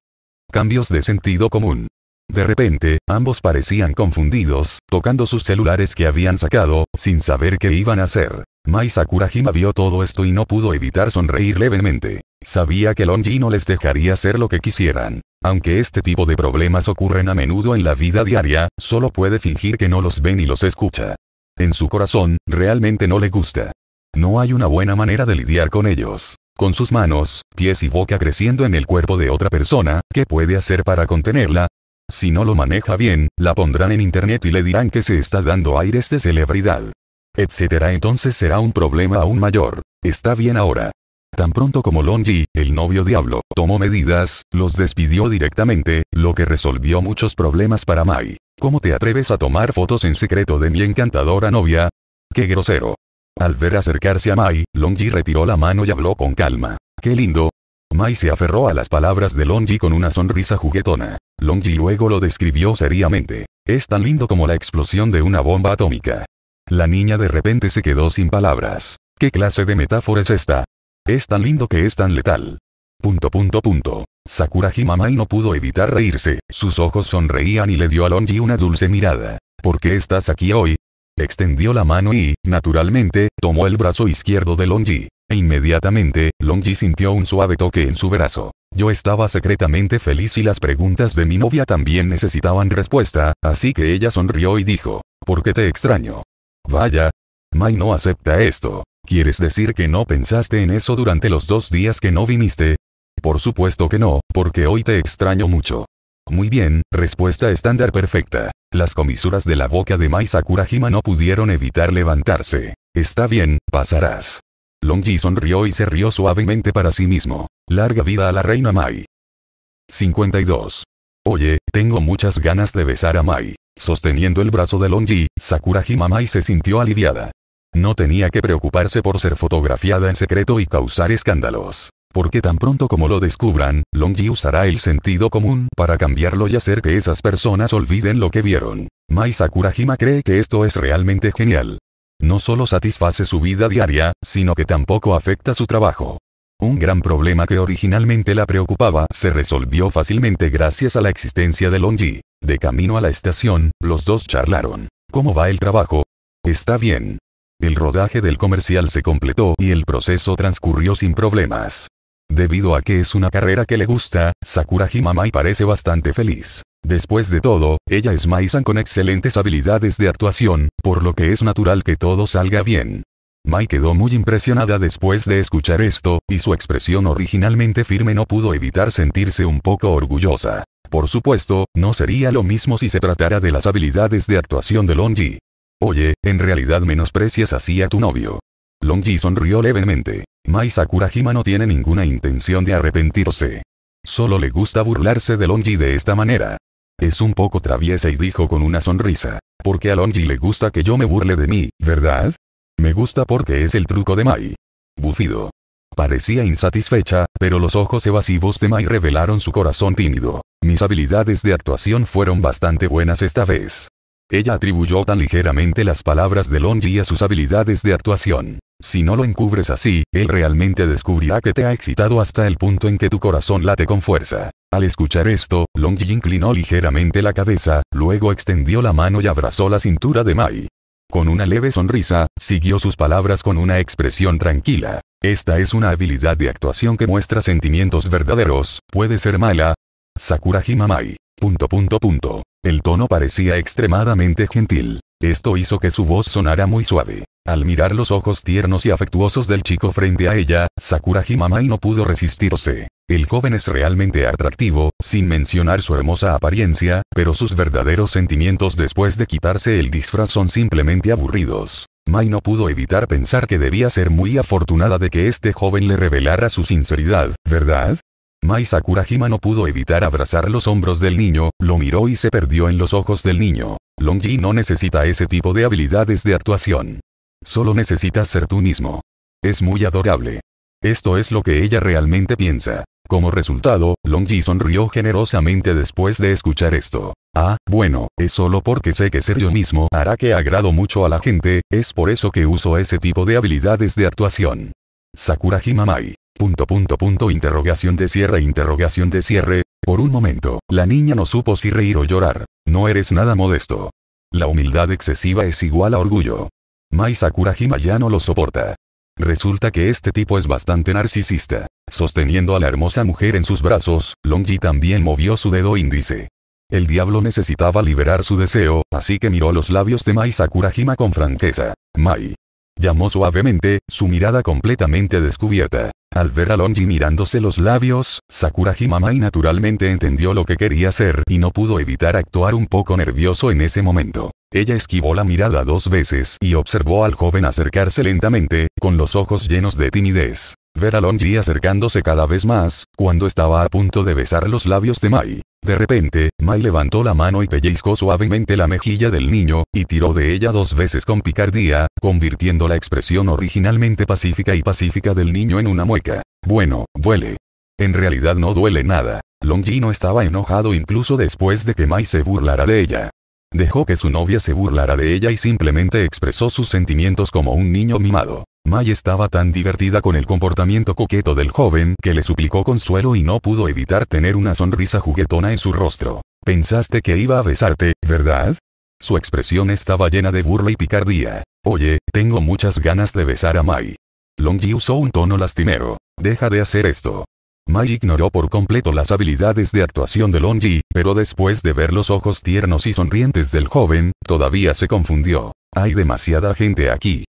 Cambios de sentido común. De repente, ambos parecían confundidos, tocando sus celulares que habían sacado, sin saber qué iban a hacer. Mai Sakurajima vio todo esto y no pudo evitar sonreír levemente. Sabía que Longji no les dejaría hacer lo que quisieran. Aunque este tipo de problemas ocurren a menudo en la vida diaria, solo puede fingir que no los ve ni los escucha. En su corazón, realmente no le gusta. No hay una buena manera de lidiar con ellos. Con sus manos, pies y boca creciendo en el cuerpo de otra persona, ¿qué puede hacer para contenerla? Si no lo maneja bien, la pondrán en internet y le dirán que se está dando aires de celebridad. Etcétera. Entonces será un problema aún mayor. Está bien ahora. Tan pronto como Longi, el novio diablo, tomó medidas, los despidió directamente, lo que resolvió muchos problemas para Mai. ¿Cómo te atreves a tomar fotos en secreto de mi encantadora novia? ¡Qué grosero! Al ver acercarse a Mai, Longi retiró la mano y habló con calma. ¡Qué lindo! Mai se aferró a las palabras de Longi con una sonrisa juguetona. Longji luego lo describió seriamente. Es tan lindo como la explosión de una bomba atómica. La niña de repente se quedó sin palabras. ¿Qué clase de metáfora es esta? Es tan lindo que es tan letal. Punto punto punto. Sakura Himamai no pudo evitar reírse, sus ojos sonreían y le dio a Longji una dulce mirada. ¿Por qué estás aquí hoy? extendió la mano y, naturalmente, tomó el brazo izquierdo de Longji. E inmediatamente, Longji sintió un suave toque en su brazo. Yo estaba secretamente feliz y las preguntas de mi novia también necesitaban respuesta, así que ella sonrió y dijo, ¿por qué te extraño? Vaya. Mai no acepta esto. ¿Quieres decir que no pensaste en eso durante los dos días que no viniste? Por supuesto que no, porque hoy te extraño mucho. Muy bien, respuesta estándar perfecta. Las comisuras de la boca de Mai Sakurajima no pudieron evitar levantarse. Está bien, pasarás. Longji sonrió y se rió suavemente para sí mismo. Larga vida a la reina Mai. 52. Oye, tengo muchas ganas de besar a Mai. Sosteniendo el brazo de Longji, Sakurajima Mai se sintió aliviada. No tenía que preocuparse por ser fotografiada en secreto y causar escándalos porque tan pronto como lo descubran, Longji usará el sentido común para cambiarlo y hacer que esas personas olviden lo que vieron. Mai Sakurajima cree que esto es realmente genial. No solo satisface su vida diaria, sino que tampoco afecta su trabajo. Un gran problema que originalmente la preocupaba se resolvió fácilmente gracias a la existencia de Longji. De camino a la estación, los dos charlaron. ¿Cómo va el trabajo? Está bien. El rodaje del comercial se completó y el proceso transcurrió sin problemas. Debido a que es una carrera que le gusta, Sakura Himamai parece bastante feliz. Después de todo, ella es mai con excelentes habilidades de actuación, por lo que es natural que todo salga bien. Mai quedó muy impresionada después de escuchar esto, y su expresión originalmente firme no pudo evitar sentirse un poco orgullosa. Por supuesto, no sería lo mismo si se tratara de las habilidades de actuación de Longi. Oye, en realidad menosprecias así a tu novio. Longji sonrió levemente. Mai Sakurajima no tiene ninguna intención de arrepentirse. Solo le gusta burlarse de Longji de esta manera. Es un poco traviesa y dijo con una sonrisa. qué a Longji le gusta que yo me burle de mí, ¿verdad? Me gusta porque es el truco de Mai. Bufido. Parecía insatisfecha, pero los ojos evasivos de Mai revelaron su corazón tímido. Mis habilidades de actuación fueron bastante buenas esta vez. Ella atribuyó tan ligeramente las palabras de Longji a sus habilidades de actuación. Si no lo encubres así, él realmente descubrirá que te ha excitado hasta el punto en que tu corazón late con fuerza. Al escuchar esto, Longji inclinó ligeramente la cabeza, luego extendió la mano y abrazó la cintura de Mai. Con una leve sonrisa, siguió sus palabras con una expresión tranquila. Esta es una habilidad de actuación que muestra sentimientos verdaderos, puede ser mala. Sakura Himamai. Punto punto punto. El tono parecía extremadamente gentil. Esto hizo que su voz sonara muy suave. Al mirar los ojos tiernos y afectuosos del chico frente a ella, Sakura Himamai no pudo resistirse. El joven es realmente atractivo, sin mencionar su hermosa apariencia, pero sus verdaderos sentimientos después de quitarse el disfraz son simplemente aburridos. Mai no pudo evitar pensar que debía ser muy afortunada de que este joven le revelara su sinceridad, ¿verdad? Mai Sakurajima no pudo evitar abrazar los hombros del niño, lo miró y se perdió en los ojos del niño. Longji no necesita ese tipo de habilidades de actuación. Solo necesitas ser tú mismo. Es muy adorable. Esto es lo que ella realmente piensa. Como resultado, Longji sonrió generosamente después de escuchar esto. Ah, bueno, es solo porque sé que ser yo mismo hará que agrado mucho a la gente, es por eso que uso ese tipo de habilidades de actuación. Sakurajima Mai. Punto punto punto interrogación de cierre interrogación de cierre, por un momento, la niña no supo si reír o llorar. No eres nada modesto. La humildad excesiva es igual a orgullo. Mai Sakurajima ya no lo soporta. Resulta que este tipo es bastante narcisista. Sosteniendo a la hermosa mujer en sus brazos, Longji también movió su dedo índice. El diablo necesitaba liberar su deseo, así que miró los labios de Mai Sakurajima con franqueza. Mai. Llamó suavemente, su mirada completamente descubierta. Al ver a Longy mirándose los labios, Sakura Himamai naturalmente entendió lo que quería hacer y no pudo evitar actuar un poco nervioso en ese momento. Ella esquivó la mirada dos veces y observó al joven acercarse lentamente, con los ojos llenos de timidez. Ver a Longy acercándose cada vez más, cuando estaba a punto de besar los labios de Mai, de repente, Mai levantó la mano y pellizcó suavemente la mejilla del niño, y tiró de ella dos veces con picardía, convirtiendo la expresión originalmente pacífica y pacífica del niño en una mueca. Bueno, duele. En realidad no duele nada. no estaba enojado incluso después de que Mai se burlara de ella. Dejó que su novia se burlara de ella y simplemente expresó sus sentimientos como un niño mimado. Mai estaba tan divertida con el comportamiento coqueto del joven que le suplicó consuelo y no pudo evitar tener una sonrisa juguetona en su rostro. Pensaste que iba a besarte, ¿verdad? Su expresión estaba llena de burla y picardía. Oye, tengo muchas ganas de besar a Mai. Longji usó un tono lastimero. Deja de hacer esto. Mai ignoró por completo las habilidades de actuación de Longji, pero después de ver los ojos tiernos y sonrientes del joven, todavía se confundió. Hay demasiada gente aquí.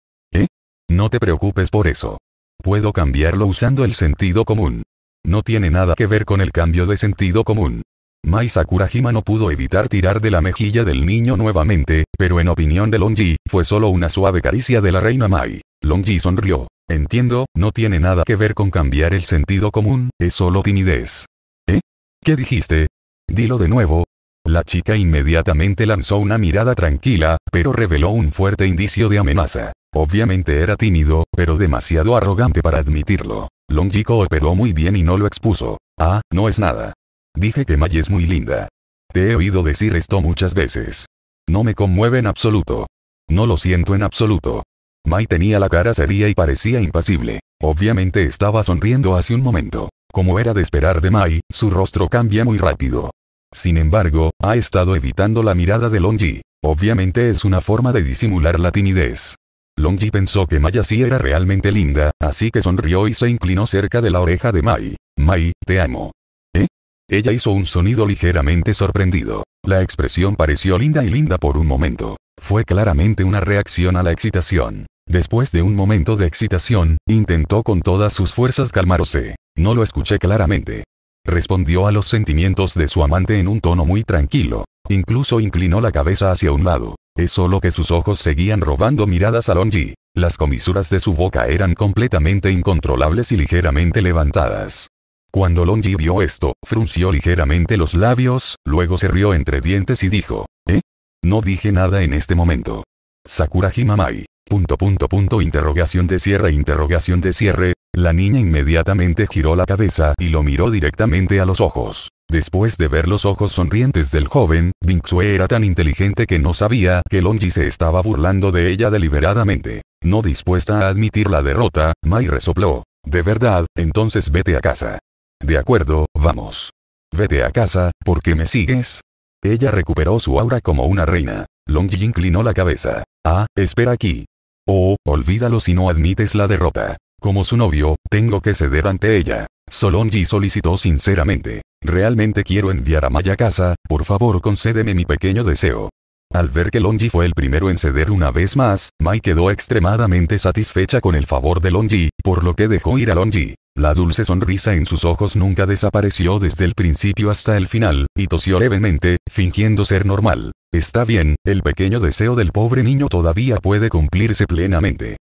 No te preocupes por eso. Puedo cambiarlo usando el sentido común. No tiene nada que ver con el cambio de sentido común. Mai Sakurajima no pudo evitar tirar de la mejilla del niño nuevamente, pero en opinión de Longji, fue solo una suave caricia de la reina Mai. Longji sonrió. Entiendo, no tiene nada que ver con cambiar el sentido común, es solo timidez. ¿Eh? ¿Qué dijiste? Dilo de nuevo. La chica inmediatamente lanzó una mirada tranquila, pero reveló un fuerte indicio de amenaza. Obviamente era tímido, pero demasiado arrogante para admitirlo. Longji cooperó muy bien y no lo expuso. Ah, no es nada. Dije que Mai es muy linda. Te he oído decir esto muchas veces. No me conmueve en absoluto. No lo siento en absoluto. Mai tenía la cara seria y parecía impasible. Obviamente estaba sonriendo hace un momento. Como era de esperar de Mai, su rostro cambia muy rápido. Sin embargo, ha estado evitando la mirada de Longji. Obviamente es una forma de disimular la timidez. Longji pensó que Mai sí era realmente linda, así que sonrió y se inclinó cerca de la oreja de Mai. Mai, te amo. ¿Eh? Ella hizo un sonido ligeramente sorprendido. La expresión pareció linda y linda por un momento. Fue claramente una reacción a la excitación. Después de un momento de excitación, intentó con todas sus fuerzas calmarse. No lo escuché claramente. Respondió a los sentimientos de su amante en un tono muy tranquilo. Incluso inclinó la cabeza hacia un lado. Es solo que sus ojos seguían robando miradas a Longji. Las comisuras de su boca eran completamente incontrolables y ligeramente levantadas. Cuando Longji vio esto, frunció ligeramente los labios, luego se rió entre dientes y dijo, ¿eh? No dije nada en este momento. Sakura Himamai. Punto punto punto interrogación de cierre interrogación de cierre, la niña inmediatamente giró la cabeza y lo miró directamente a los ojos. Después de ver los ojos sonrientes del joven, Bing era tan inteligente que no sabía que Longji se estaba burlando de ella deliberadamente. No dispuesta a admitir la derrota, Mai resopló. De verdad, entonces vete a casa. De acuerdo, vamos. Vete a casa, ¿por qué me sigues. Ella recuperó su aura como una reina. Longji inclinó la cabeza. Ah, espera aquí. Oh, olvídalo si no admites la derrota. Como su novio, tengo que ceder ante ella. Solongji solicitó sinceramente. Realmente quiero enviar a Maya a casa, por favor concédeme mi pequeño deseo. Al ver que Longy fue el primero en ceder una vez más, Mai quedó extremadamente satisfecha con el favor de Longy, por lo que dejó ir a Longy. La dulce sonrisa en sus ojos nunca desapareció desde el principio hasta el final, y tosió levemente, fingiendo ser normal. Está bien, el pequeño deseo del pobre niño todavía puede cumplirse plenamente.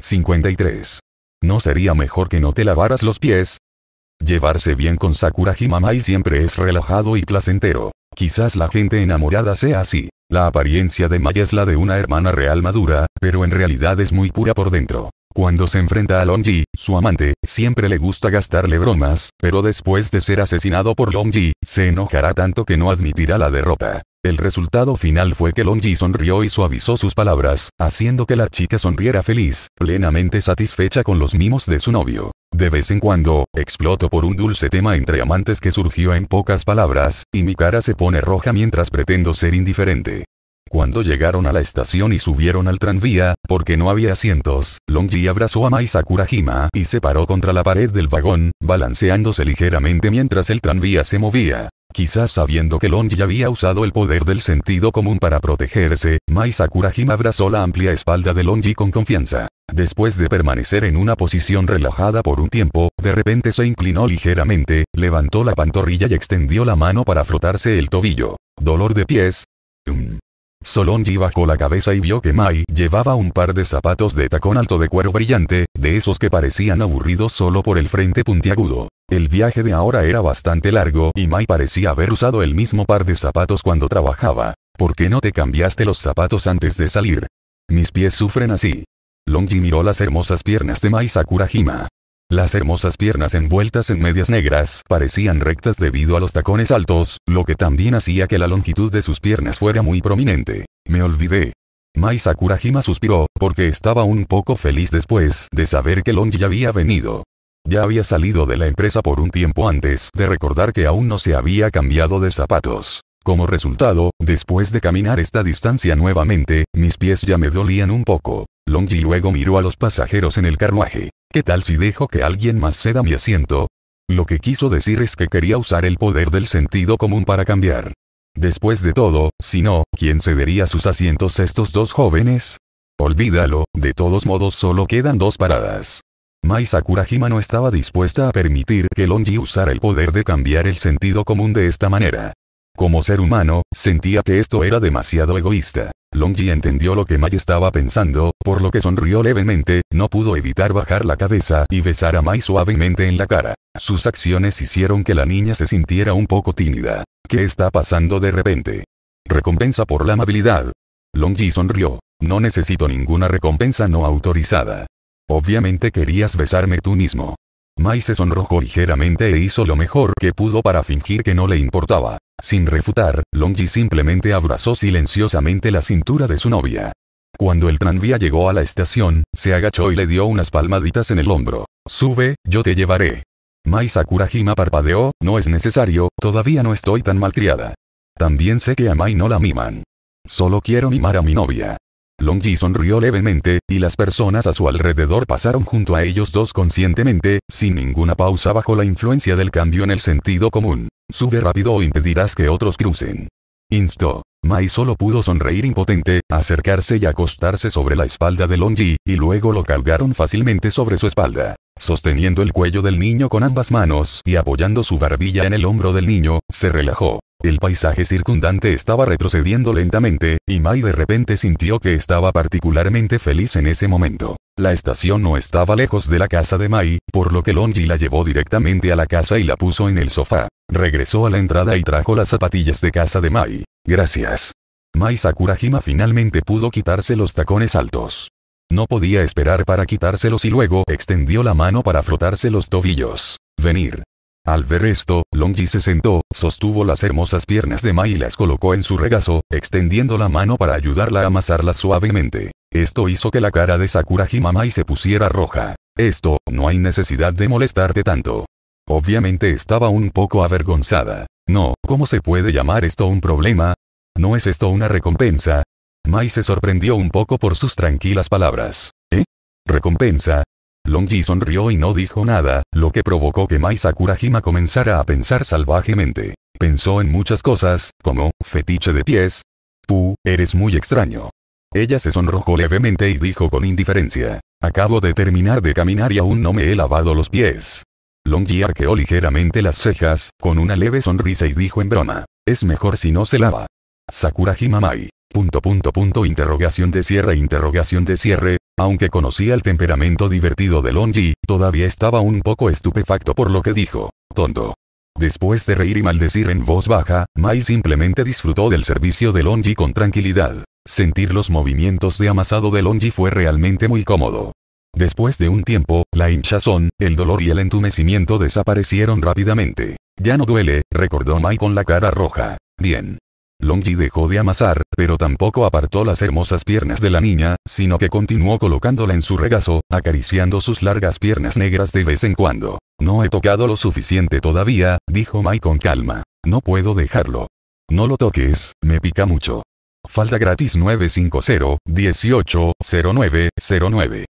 53. ¿No sería mejor que no te lavaras los pies? Llevarse bien con Sakura Himamai siempre es relajado y placentero. Quizás la gente enamorada sea así. La apariencia de Maya es la de una hermana real madura, pero en realidad es muy pura por dentro. Cuando se enfrenta a Longji, su amante, siempre le gusta gastarle bromas, pero después de ser asesinado por Longji, se enojará tanto que no admitirá la derrota. El resultado final fue que Longji sonrió y suavizó sus palabras, haciendo que la chica sonriera feliz, plenamente satisfecha con los mimos de su novio. De vez en cuando, exploto por un dulce tema entre amantes que surgió en pocas palabras, y mi cara se pone roja mientras pretendo ser indiferente. Cuando llegaron a la estación y subieron al tranvía, porque no había asientos, Longji abrazó a Mai Sakurajima y se paró contra la pared del vagón, balanceándose ligeramente mientras el tranvía se movía. Quizás sabiendo que Longji había usado el poder del sentido común para protegerse, Mai Sakurajima abrazó la amplia espalda de Longji con confianza. Después de permanecer en una posición relajada por un tiempo, de repente se inclinó ligeramente, levantó la pantorrilla y extendió la mano para frotarse el tobillo. Dolor de pies. Um. Solonji bajó la cabeza y vio que Mai llevaba un par de zapatos de tacón alto de cuero brillante, de esos que parecían aburridos solo por el frente puntiagudo. El viaje de ahora era bastante largo y Mai parecía haber usado el mismo par de zapatos cuando trabajaba. ¿Por qué no te cambiaste los zapatos antes de salir? Mis pies sufren así. Longji miró las hermosas piernas de Mai Sakurajima. Las hermosas piernas envueltas en medias negras parecían rectas debido a los tacones altos, lo que también hacía que la longitud de sus piernas fuera muy prominente. Me olvidé. Mai Sakurajima suspiró, porque estaba un poco feliz después de saber que Longji había venido. Ya había salido de la empresa por un tiempo antes de recordar que aún no se había cambiado de zapatos. Como resultado, después de caminar esta distancia nuevamente, mis pies ya me dolían un poco. Longji luego miró a los pasajeros en el carruaje. ¿Qué tal si dejo que alguien más ceda mi asiento? Lo que quiso decir es que quería usar el poder del sentido común para cambiar. Después de todo, si no, ¿quién cedería sus asientos a estos dos jóvenes? Olvídalo, de todos modos solo quedan dos paradas. Mai Sakurajima no estaba dispuesta a permitir que Longji usara el poder de cambiar el sentido común de esta manera. Como ser humano, sentía que esto era demasiado egoísta. Longji entendió lo que Mai estaba pensando, por lo que sonrió levemente, no pudo evitar bajar la cabeza y besar a Mai suavemente en la cara. Sus acciones hicieron que la niña se sintiera un poco tímida. ¿Qué está pasando de repente? Recompensa por la amabilidad. Longji sonrió. No necesito ninguna recompensa no autorizada. Obviamente querías besarme tú mismo. Mai se sonrojó ligeramente e hizo lo mejor que pudo para fingir que no le importaba. Sin refutar, Longji simplemente abrazó silenciosamente la cintura de su novia. Cuando el tranvía llegó a la estación, se agachó y le dio unas palmaditas en el hombro. Sube, yo te llevaré. Mai Sakurajima parpadeó, no es necesario, todavía no estoy tan malcriada. También sé que a Mai no la miman. Solo quiero mimar a mi novia. Long sonrió levemente, y las personas a su alrededor pasaron junto a ellos dos conscientemente, sin ninguna pausa bajo la influencia del cambio en el sentido común. Sube rápido o impedirás que otros crucen. Insto. Mai solo pudo sonreír impotente, acercarse y acostarse sobre la espalda de Longji, y luego lo cargaron fácilmente sobre su espalda. Sosteniendo el cuello del niño con ambas manos y apoyando su barbilla en el hombro del niño, se relajó. El paisaje circundante estaba retrocediendo lentamente, y Mai de repente sintió que estaba particularmente feliz en ese momento. La estación no estaba lejos de la casa de Mai, por lo que Longji la llevó directamente a la casa y la puso en el sofá. Regresó a la entrada y trajo las zapatillas de casa de Mai. Gracias. Mai Sakurajima finalmente pudo quitarse los tacones altos. No podía esperar para quitárselos y luego extendió la mano para frotarse los tobillos. Venir. Al ver esto, Longji se sentó, sostuvo las hermosas piernas de Mai y las colocó en su regazo, extendiendo la mano para ayudarla a amasarlas suavemente. Esto hizo que la cara de Sakurajima Mai se pusiera roja. Esto, no hay necesidad de molestarte tanto. Obviamente estaba un poco avergonzada. No, ¿cómo se puede llamar esto un problema? ¿No es esto una recompensa? Mai se sorprendió un poco por sus tranquilas palabras. ¿Eh? ¿Recompensa? Longji sonrió y no dijo nada, lo que provocó que Mai Sakurajima comenzara a pensar salvajemente. Pensó en muchas cosas, como, fetiche de pies. Tú, eres muy extraño. Ella se sonrojó levemente y dijo con indiferencia. Acabo de terminar de caminar y aún no me he lavado los pies. Longji arqueó ligeramente las cejas, con una leve sonrisa y dijo en broma. Es mejor si no se lava. Sakura Mai. Punto punto punto interrogación de cierre interrogación de cierre, aunque conocía el temperamento divertido de Longji, todavía estaba un poco estupefacto por lo que dijo. Tonto. Después de reír y maldecir en voz baja, Mai simplemente disfrutó del servicio de Longji con tranquilidad. Sentir los movimientos de amasado de Longji fue realmente muy cómodo. Después de un tiempo, la hinchazón, el dolor y el entumecimiento desaparecieron rápidamente. Ya no duele, recordó Mai con la cara roja. Bien. Longji dejó de amasar, pero tampoco apartó las hermosas piernas de la niña, sino que continuó colocándola en su regazo, acariciando sus largas piernas negras de vez en cuando. No he tocado lo suficiente todavía, dijo Mai con calma. No puedo dejarlo. No lo toques, me pica mucho. Falta gratis 950 18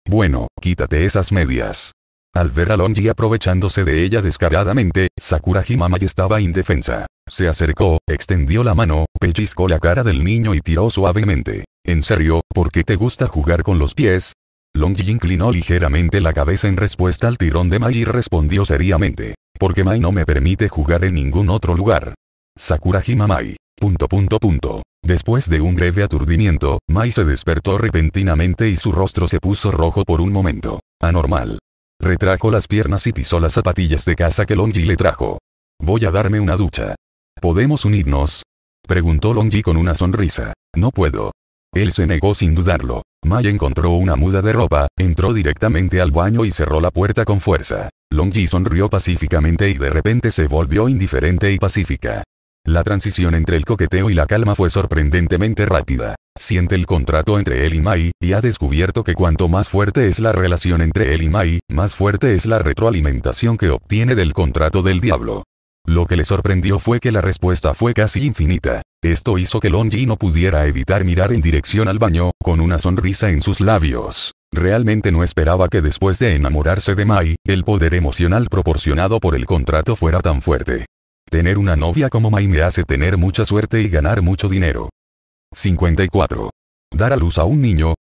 bueno, quítate esas medias. Al ver a Longji aprovechándose de ella descaradamente, Sakura estaba indefensa. Se acercó, extendió la mano, pellizcó la cara del niño y tiró suavemente. ¿En serio, por qué te gusta jugar con los pies? Longji inclinó ligeramente la cabeza en respuesta al tirón de Mai y respondió seriamente. Porque Mai no me permite jugar en ningún otro lugar. Sakura Himamai. Punto punto punto. Después de un breve aturdimiento, Mai se despertó repentinamente y su rostro se puso rojo por un momento. Anormal. Retrajo las piernas y pisó las zapatillas de casa que Longji le trajo. Voy a darme una ducha. ¿Podemos unirnos? Preguntó Longji con una sonrisa. No puedo. Él se negó sin dudarlo. Mai encontró una muda de ropa, entró directamente al baño y cerró la puerta con fuerza. Longji sonrió pacíficamente y de repente se volvió indiferente y pacífica. La transición entre el coqueteo y la calma fue sorprendentemente rápida. Siente el contrato entre él y Mai, y ha descubierto que cuanto más fuerte es la relación entre él y Mai, más fuerte es la retroalimentación que obtiene del contrato del diablo. Lo que le sorprendió fue que la respuesta fue casi infinita. Esto hizo que Longi no pudiera evitar mirar en dirección al baño, con una sonrisa en sus labios. Realmente no esperaba que después de enamorarse de Mai, el poder emocional proporcionado por el contrato fuera tan fuerte. Tener una novia como Mai me hace tener mucha suerte y ganar mucho dinero. 54. Dar a luz a un niño.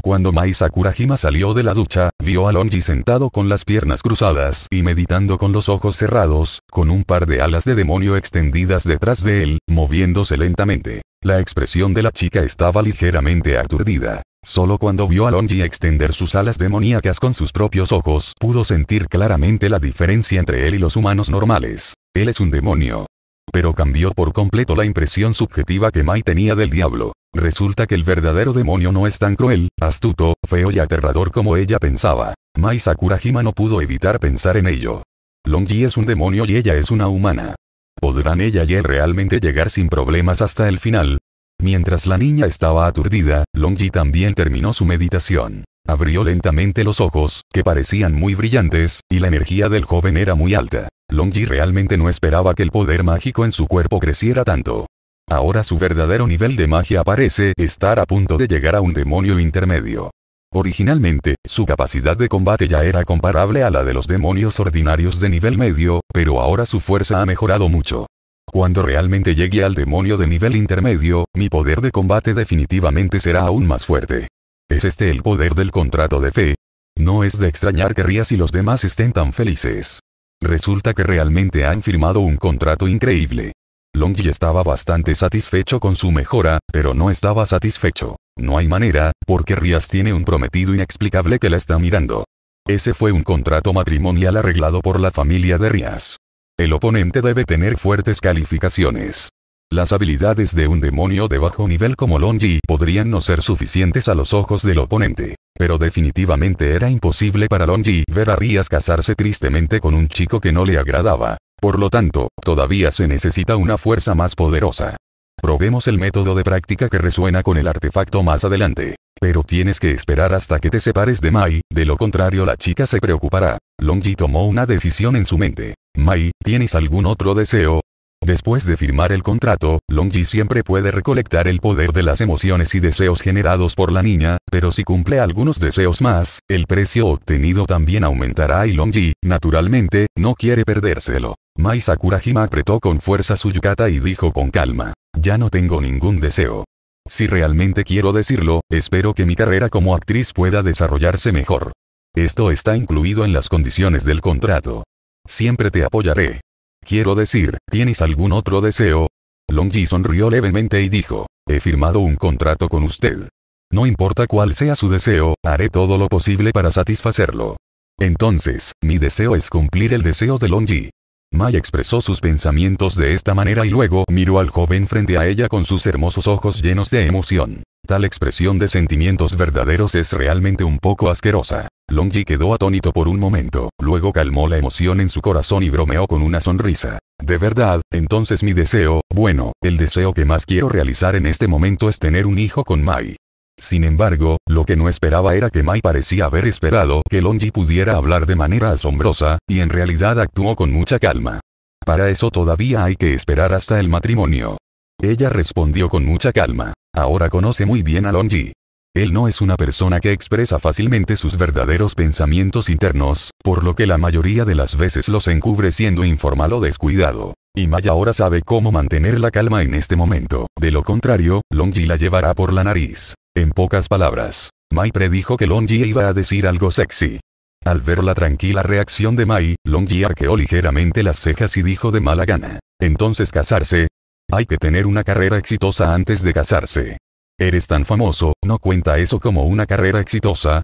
Cuando Mai Sakurajima salió de la ducha, vio a Longji sentado con las piernas cruzadas y meditando con los ojos cerrados, con un par de alas de demonio extendidas detrás de él, moviéndose lentamente. La expresión de la chica estaba ligeramente aturdida. Solo cuando vio a Longji extender sus alas demoníacas con sus propios ojos pudo sentir claramente la diferencia entre él y los humanos normales. Él es un demonio. Pero cambió por completo la impresión subjetiva que Mai tenía del diablo. Resulta que el verdadero demonio no es tan cruel, astuto, feo y aterrador como ella pensaba. Mai Sakurajima no pudo evitar pensar en ello. Longji es un demonio y ella es una humana. ¿Podrán ella y él realmente llegar sin problemas hasta el final? Mientras la niña estaba aturdida, Longji también terminó su meditación. Abrió lentamente los ojos, que parecían muy brillantes, y la energía del joven era muy alta. Longji realmente no esperaba que el poder mágico en su cuerpo creciera tanto. Ahora su verdadero nivel de magia parece estar a punto de llegar a un demonio intermedio. Originalmente, su capacidad de combate ya era comparable a la de los demonios ordinarios de nivel medio, pero ahora su fuerza ha mejorado mucho. Cuando realmente llegue al demonio de nivel intermedio, mi poder de combate definitivamente será aún más fuerte. ¿Es este el poder del contrato de fe? No es de extrañar que Rías y los demás estén tan felices. Resulta que realmente han firmado un contrato increíble. Longji estaba bastante satisfecho con su mejora, pero no estaba satisfecho. No hay manera, porque Rias tiene un prometido inexplicable que la está mirando. Ese fue un contrato matrimonial arreglado por la familia de Rias. El oponente debe tener fuertes calificaciones. Las habilidades de un demonio de bajo nivel como Longji podrían no ser suficientes a los ojos del oponente. Pero definitivamente era imposible para Longji ver a Rías casarse tristemente con un chico que no le agradaba. Por lo tanto, todavía se necesita una fuerza más poderosa. Probemos el método de práctica que resuena con el artefacto más adelante. Pero tienes que esperar hasta que te separes de Mai, de lo contrario la chica se preocupará. Longji tomó una decisión en su mente. Mai, ¿tienes algún otro deseo? Después de firmar el contrato, Longji siempre puede recolectar el poder de las emociones y deseos generados por la niña, pero si cumple algunos deseos más, el precio obtenido también aumentará y Longji, naturalmente, no quiere perdérselo. Mai Sakurajima apretó con fuerza su yukata y dijo con calma, ya no tengo ningún deseo. Si realmente quiero decirlo, espero que mi carrera como actriz pueda desarrollarse mejor. Esto está incluido en las condiciones del contrato. Siempre te apoyaré. Quiero decir, ¿tienes algún otro deseo? Longji sonrió levemente y dijo, he firmado un contrato con usted. No importa cuál sea su deseo, haré todo lo posible para satisfacerlo. Entonces, mi deseo es cumplir el deseo de Longji. Mai expresó sus pensamientos de esta manera y luego miró al joven frente a ella con sus hermosos ojos llenos de emoción. Tal expresión de sentimientos verdaderos es realmente un poco asquerosa. Longji quedó atónito por un momento, luego calmó la emoción en su corazón y bromeó con una sonrisa. De verdad, entonces mi deseo, bueno, el deseo que más quiero realizar en este momento es tener un hijo con Mai. Sin embargo, lo que no esperaba era que Mai parecía haber esperado que Longji pudiera hablar de manera asombrosa, y en realidad actuó con mucha calma. Para eso todavía hay que esperar hasta el matrimonio. Ella respondió con mucha calma. Ahora conoce muy bien a Longji. Él no es una persona que expresa fácilmente sus verdaderos pensamientos internos, por lo que la mayoría de las veces los encubre siendo informal o descuidado. Y Mai ahora sabe cómo mantener la calma en este momento. De lo contrario, Longji la llevará por la nariz. En pocas palabras, Mai predijo que Longji iba a decir algo sexy. Al ver la tranquila reacción de Mai, Longji arqueó ligeramente las cejas y dijo de mala gana. Entonces casarse. Hay que tener una carrera exitosa antes de casarse. Eres tan famoso, ¿no cuenta eso como una carrera exitosa?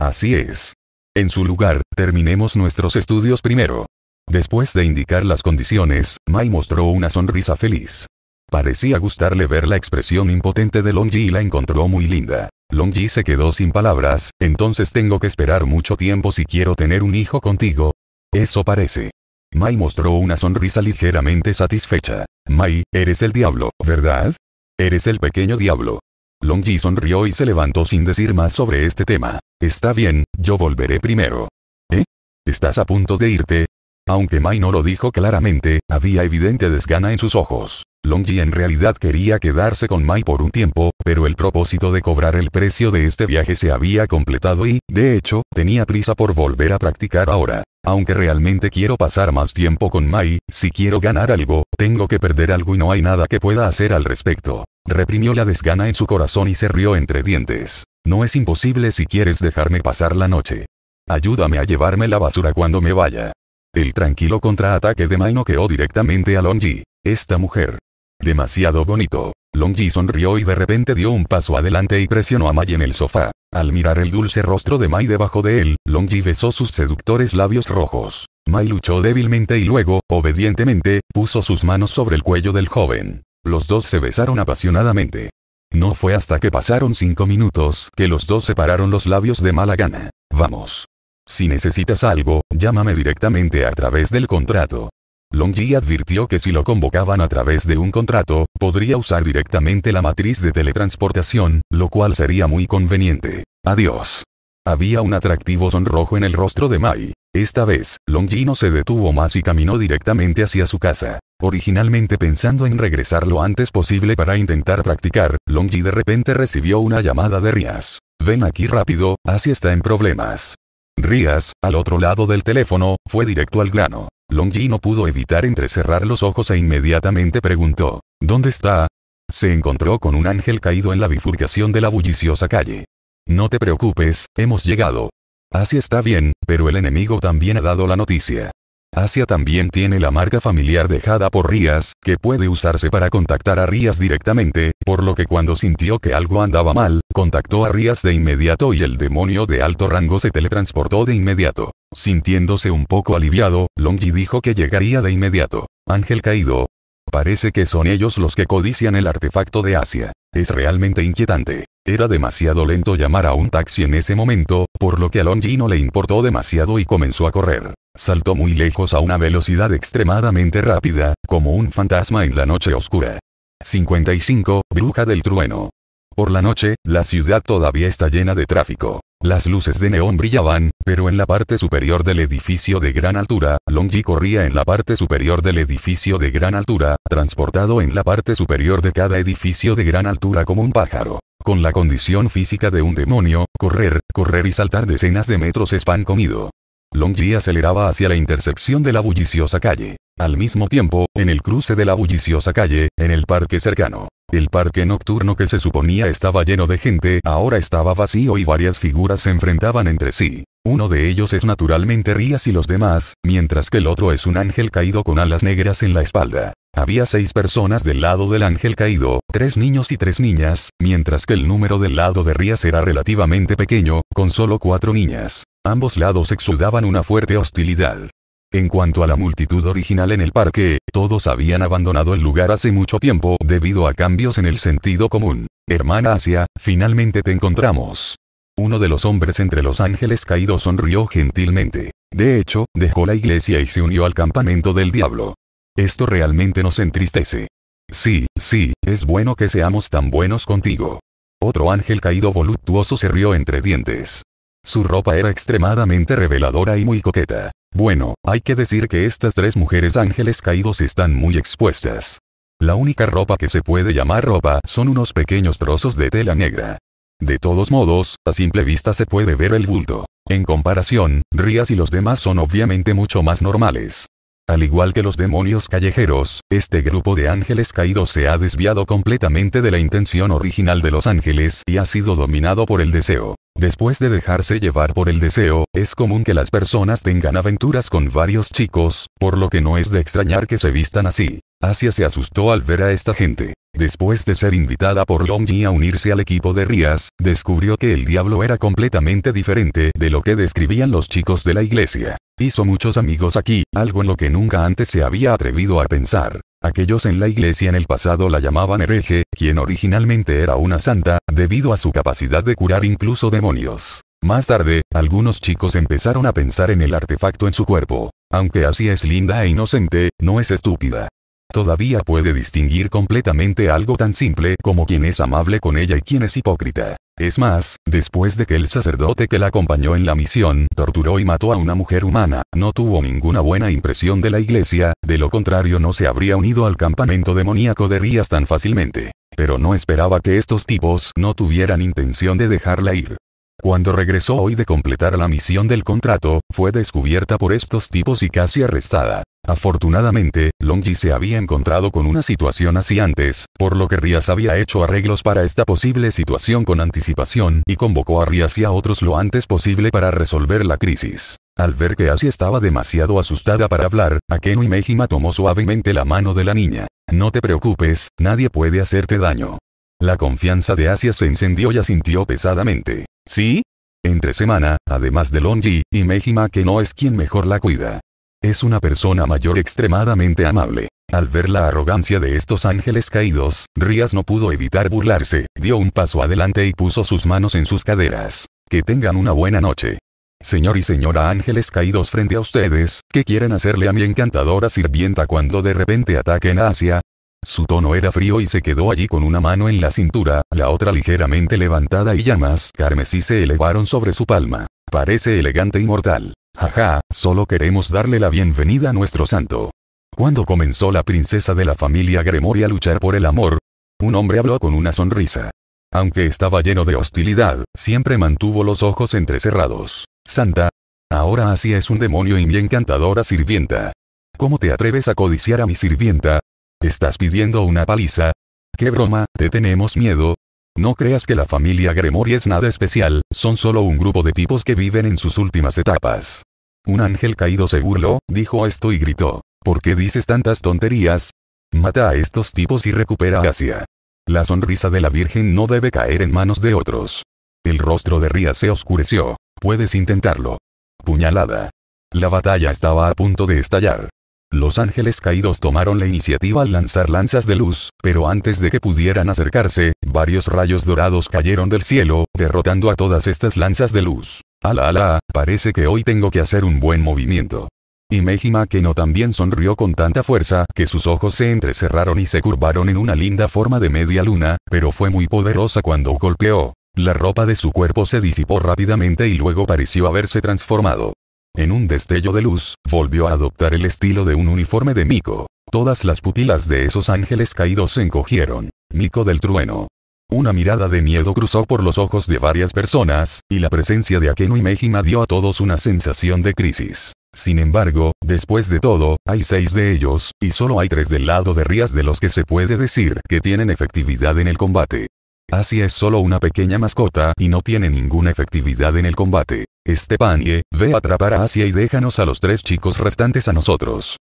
Así es. En su lugar, terminemos nuestros estudios primero. Después de indicar las condiciones, Mai mostró una sonrisa feliz. Parecía gustarle ver la expresión impotente de Longji y la encontró muy linda. Longji se quedó sin palabras, entonces tengo que esperar mucho tiempo si quiero tener un hijo contigo. Eso parece. Mai mostró una sonrisa ligeramente satisfecha. Mai, eres el diablo, ¿verdad? Eres el pequeño diablo. Longji sonrió y se levantó sin decir más sobre este tema. Está bien, yo volveré primero. ¿Eh? ¿Estás a punto de irte? Aunque Mai no lo dijo claramente, había evidente desgana en sus ojos. Longji en realidad quería quedarse con Mai por un tiempo, pero el propósito de cobrar el precio de este viaje se había completado y, de hecho, tenía prisa por volver a practicar ahora. Aunque realmente quiero pasar más tiempo con Mai, si quiero ganar algo, tengo que perder algo y no hay nada que pueda hacer al respecto. Reprimió la desgana en su corazón y se rió entre dientes. No es imposible si quieres dejarme pasar la noche. Ayúdame a llevarme la basura cuando me vaya. El tranquilo contraataque de Mai noqueó directamente a Longji. Esta mujer. Demasiado bonito. Longji sonrió y de repente dio un paso adelante y presionó a Mai en el sofá. Al mirar el dulce rostro de Mai debajo de él, Longji besó sus seductores labios rojos. Mai luchó débilmente y luego, obedientemente, puso sus manos sobre el cuello del joven. Los dos se besaron apasionadamente. No fue hasta que pasaron cinco minutos que los dos separaron los labios de mala gana. Vamos. Si necesitas algo, llámame directamente a través del contrato. Longji advirtió que si lo convocaban a través de un contrato, podría usar directamente la matriz de teletransportación, lo cual sería muy conveniente. Adiós. Había un atractivo sonrojo en el rostro de Mai. Esta vez, Longji no se detuvo más y caminó directamente hacia su casa. Originalmente pensando en regresar lo antes posible para intentar practicar, Longji de repente recibió una llamada de Rías. Ven aquí rápido, así está en problemas. Rías, al otro lado del teléfono, fue directo al grano. Longji no pudo evitar entrecerrar los ojos e inmediatamente preguntó, ¿dónde está? Se encontró con un ángel caído en la bifurcación de la bulliciosa calle. No te preocupes, hemos llegado. Así está bien, pero el enemigo también ha dado la noticia. Asia también tiene la marca familiar dejada por Rías, que puede usarse para contactar a Rías directamente, por lo que cuando sintió que algo andaba mal, contactó a Rías de inmediato y el demonio de alto rango se teletransportó de inmediato. Sintiéndose un poco aliviado, Longji dijo que llegaría de inmediato. Ángel caído. Parece que son ellos los que codician el artefacto de Asia. Es realmente inquietante. Era demasiado lento llamar a un taxi en ese momento, por lo que a Longi no le importó demasiado y comenzó a correr. Saltó muy lejos a una velocidad extremadamente rápida, como un fantasma en la noche oscura. 55. Bruja del trueno. Por la noche, la ciudad todavía está llena de tráfico. Las luces de neón brillaban, pero en la parte superior del edificio de gran altura, Longji corría en la parte superior del edificio de gran altura, transportado en la parte superior de cada edificio de gran altura como un pájaro con la condición física de un demonio, correr, correr y saltar decenas de metros es pan comido. Longji aceleraba hacia la intersección de la bulliciosa calle. Al mismo tiempo, en el cruce de la bulliciosa calle, en el parque cercano, el parque nocturno que se suponía estaba lleno de gente ahora estaba vacío y varias figuras se enfrentaban entre sí. Uno de ellos es naturalmente Rías y los demás, mientras que el otro es un ángel caído con alas negras en la espalda. Había seis personas del lado del ángel caído, tres niños y tres niñas, mientras que el número del lado de Rías era relativamente pequeño, con solo cuatro niñas. Ambos lados exudaban una fuerte hostilidad. En cuanto a la multitud original en el parque, todos habían abandonado el lugar hace mucho tiempo debido a cambios en el sentido común. Hermana Asia, finalmente te encontramos. Uno de los hombres entre los ángeles caídos sonrió gentilmente. De hecho, dejó la iglesia y se unió al campamento del diablo. Esto realmente nos entristece. Sí, sí, es bueno que seamos tan buenos contigo. Otro ángel caído voluptuoso se rió entre dientes. Su ropa era extremadamente reveladora y muy coqueta. Bueno, hay que decir que estas tres mujeres ángeles caídos están muy expuestas. La única ropa que se puede llamar ropa son unos pequeños trozos de tela negra. De todos modos, a simple vista se puede ver el bulto. En comparación, Rías y los demás son obviamente mucho más normales. Al igual que los demonios callejeros, este grupo de ángeles caídos se ha desviado completamente de la intención original de los ángeles y ha sido dominado por el deseo. Después de dejarse llevar por el deseo, es común que las personas tengan aventuras con varios chicos, por lo que no es de extrañar que se vistan así. Asia se asustó al ver a esta gente. Después de ser invitada por Longji a unirse al equipo de Rías, descubrió que el diablo era completamente diferente de lo que describían los chicos de la iglesia. Hizo muchos amigos aquí, algo en lo que nunca antes se había atrevido a pensar. Aquellos en la iglesia en el pasado la llamaban hereje, quien originalmente era una santa, debido a su capacidad de curar incluso demonios. Más tarde, algunos chicos empezaron a pensar en el artefacto en su cuerpo. Aunque así es linda e inocente, no es estúpida. Todavía puede distinguir completamente algo tan simple como quien es amable con ella y quien es hipócrita. Es más, después de que el sacerdote que la acompañó en la misión torturó y mató a una mujer humana, no tuvo ninguna buena impresión de la iglesia, de lo contrario no se habría unido al campamento demoníaco de Rías tan fácilmente. Pero no esperaba que estos tipos no tuvieran intención de dejarla ir. Cuando regresó hoy de completar la misión del contrato, fue descubierta por estos tipos y casi arrestada. Afortunadamente, Longji se había encontrado con una situación así antes, por lo que Rias había hecho arreglos para esta posible situación con anticipación y convocó a Rias y a otros lo antes posible para resolver la crisis. Al ver que Asia estaba demasiado asustada para hablar, Akeno y Mejima tomó suavemente la mano de la niña. No te preocupes, nadie puede hacerte daño. La confianza de Asia se encendió y asintió pesadamente. ¿Sí? Entre semana, además de Longji, y Mejima que no es quien mejor la cuida. Es una persona mayor extremadamente amable. Al ver la arrogancia de estos ángeles caídos, Rías no pudo evitar burlarse, dio un paso adelante y puso sus manos en sus caderas. Que tengan una buena noche. Señor y señora ángeles caídos frente a ustedes, ¿qué quieren hacerle a mi encantadora sirvienta cuando de repente ataquen a Asia? Su tono era frío y se quedó allí con una mano en la cintura, la otra ligeramente levantada y llamas carmesí se elevaron sobre su palma. Parece elegante y mortal. Jaja, solo queremos darle la bienvenida a nuestro santo. ¿Cuándo comenzó la princesa de la familia Gremory a luchar por el amor? Un hombre habló con una sonrisa. Aunque estaba lleno de hostilidad, siempre mantuvo los ojos entrecerrados. Santa. Ahora así es un demonio y mi encantadora sirvienta. ¿Cómo te atreves a codiciar a mi sirvienta? ¿Estás pidiendo una paliza? ¡Qué broma, te tenemos miedo! No creas que la familia Gremory es nada especial, son solo un grupo de tipos que viven en sus últimas etapas. Un ángel caído se burló, dijo esto y gritó. ¿Por qué dices tantas tonterías? Mata a estos tipos y recupera a Asia. La sonrisa de la Virgen no debe caer en manos de otros. El rostro de Ria se oscureció. Puedes intentarlo. Puñalada. La batalla estaba a punto de estallar. Los ángeles caídos tomaron la iniciativa al lanzar lanzas de luz, pero antes de que pudieran acercarse, varios rayos dorados cayeron del cielo, derrotando a todas estas lanzas de luz. Ala ala, parece que hoy tengo que hacer un buen movimiento. Y Mejima no también sonrió con tanta fuerza que sus ojos se entrecerraron y se curvaron en una linda forma de media luna, pero fue muy poderosa cuando golpeó. La ropa de su cuerpo se disipó rápidamente y luego pareció haberse transformado. En un destello de luz, volvió a adoptar el estilo de un uniforme de Miko. Todas las pupilas de esos ángeles caídos se encogieron. Miko del trueno. Una mirada de miedo cruzó por los ojos de varias personas, y la presencia de Akeno y Mejima dio a todos una sensación de crisis. Sin embargo, después de todo, hay seis de ellos, y solo hay tres del lado de Rías de los que se puede decir que tienen efectividad en el combate. Así es solo una pequeña mascota y no tiene ninguna efectividad en el combate. Estepanie, ve a atrapar a Asia y déjanos a los tres chicos restantes a nosotros.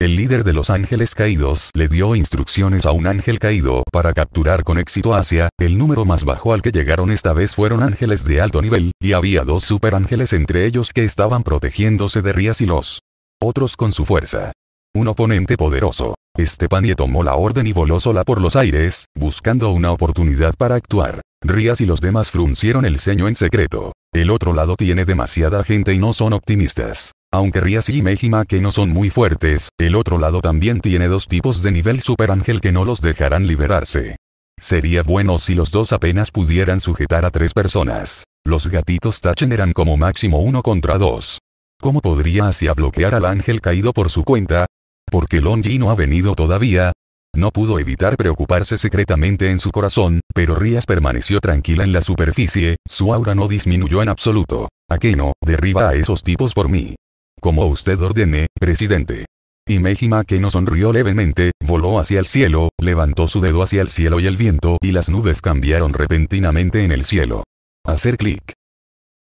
El líder de los ángeles caídos le dio instrucciones a un ángel caído para capturar con éxito a Asia, el número más bajo al que llegaron esta vez fueron ángeles de alto nivel, y había dos superángeles entre ellos que estaban protegiéndose de Rías y los otros con su fuerza. Un oponente poderoso. Estepanie tomó la orden y voló sola por los aires, buscando una oportunidad para actuar. Rías y los demás fruncieron el ceño en secreto. El otro lado tiene demasiada gente y no son optimistas. Aunque Rías y Mejima que no son muy fuertes, el otro lado también tiene dos tipos de nivel super ángel que no los dejarán liberarse. Sería bueno si los dos apenas pudieran sujetar a tres personas. Los gatitos Tachen eran como máximo uno contra dos. ¿Cómo podría Asia bloquear al ángel caído por su cuenta? Porque no ha venido todavía, no pudo evitar preocuparse secretamente en su corazón, pero Rías permaneció tranquila en la superficie, su aura no disminuyó en absoluto. no derriba a esos tipos por mí. Como usted ordene, presidente. Y Mejima que no sonrió levemente, voló hacia el cielo, levantó su dedo hacia el cielo y el viento y las nubes cambiaron repentinamente en el cielo. Hacer clic.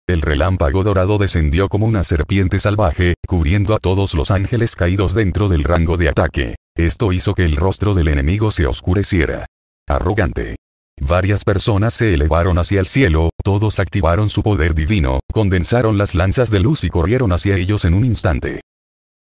El relámpago dorado descendió como una serpiente salvaje, cubriendo a todos los ángeles caídos dentro del rango de ataque. Esto hizo que el rostro del enemigo se oscureciera. Arrogante. Varias personas se elevaron hacia el cielo, todos activaron su poder divino, condensaron las lanzas de luz y corrieron hacia ellos en un instante.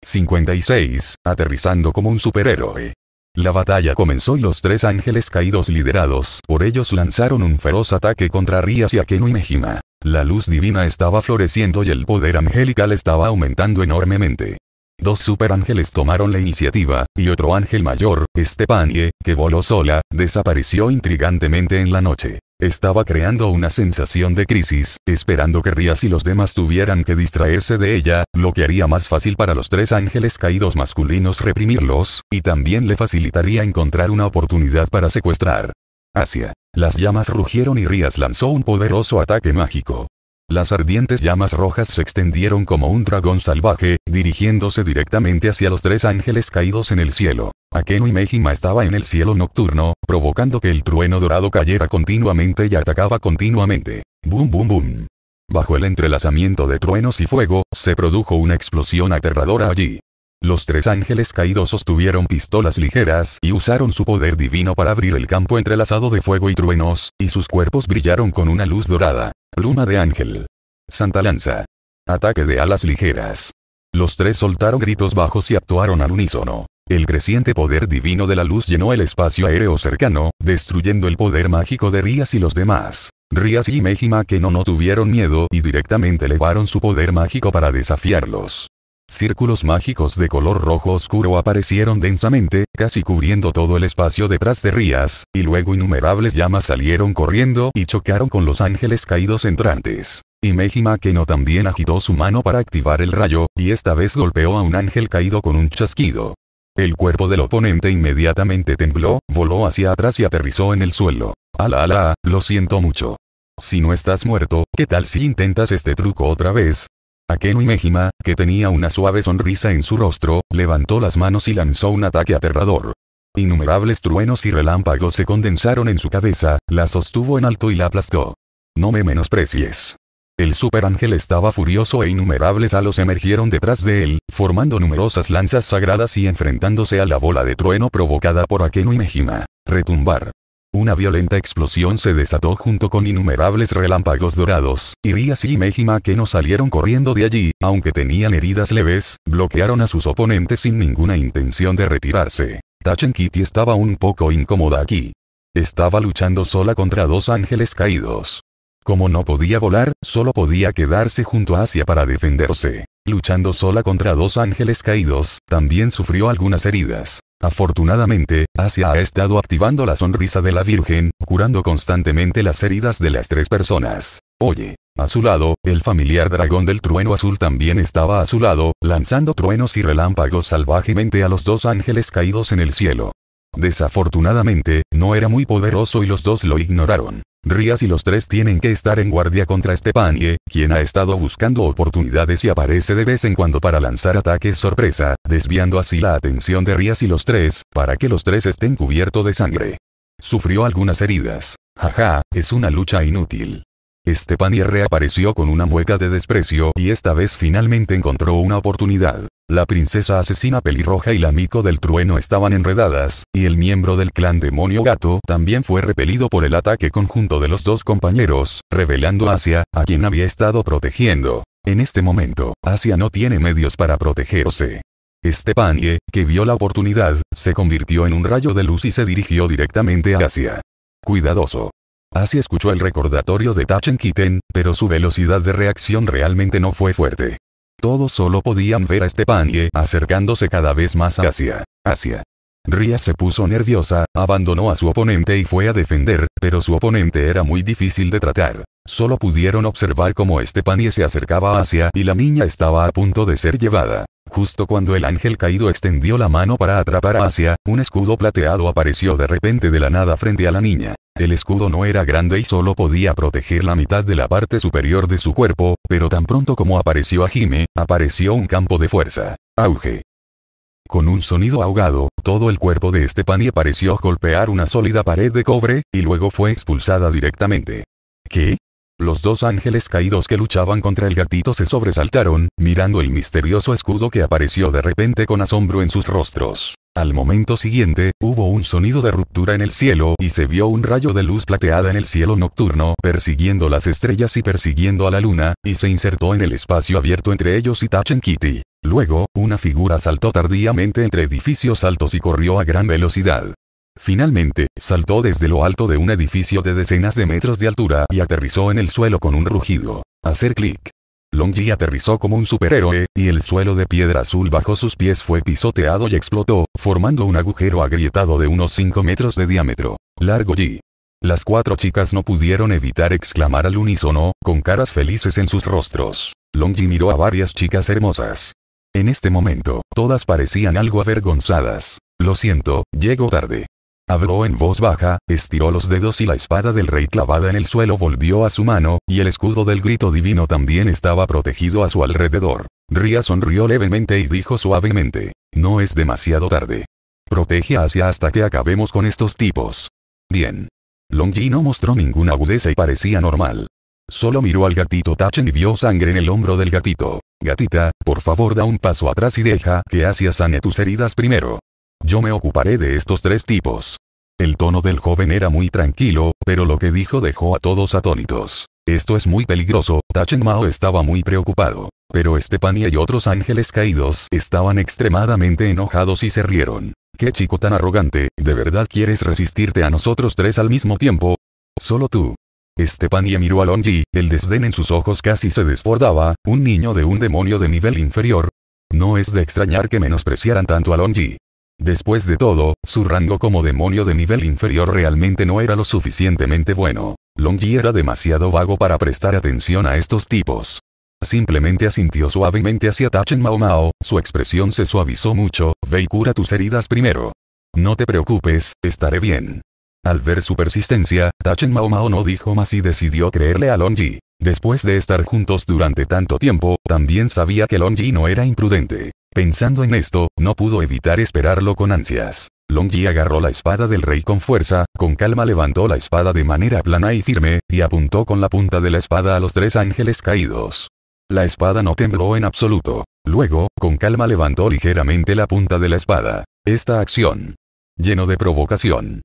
56. Aterrizando como un superhéroe. La batalla comenzó y los tres ángeles caídos liderados por ellos lanzaron un feroz ataque contra Rías y Akeno y Mejima. La luz divina estaba floreciendo y el poder angelical estaba aumentando enormemente. Dos superángeles tomaron la iniciativa, y otro ángel mayor, Estepanie, que voló sola, desapareció intrigantemente en la noche. Estaba creando una sensación de crisis, esperando que Rías y los demás tuvieran que distraerse de ella, lo que haría más fácil para los tres ángeles caídos masculinos reprimirlos, y también le facilitaría encontrar una oportunidad para secuestrar. Asia. Las llamas rugieron y Rías lanzó un poderoso ataque mágico. Las ardientes llamas rojas se extendieron como un dragón salvaje, dirigiéndose directamente hacia los tres ángeles caídos en el cielo. Akeno y Mejima estaba en el cielo nocturno, provocando que el trueno dorado cayera continuamente y atacaba continuamente. Boom boom boom. Bajo el entrelazamiento de truenos y fuego, se produjo una explosión aterradora allí. Los tres ángeles caídos sostuvieron pistolas ligeras y usaron su poder divino para abrir el campo entrelazado de fuego y truenos, y sus cuerpos brillaron con una luz dorada. Pluma de ángel. Santa lanza. Ataque de alas ligeras. Los tres soltaron gritos bajos y actuaron al unísono. El creciente poder divino de la luz llenó el espacio aéreo cercano, destruyendo el poder mágico de Rías y los demás. Rías y Mejima que no no tuvieron miedo y directamente elevaron su poder mágico para desafiarlos. Círculos mágicos de color rojo oscuro aparecieron densamente, casi cubriendo todo el espacio detrás de Rías, y luego innumerables llamas salieron corriendo y chocaron con los ángeles caídos entrantes. Y Mejima Keno también agitó su mano para activar el rayo, y esta vez golpeó a un ángel caído con un chasquido. El cuerpo del oponente inmediatamente tembló, voló hacia atrás y aterrizó en el suelo. Ala ala, lo siento mucho. Si no estás muerto, ¿qué tal si intentas este truco otra vez? y Mejima, que tenía una suave sonrisa en su rostro, levantó las manos y lanzó un ataque aterrador. Innumerables truenos y relámpagos se condensaron en su cabeza, la sostuvo en alto y la aplastó. No me menosprecies. El superángel estaba furioso e innumerables halos emergieron detrás de él, formando numerosas lanzas sagradas y enfrentándose a la bola de trueno provocada por y Mejima. Retumbar. Una violenta explosión se desató junto con innumerables relámpagos dorados. Irias y Mejima que no salieron corriendo de allí, aunque tenían heridas leves, bloquearon a sus oponentes sin ninguna intención de retirarse. Tachen Kitty estaba un poco incómoda aquí. Estaba luchando sola contra dos ángeles caídos. Como no podía volar, solo podía quedarse junto a Asia para defenderse. Luchando sola contra dos ángeles caídos, también sufrió algunas heridas. Afortunadamente, Asia ha estado activando la sonrisa de la Virgen, curando constantemente las heridas de las tres personas. Oye. A su lado, el familiar dragón del trueno azul también estaba a su lado, lanzando truenos y relámpagos salvajemente a los dos ángeles caídos en el cielo. Desafortunadamente, no era muy poderoso y los dos lo ignoraron. Rías y los tres tienen que estar en guardia contra Estepanie, quien ha estado buscando oportunidades y aparece de vez en cuando para lanzar ataques sorpresa, desviando así la atención de Rías y los tres, para que los tres estén cubiertos de sangre. Sufrió algunas heridas. Jaja, es una lucha inútil. Estepanie reapareció con una mueca de desprecio y esta vez finalmente encontró una oportunidad. La princesa asesina pelirroja y la mico del trueno estaban enredadas, y el miembro del clan demonio gato también fue repelido por el ataque conjunto de los dos compañeros, revelando a Asia, a quien había estado protegiendo. En este momento, Asia no tiene medios para protegerse. Estepanie, que vio la oportunidad, se convirtió en un rayo de luz y se dirigió directamente a Asia. Cuidadoso. Así escuchó el recordatorio de Tachen Kiten, pero su velocidad de reacción realmente no fue fuerte. Todos solo podían ver a Estepanie acercándose cada vez más hacia, hacia. Ria se puso nerviosa, abandonó a su oponente y fue a defender, pero su oponente era muy difícil de tratar. Solo pudieron observar cómo Estepanie se acercaba hacia y la niña estaba a punto de ser llevada. Justo cuando el ángel caído extendió la mano para atrapar a Asia, un escudo plateado apareció de repente de la nada frente a la niña. El escudo no era grande y solo podía proteger la mitad de la parte superior de su cuerpo, pero tan pronto como apareció a Jime, apareció un campo de fuerza. Auge. Con un sonido ahogado, todo el cuerpo de Estefania pareció golpear una sólida pared de cobre, y luego fue expulsada directamente. ¿Qué? Los dos ángeles caídos que luchaban contra el gatito se sobresaltaron, mirando el misterioso escudo que apareció de repente con asombro en sus rostros. Al momento siguiente, hubo un sonido de ruptura en el cielo y se vio un rayo de luz plateada en el cielo nocturno, persiguiendo las estrellas y persiguiendo a la luna, y se insertó en el espacio abierto entre ellos y Tachen Kitty. Luego, una figura saltó tardíamente entre edificios altos y corrió a gran velocidad. Finalmente, saltó desde lo alto de un edificio de decenas de metros de altura y aterrizó en el suelo con un rugido. Hacer clic. Longji aterrizó como un superhéroe, y el suelo de piedra azul bajo sus pies fue pisoteado y explotó, formando un agujero agrietado de unos 5 metros de diámetro. Largo G. Las cuatro chicas no pudieron evitar exclamar al unísono, con caras felices en sus rostros. Longji miró a varias chicas hermosas. En este momento, todas parecían algo avergonzadas. Lo siento, llego tarde. Habló en voz baja, estiró los dedos y la espada del rey clavada en el suelo volvió a su mano, y el escudo del grito divino también estaba protegido a su alrededor. Ria sonrió levemente y dijo suavemente, no es demasiado tarde. Protege a Asia hasta que acabemos con estos tipos. Bien. Longji no mostró ninguna agudeza y parecía normal. Solo miró al gatito Tachen y vio sangre en el hombro del gatito. Gatita, por favor da un paso atrás y deja que Asia sane tus heridas primero. Yo me ocuparé de estos tres tipos. El tono del joven era muy tranquilo, pero lo que dijo dejó a todos atónitos. Esto es muy peligroso, Tachen Mao estaba muy preocupado. Pero Estepania y otros ángeles caídos estaban extremadamente enojados y se rieron. ¿Qué chico tan arrogante, de verdad quieres resistirte a nosotros tres al mismo tiempo? Solo tú. Estepania miró a Longji, el desdén en sus ojos casi se desbordaba, un niño de un demonio de nivel inferior. No es de extrañar que menospreciaran tanto a Longji. Después de todo, su rango como demonio de nivel inferior realmente no era lo suficientemente bueno. Longji era demasiado vago para prestar atención a estos tipos. Simplemente asintió suavemente hacia Tachen Mao Mao, su expresión se suavizó mucho, ve y cura tus heridas primero. No te preocupes, estaré bien. Al ver su persistencia, Tachen Mao Mao no dijo más y decidió creerle a Longji. Después de estar juntos durante tanto tiempo, también sabía que Longji no era imprudente. Pensando en esto, no pudo evitar esperarlo con ansias. Longji agarró la espada del rey con fuerza, con calma levantó la espada de manera plana y firme, y apuntó con la punta de la espada a los tres ángeles caídos. La espada no tembló en absoluto. Luego, con calma levantó ligeramente la punta de la espada. Esta acción. Lleno de provocación.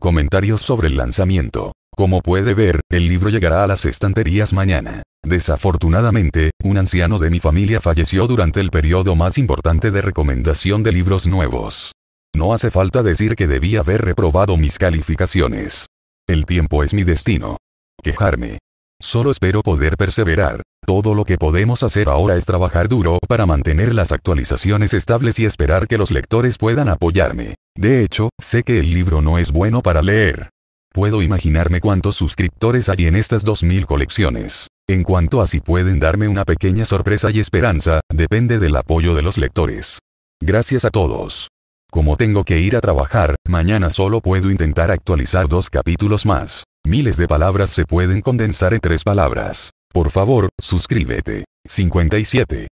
Comentarios sobre el lanzamiento. Como puede ver, el libro llegará a las estanterías mañana. Desafortunadamente, un anciano de mi familia falleció durante el periodo más importante de recomendación de libros nuevos. No hace falta decir que debí haber reprobado mis calificaciones. El tiempo es mi destino. Quejarme. Solo espero poder perseverar. Todo lo que podemos hacer ahora es trabajar duro para mantener las actualizaciones estables y esperar que los lectores puedan apoyarme. De hecho, sé que el libro no es bueno para leer. Puedo imaginarme cuántos suscriptores hay en estas 2.000 colecciones. En cuanto a si pueden darme una pequeña sorpresa y esperanza, depende del apoyo de los lectores. Gracias a todos. Como tengo que ir a trabajar, mañana solo puedo intentar actualizar dos capítulos más. Miles de palabras se pueden condensar en tres palabras. Por favor, suscríbete. 57.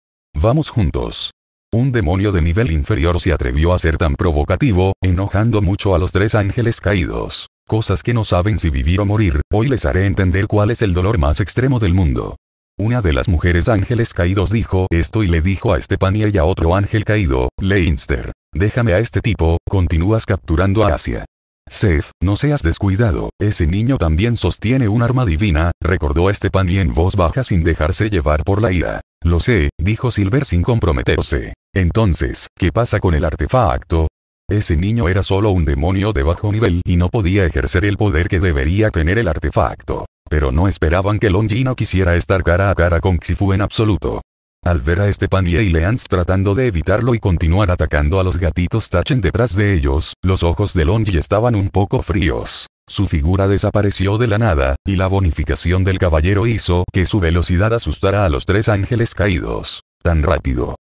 Vamos juntos. Un demonio de nivel inferior se atrevió a ser tan provocativo, enojando mucho a los tres ángeles caídos cosas que no saben si vivir o morir, hoy les haré entender cuál es el dolor más extremo del mundo. Una de las mujeres ángeles caídos dijo esto y le dijo a Estepania y a otro ángel caído, Leinster, déjame a este tipo, continúas capturando a Asia. Seth, no seas descuidado, ese niño también sostiene un arma divina, recordó y en voz baja sin dejarse llevar por la ira. Lo sé, dijo Silver sin comprometerse. Entonces, ¿qué pasa con el artefacto? Ese niño era solo un demonio de bajo nivel y no podía ejercer el poder que debería tener el artefacto. Pero no esperaban que no quisiera estar cara a cara con Xifu en absoluto. Al ver a Estepan y Leans tratando de evitarlo y continuar atacando a los gatitos Tachen detrás de ellos, los ojos de Longy estaban un poco fríos. Su figura desapareció de la nada, y la bonificación del caballero hizo que su velocidad asustara a los tres ángeles caídos. Tan rápido.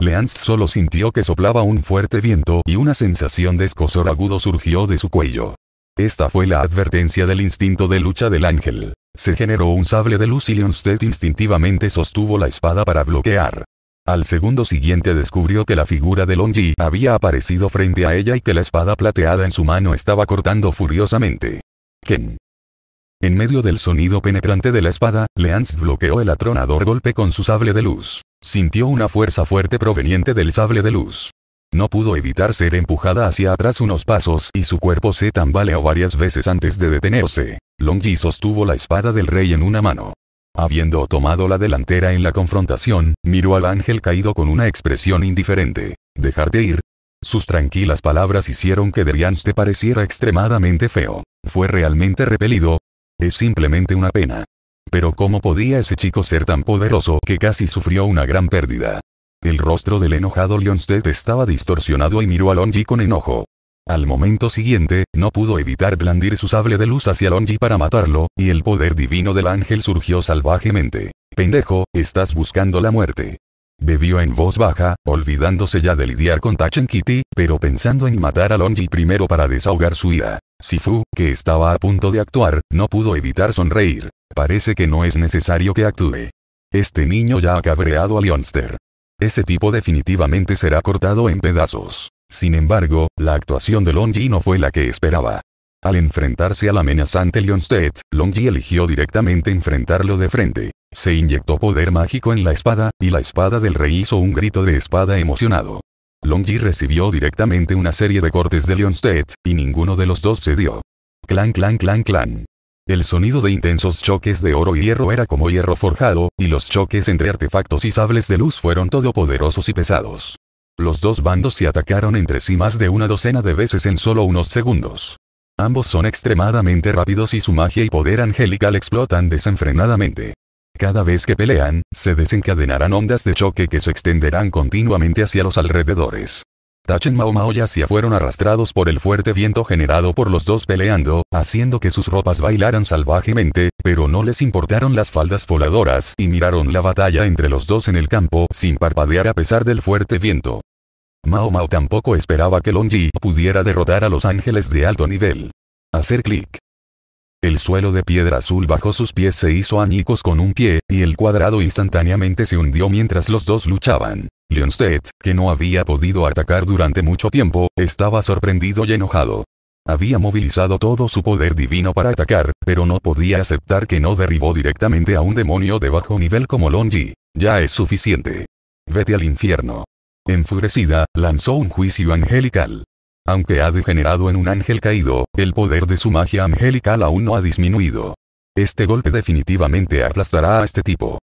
Leans solo sintió que soplaba un fuerte viento y una sensación de escosor agudo surgió de su cuello. Esta fue la advertencia del instinto de lucha del ángel. Se generó un sable de luz y Leonstead instintivamente sostuvo la espada para bloquear. Al segundo siguiente descubrió que la figura de Longji había aparecido frente a ella y que la espada plateada en su mano estaba cortando furiosamente. Ken. En medio del sonido penetrante de la espada, Leanz bloqueó el atronador golpe con su sable de luz sintió una fuerza fuerte proveniente del sable de luz. No pudo evitar ser empujada hacia atrás unos pasos y su cuerpo se tambaleó varias veces antes de detenerse. Long sostuvo la espada del rey en una mano. Habiendo tomado la delantera en la confrontación, miró al ángel caído con una expresión indiferente. ¿Dejarte ir? Sus tranquilas palabras hicieron que te pareciera extremadamente feo. Fue realmente repelido. Es simplemente una pena. Pero ¿cómo podía ese chico ser tan poderoso que casi sufrió una gran pérdida? El rostro del enojado Lionstead estaba distorsionado y miró a Longi con enojo. Al momento siguiente, no pudo evitar blandir su sable de luz hacia Longi para matarlo, y el poder divino del ángel surgió salvajemente. Pendejo, estás buscando la muerte. Bebió en voz baja, olvidándose ya de lidiar con Tachen Kitty, pero pensando en matar a Longji primero para desahogar su ira. Sifu, que estaba a punto de actuar, no pudo evitar sonreír. Parece que no es necesario que actúe. Este niño ya ha cabreado a Leonster. Ese tipo definitivamente será cortado en pedazos. Sin embargo, la actuación de Longji no fue la que esperaba. Al enfrentarse al amenazante Lionstead, Longji eligió directamente enfrentarlo de frente. Se inyectó poder mágico en la espada, y la espada del rey hizo un grito de espada emocionado. Longji recibió directamente una serie de cortes de Leonstead, y ninguno de los dos cedió. Clan clan clan clan. El sonido de intensos choques de oro y hierro era como hierro forjado, y los choques entre artefactos y sables de luz fueron todopoderosos y pesados. Los dos bandos se atacaron entre sí más de una docena de veces en solo unos segundos. Ambos son extremadamente rápidos y su magia y poder angelical explotan desenfrenadamente. Cada vez que pelean, se desencadenarán ondas de choque que se extenderán continuamente hacia los alrededores. Tachen Mao Mao y Asia fueron arrastrados por el fuerte viento generado por los dos peleando, haciendo que sus ropas bailaran salvajemente, pero no les importaron las faldas voladoras y miraron la batalla entre los dos en el campo sin parpadear a pesar del fuerte viento. Mao Mao tampoco esperaba que Longji pudiera derrotar a los ángeles de alto nivel. Hacer clic. El suelo de piedra azul bajo sus pies se hizo añicos con un pie, y el cuadrado instantáneamente se hundió mientras los dos luchaban. Leonstead, que no había podido atacar durante mucho tiempo, estaba sorprendido y enojado. Había movilizado todo su poder divino para atacar, pero no podía aceptar que no derribó directamente a un demonio de bajo nivel como Longi. Ya es suficiente. Vete al infierno. Enfurecida, lanzó un juicio angelical. Aunque ha degenerado en un ángel caído, el poder de su magia angélica aún no ha disminuido. Este golpe definitivamente aplastará a este tipo.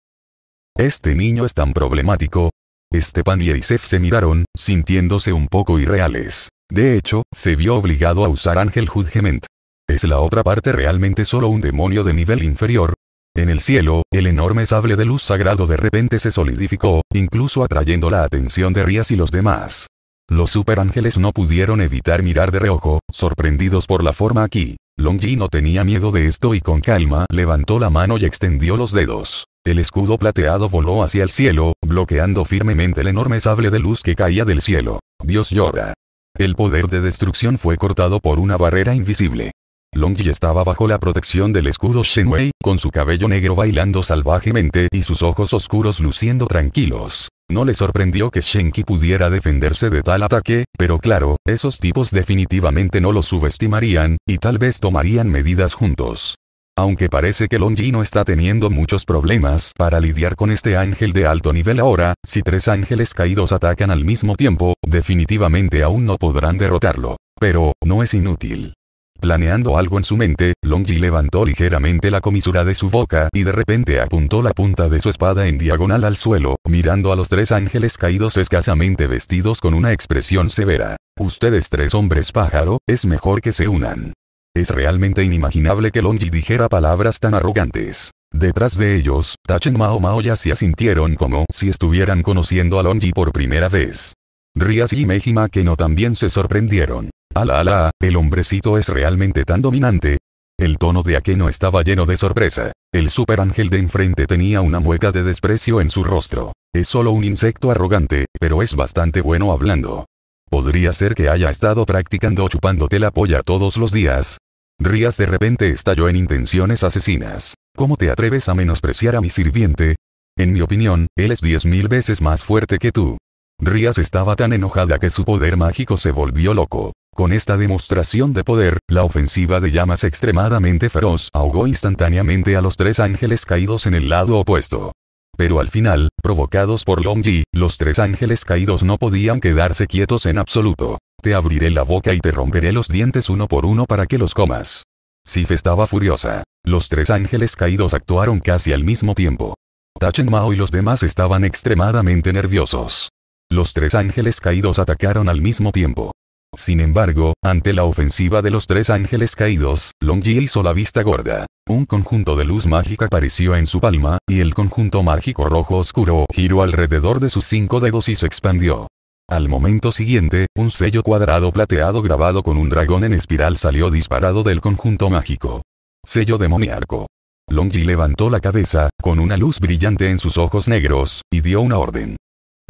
Este niño es tan problemático. Stepan y Eisef se miraron, sintiéndose un poco irreales. De hecho, se vio obligado a usar Ángel Judgment. ¿Es la otra parte realmente solo un demonio de nivel inferior? En el cielo, el enorme sable de luz sagrado de repente se solidificó, incluso atrayendo la atención de Rías y los demás. Los superángeles no pudieron evitar mirar de reojo, sorprendidos por la forma aquí. Longji no tenía miedo de esto y con calma levantó la mano y extendió los dedos. El escudo plateado voló hacia el cielo, bloqueando firmemente el enorme sable de luz que caía del cielo. Dios llora. El poder de destrucción fue cortado por una barrera invisible. Longji estaba bajo la protección del escudo Shenwei, con su cabello negro bailando salvajemente y sus ojos oscuros luciendo tranquilos. No le sorprendió que Shenki pudiera defenderse de tal ataque, pero claro, esos tipos definitivamente no lo subestimarían, y tal vez tomarían medidas juntos. Aunque parece que Longji no está teniendo muchos problemas para lidiar con este ángel de alto nivel ahora, si tres ángeles caídos atacan al mismo tiempo, definitivamente aún no podrán derrotarlo. Pero, no es inútil. Planeando algo en su mente, Longji levantó ligeramente la comisura de su boca y de repente apuntó la punta de su espada en diagonal al suelo, mirando a los tres ángeles caídos escasamente vestidos con una expresión severa. Ustedes tres hombres pájaro, es mejor que se unan. Es realmente inimaginable que Longji dijera palabras tan arrogantes. Detrás de ellos, Tachen Mao Mao ya se asintieron como si estuvieran conociendo a Longji por primera vez. Rías y Mejima Keno también se sorprendieron. Ala ala, el hombrecito es realmente tan dominante. El tono de Akeno estaba lleno de sorpresa. El superángel de enfrente tenía una mueca de desprecio en su rostro. Es solo un insecto arrogante, pero es bastante bueno hablando. Podría ser que haya estado practicando chupándote la polla todos los días. Rías de repente estalló en intenciones asesinas. ¿Cómo te atreves a menospreciar a mi sirviente? En mi opinión, él es diez mil veces más fuerte que tú. Rías estaba tan enojada que su poder mágico se volvió loco. Con esta demostración de poder, la ofensiva de llamas extremadamente feroz ahogó instantáneamente a los tres ángeles caídos en el lado opuesto. Pero al final, provocados por Longji, los tres ángeles caídos no podían quedarse quietos en absoluto. Te abriré la boca y te romperé los dientes uno por uno para que los comas. Sif estaba furiosa. Los tres ángeles caídos actuaron casi al mismo tiempo. Tachen Mao y los demás estaban extremadamente nerviosos. Los tres ángeles caídos atacaron al mismo tiempo. Sin embargo, ante la ofensiva de los tres ángeles caídos, Longji hizo la vista gorda. Un conjunto de luz mágica apareció en su palma, y el conjunto mágico rojo oscuro giró alrededor de sus cinco dedos y se expandió. Al momento siguiente, un sello cuadrado plateado grabado con un dragón en espiral salió disparado del conjunto mágico. Sello demoníaco. Longji levantó la cabeza, con una luz brillante en sus ojos negros, y dio una orden.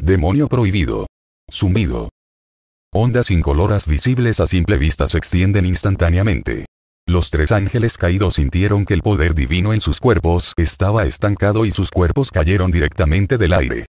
Demonio prohibido. Sumido. Ondas incoloras visibles a simple vista se extienden instantáneamente. Los tres ángeles caídos sintieron que el poder divino en sus cuerpos estaba estancado y sus cuerpos cayeron directamente del aire.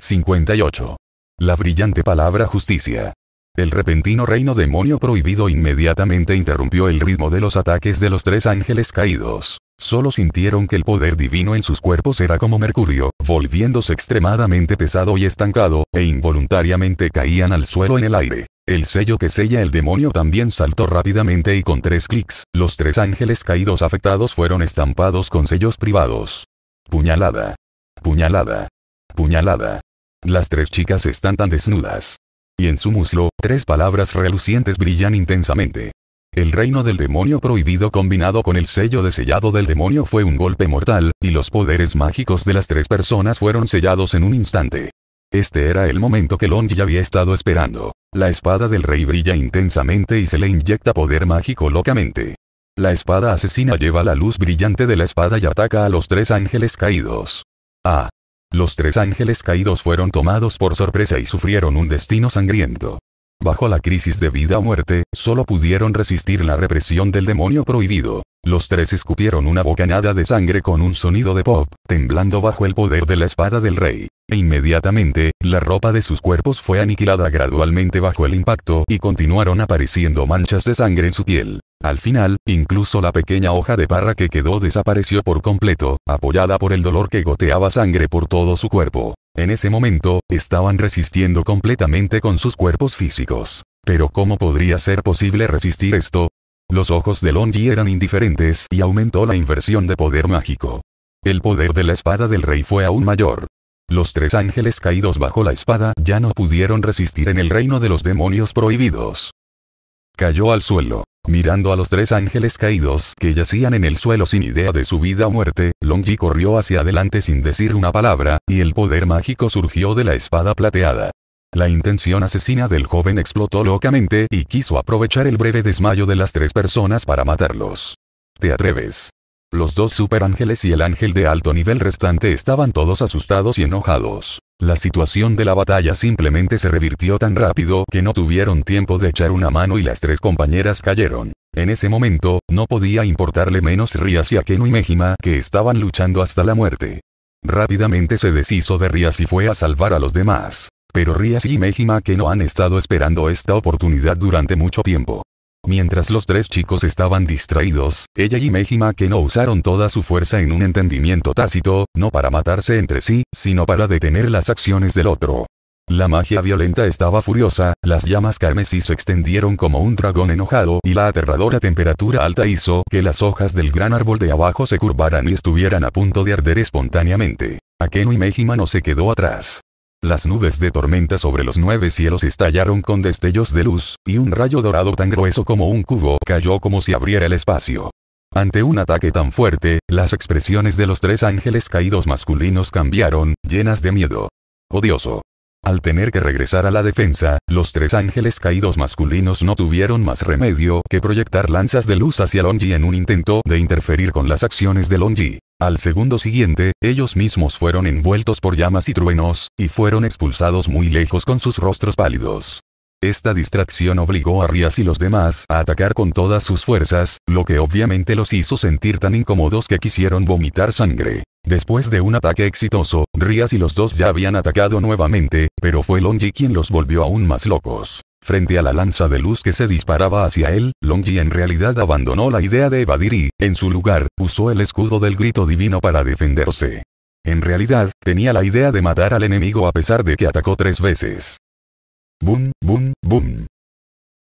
58. La brillante palabra justicia. El repentino reino demonio prohibido inmediatamente interrumpió el ritmo de los ataques de los tres ángeles caídos. Solo sintieron que el poder divino en sus cuerpos era como mercurio, volviéndose extremadamente pesado y estancado, e involuntariamente caían al suelo en el aire. El sello que sella el demonio también saltó rápidamente y con tres clics, los tres ángeles caídos afectados fueron estampados con sellos privados. Puñalada. Puñalada. Puñalada. Las tres chicas están tan desnudas y en su muslo, tres palabras relucientes brillan intensamente. El reino del demonio prohibido combinado con el sello de sellado del demonio fue un golpe mortal, y los poderes mágicos de las tres personas fueron sellados en un instante. Este era el momento que Long ya había estado esperando. La espada del rey brilla intensamente y se le inyecta poder mágico locamente. La espada asesina lleva la luz brillante de la espada y ataca a los tres ángeles caídos. Ah, los tres ángeles caídos fueron tomados por sorpresa y sufrieron un destino sangriento. Bajo la crisis de vida o muerte, solo pudieron resistir la represión del demonio prohibido. Los tres escupieron una bocanada de sangre con un sonido de pop, temblando bajo el poder de la espada del rey. E inmediatamente, la ropa de sus cuerpos fue aniquilada gradualmente bajo el impacto y continuaron apareciendo manchas de sangre en su piel. Al final, incluso la pequeña hoja de parra que quedó desapareció por completo, apoyada por el dolor que goteaba sangre por todo su cuerpo. En ese momento, estaban resistiendo completamente con sus cuerpos físicos. Pero ¿cómo podría ser posible resistir esto? Los ojos de longi eran indiferentes y aumentó la inversión de poder mágico. El poder de la espada del rey fue aún mayor. Los tres ángeles caídos bajo la espada ya no pudieron resistir en el reino de los demonios prohibidos. Cayó al suelo. Mirando a los tres ángeles caídos que yacían en el suelo sin idea de su vida o muerte, Longji corrió hacia adelante sin decir una palabra, y el poder mágico surgió de la espada plateada. La intención asesina del joven explotó locamente y quiso aprovechar el breve desmayo de las tres personas para matarlos. ¿Te atreves? Los dos superángeles y el ángel de alto nivel restante estaban todos asustados y enojados. La situación de la batalla simplemente se revirtió tan rápido que no tuvieron tiempo de echar una mano y las tres compañeras cayeron. En ese momento, no podía importarle menos Rías y Akeno y Mejima que estaban luchando hasta la muerte. Rápidamente se deshizo de Rías y fue a salvar a los demás. Pero Rías y Mejima que no han estado esperando esta oportunidad durante mucho tiempo. Mientras los tres chicos estaban distraídos, ella y Mejima que no usaron toda su fuerza en un entendimiento tácito, no para matarse entre sí, sino para detener las acciones del otro. La magia violenta estaba furiosa, las llamas carmesí se extendieron como un dragón enojado y la aterradora temperatura alta hizo que las hojas del gran árbol de abajo se curvaran y estuvieran a punto de arder espontáneamente. Akeno y Mejima no se quedó atrás. Las nubes de tormenta sobre los nueve cielos estallaron con destellos de luz, y un rayo dorado tan grueso como un cubo cayó como si abriera el espacio. Ante un ataque tan fuerte, las expresiones de los tres ángeles caídos masculinos cambiaron, llenas de miedo. Odioso. Al tener que regresar a la defensa, los tres ángeles caídos masculinos no tuvieron más remedio que proyectar lanzas de luz hacia Longji en un intento de interferir con las acciones de Longi. Al segundo siguiente, ellos mismos fueron envueltos por llamas y truenos, y fueron expulsados muy lejos con sus rostros pálidos. Esta distracción obligó a Rias y los demás a atacar con todas sus fuerzas, lo que obviamente los hizo sentir tan incómodos que quisieron vomitar sangre. Después de un ataque exitoso, Rías y los dos ya habían atacado nuevamente, pero fue Longji quien los volvió aún más locos. Frente a la lanza de luz que se disparaba hacia él, Longji en realidad abandonó la idea de evadir y, en su lugar, usó el escudo del grito divino para defenderse. En realidad, tenía la idea de matar al enemigo a pesar de que atacó tres veces. Boom, boom, boom.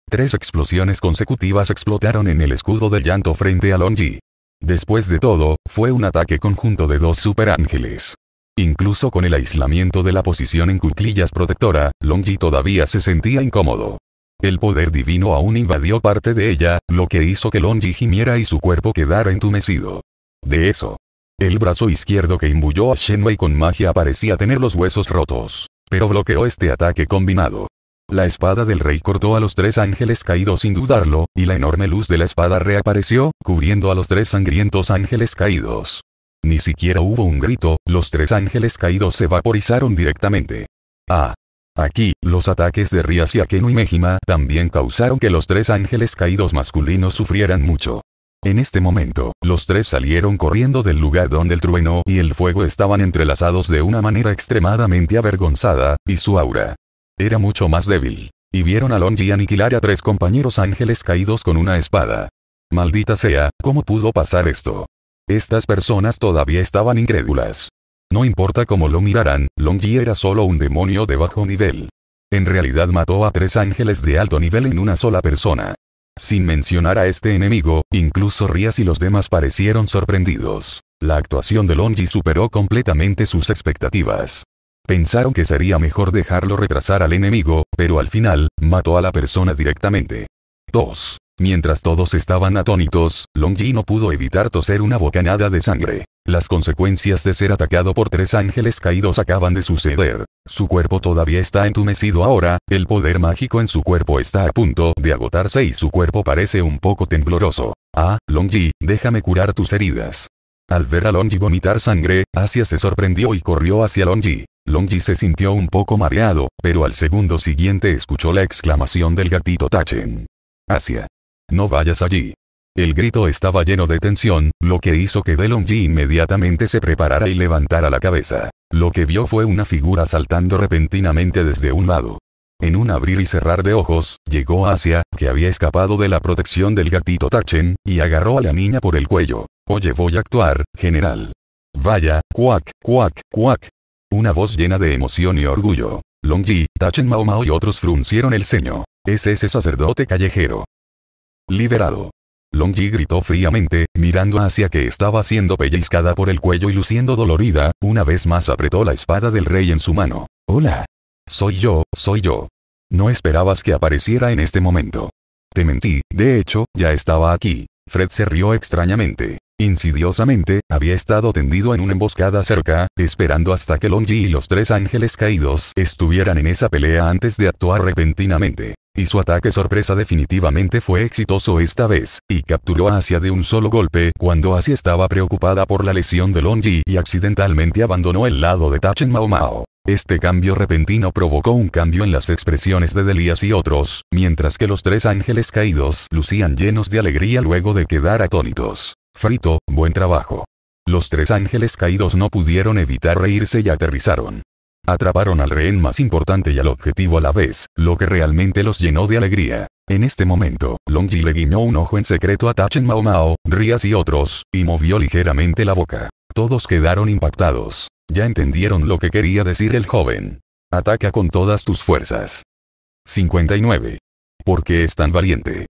Tres explosiones consecutivas explotaron en el escudo del llanto frente a Longji. Después de todo, fue un ataque conjunto de dos superángeles. Incluso con el aislamiento de la posición en cuclillas protectora, Longji todavía se sentía incómodo. El poder divino aún invadió parte de ella, lo que hizo que Longji gimiera y su cuerpo quedara entumecido. De eso. El brazo izquierdo que imbuyó a Shenwei con magia parecía tener los huesos rotos, pero bloqueó este ataque combinado. La espada del rey cortó a los tres ángeles caídos sin dudarlo, y la enorme luz de la espada reapareció, cubriendo a los tres sangrientos ángeles caídos. Ni siquiera hubo un grito, los tres ángeles caídos se vaporizaron directamente. Ah. Aquí, los ataques de Rías y Akenu y Mejima también causaron que los tres ángeles caídos masculinos sufrieran mucho. En este momento, los tres salieron corriendo del lugar donde el trueno y el fuego estaban entrelazados de una manera extremadamente avergonzada, y su aura, era mucho más débil. Y vieron a Longy aniquilar a tres compañeros ángeles caídos con una espada. Maldita sea, ¿cómo pudo pasar esto? Estas personas todavía estaban incrédulas. No importa cómo lo miraran, Longy era solo un demonio de bajo nivel. En realidad mató a tres ángeles de alto nivel en una sola persona. Sin mencionar a este enemigo, incluso Rías y los demás parecieron sorprendidos. La actuación de Longy superó completamente sus expectativas. Pensaron que sería mejor dejarlo retrasar al enemigo, pero al final, mató a la persona directamente. 2. Mientras todos estaban atónitos, Longji no pudo evitar toser una bocanada de sangre. Las consecuencias de ser atacado por tres ángeles caídos acaban de suceder. Su cuerpo todavía está entumecido ahora, el poder mágico en su cuerpo está a punto de agotarse y su cuerpo parece un poco tembloroso. Ah, Longji, déjame curar tus heridas. Al ver a Longji vomitar sangre, Asia se sorprendió y corrió hacia Longji. Longji se sintió un poco mareado, pero al segundo siguiente escuchó la exclamación del gatito Tachen. Asia. No vayas allí. El grito estaba lleno de tensión, lo que hizo que Delongji inmediatamente se preparara y levantara la cabeza. Lo que vio fue una figura saltando repentinamente desde un lado. En un abrir y cerrar de ojos, llegó Asia, que había escapado de la protección del gatito Tachen, y agarró a la niña por el cuello. Oye voy a actuar, general. Vaya, cuac, cuac, cuac, una voz llena de emoción y orgullo. Longji, Tachen Mao Mao y otros fruncieron el ceño. Es ese sacerdote callejero. Liberado. Longji gritó fríamente, mirando hacia que estaba siendo pellizcada por el cuello y luciendo dolorida, una vez más apretó la espada del rey en su mano. Hola. Soy yo, soy yo. No esperabas que apareciera en este momento. Te mentí, de hecho, ya estaba aquí. Fred se rió extrañamente. Insidiosamente, había estado tendido en una emboscada cerca, esperando hasta que Longji y los tres ángeles caídos estuvieran en esa pelea antes de actuar repentinamente. Y su ataque sorpresa definitivamente fue exitoso esta vez, y capturó a Asia de un solo golpe cuando Asia estaba preocupada por la lesión de Longji y accidentalmente abandonó el lado de Tachen Mao Mao. Este cambio repentino provocó un cambio en las expresiones de Delías y otros, mientras que los tres ángeles caídos lucían llenos de alegría luego de quedar atónitos. Frito, buen trabajo. Los tres ángeles caídos no pudieron evitar reírse y aterrizaron. Atraparon al rehén más importante y al objetivo a la vez, lo que realmente los llenó de alegría. En este momento, Longji le guiñó un ojo en secreto a Tachen Mao Mao, Rías y otros, y movió ligeramente la boca. Todos quedaron impactados. Ya entendieron lo que quería decir el joven. Ataca con todas tus fuerzas. 59. ¿Por qué es tan valiente?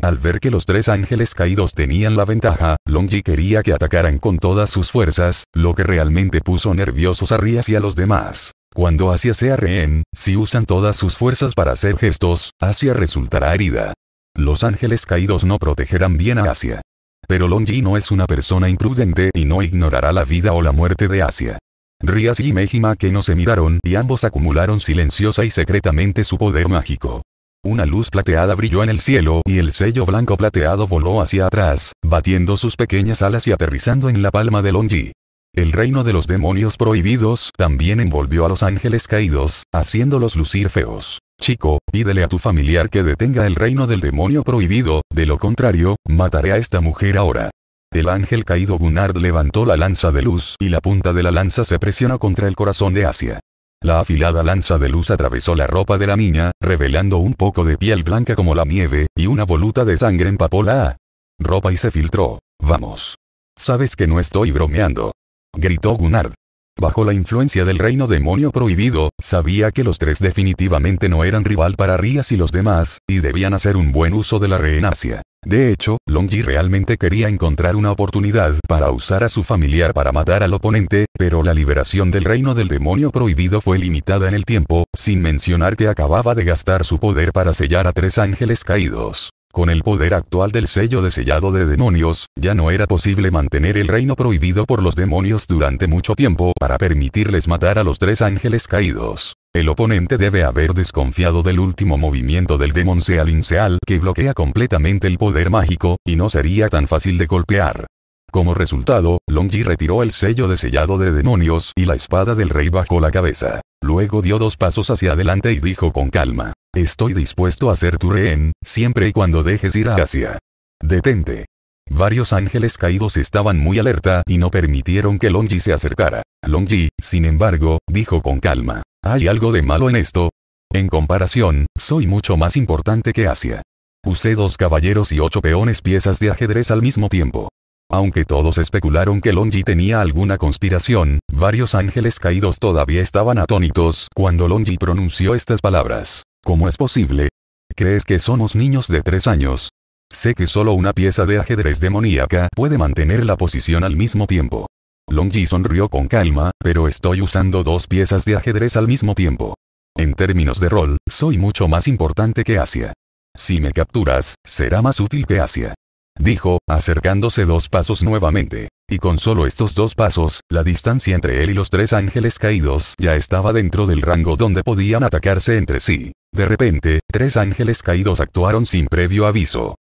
Al ver que los tres ángeles caídos tenían la ventaja, Longji quería que atacaran con todas sus fuerzas, lo que realmente puso nerviosos a Rías y a los demás. Cuando Asia sea rehén, si usan todas sus fuerzas para hacer gestos, Asia resultará herida. Los ángeles caídos no protegerán bien a Asia. Pero Longji no es una persona imprudente y no ignorará la vida o la muerte de Asia. Rías y Mejima que no se miraron y ambos acumularon silenciosa y secretamente su poder mágico. Una luz plateada brilló en el cielo y el sello blanco plateado voló hacia atrás, batiendo sus pequeñas alas y aterrizando en la palma de Longji. El reino de los demonios prohibidos también envolvió a los ángeles caídos, haciéndolos lucir feos. Chico, pídele a tu familiar que detenga el reino del demonio prohibido, de lo contrario, mataré a esta mujer ahora. El ángel caído Gunnard levantó la lanza de luz y la punta de la lanza se presionó contra el corazón de Asia. La afilada lanza de luz atravesó la ropa de la niña, revelando un poco de piel blanca como la nieve, y una voluta de sangre empapó la ropa y se filtró. Vamos. Sabes que no estoy bromeando. Gritó Gunnar. Bajo la influencia del reino demonio prohibido, sabía que los tres definitivamente no eran rival para Rías y los demás, y debían hacer un buen uso de la reenacia. De hecho, Longji realmente quería encontrar una oportunidad para usar a su familiar para matar al oponente, pero la liberación del reino del demonio prohibido fue limitada en el tiempo, sin mencionar que acababa de gastar su poder para sellar a tres ángeles caídos. Con el poder actual del sello de sellado de demonios, ya no era posible mantener el reino prohibido por los demonios durante mucho tiempo para permitirles matar a los tres ángeles caídos. El oponente debe haber desconfiado del último movimiento del demon Seal que bloquea completamente el poder mágico, y no sería tan fácil de golpear. Como resultado, Longji retiró el sello de sellado de demonios y la espada del rey bajo la cabeza. Luego dio dos pasos hacia adelante y dijo con calma, Estoy dispuesto a ser tu rehén, siempre y cuando dejes ir a Asia. Detente. Varios ángeles caídos estaban muy alerta y no permitieron que Longji se acercara. Longji, sin embargo, dijo con calma, ¿hay algo de malo en esto? En comparación, soy mucho más importante que Asia. Usé dos caballeros y ocho peones piezas de ajedrez al mismo tiempo. Aunque todos especularon que Longji tenía alguna conspiración, varios ángeles caídos todavía estaban atónitos cuando Longji pronunció estas palabras. ¿Cómo es posible? ¿Crees que somos niños de tres años? Sé que solo una pieza de ajedrez demoníaca puede mantener la posición al mismo tiempo. Longji sonrió con calma, pero estoy usando dos piezas de ajedrez al mismo tiempo. En términos de rol, soy mucho más importante que Asia. Si me capturas, será más útil que Asia dijo, acercándose dos pasos nuevamente. Y con solo estos dos pasos, la distancia entre él y los tres ángeles caídos ya estaba dentro del rango donde podían atacarse entre sí. De repente, tres ángeles caídos actuaron sin previo aviso.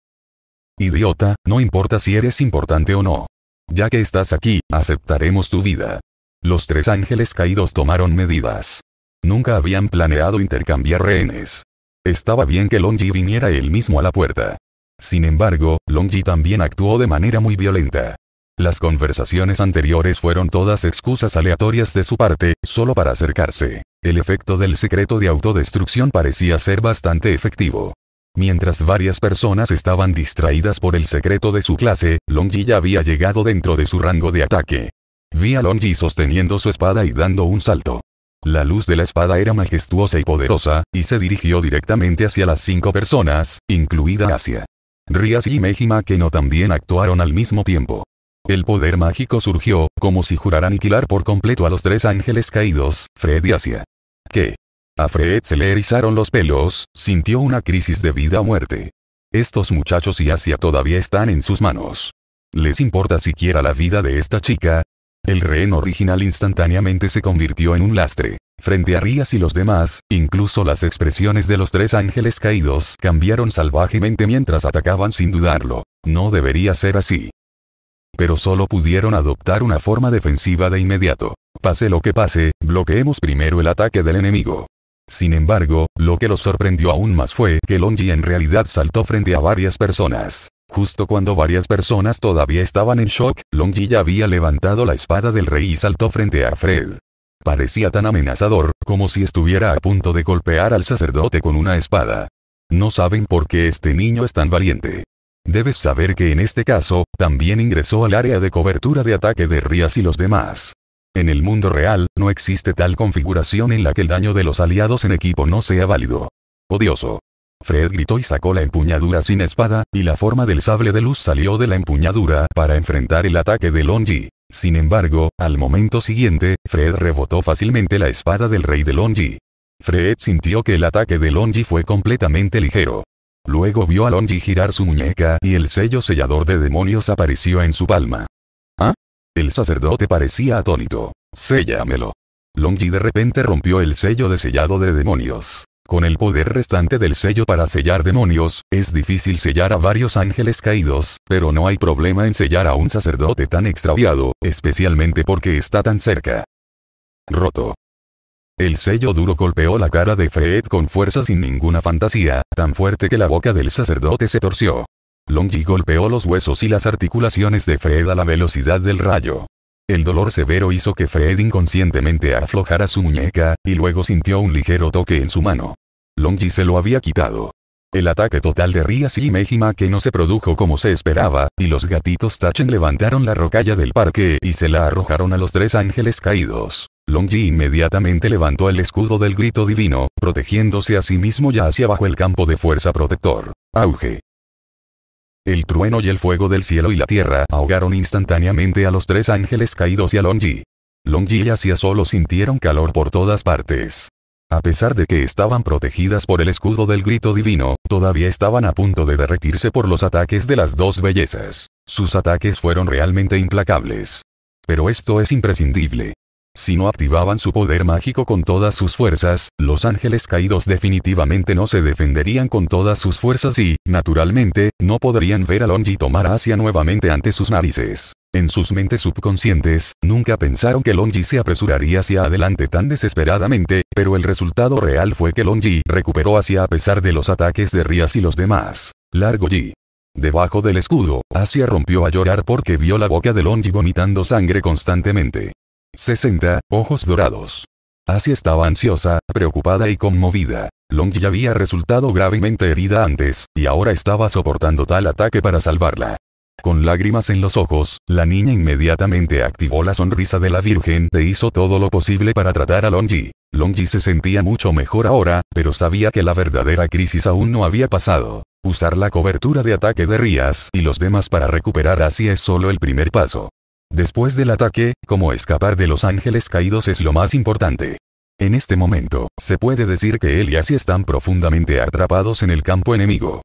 Idiota, no importa si eres importante o no. Ya que estás aquí, aceptaremos tu vida. Los tres ángeles caídos tomaron medidas. Nunca habían planeado intercambiar rehenes. Estaba bien que Longi viniera él mismo a la puerta. Sin embargo, Longji también actuó de manera muy violenta. Las conversaciones anteriores fueron todas excusas aleatorias de su parte, solo para acercarse. El efecto del secreto de autodestrucción parecía ser bastante efectivo. Mientras varias personas estaban distraídas por el secreto de su clase, Longji ya había llegado dentro de su rango de ataque. Vi a Longji sosteniendo su espada y dando un salto. La luz de la espada era majestuosa y poderosa, y se dirigió directamente hacia las cinco personas, incluida Asia. Rias y Mejima no también actuaron al mismo tiempo. El poder mágico surgió, como si jurara aniquilar por completo a los tres ángeles caídos, Fred y Asia. ¿Qué? A Fred se le erizaron los pelos, sintió una crisis de vida o muerte. Estos muchachos y Asia todavía están en sus manos. ¿Les importa siquiera la vida de esta chica? El rehén original instantáneamente se convirtió en un lastre. Frente a Rías y los demás, incluso las expresiones de los tres ángeles caídos cambiaron salvajemente mientras atacaban sin dudarlo. No debería ser así. Pero solo pudieron adoptar una forma defensiva de inmediato. Pase lo que pase, bloqueemos primero el ataque del enemigo. Sin embargo, lo que los sorprendió aún más fue que Longji en realidad saltó frente a varias personas. Justo cuando varias personas todavía estaban en shock, Longji ya había levantado la espada del rey y saltó frente a Fred. Parecía tan amenazador, como si estuviera a punto de golpear al sacerdote con una espada. No saben por qué este niño es tan valiente. Debes saber que en este caso, también ingresó al área de cobertura de ataque de Rías y los demás. En el mundo real, no existe tal configuración en la que el daño de los aliados en equipo no sea válido. Odioso. Fred gritó y sacó la empuñadura sin espada, y la forma del sable de luz salió de la empuñadura para enfrentar el ataque de Longi. Sin embargo, al momento siguiente, Fred rebotó fácilmente la espada del rey de Longji. Fred sintió que el ataque de Longji fue completamente ligero. Luego vio a Longji girar su muñeca y el sello sellador de demonios apareció en su palma. ¿Ah? El sacerdote parecía atónito. Séllamelo. Longji de repente rompió el sello de sellado de demonios. Con el poder restante del sello para sellar demonios, es difícil sellar a varios ángeles caídos, pero no hay problema en sellar a un sacerdote tan extraviado, especialmente porque está tan cerca. Roto. El sello duro golpeó la cara de Fred con fuerza sin ninguna fantasía, tan fuerte que la boca del sacerdote se torció. Longy golpeó los huesos y las articulaciones de Fred a la velocidad del rayo. El dolor severo hizo que Fred inconscientemente aflojara su muñeca, y luego sintió un ligero toque en su mano. Longji se lo había quitado. El ataque total de Rias y Mejima que no se produjo como se esperaba, y los gatitos Tachen levantaron la rocalla del parque y se la arrojaron a los tres ángeles caídos. Longji inmediatamente levantó el escudo del grito divino, protegiéndose a sí mismo ya hacia abajo el campo de fuerza protector. Auge. El trueno y el fuego del cielo y la tierra ahogaron instantáneamente a los tres ángeles caídos y a Longji. Longji y Asia solo sintieron calor por todas partes. A pesar de que estaban protegidas por el escudo del grito divino, todavía estaban a punto de derretirse por los ataques de las dos bellezas. Sus ataques fueron realmente implacables. Pero esto es imprescindible. Si no activaban su poder mágico con todas sus fuerzas, los ángeles caídos definitivamente no se defenderían con todas sus fuerzas y, naturalmente, no podrían ver a Longi tomar a Asia nuevamente ante sus narices. En sus mentes subconscientes, nunca pensaron que Longi se apresuraría hacia adelante tan desesperadamente, pero el resultado real fue que Longi recuperó Asia a pesar de los ataques de Rías y los demás. Largo Yi. Debajo del escudo, Asia rompió a llorar porque vio la boca de Longi vomitando sangre constantemente. 60, ojos dorados. Asia estaba ansiosa, preocupada y conmovida. Long había resultado gravemente herida antes, y ahora estaba soportando tal ataque para salvarla. Con lágrimas en los ojos, la niña inmediatamente activó la sonrisa de la Virgen e hizo todo lo posible para tratar a Longji. Longji se sentía mucho mejor ahora, pero sabía que la verdadera crisis aún no había pasado. Usar la cobertura de ataque de Rías y los demás para recuperar así es solo el primer paso. Después del ataque, cómo escapar de los ángeles caídos es lo más importante. En este momento, se puede decir que él y Asia están profundamente atrapados en el campo enemigo.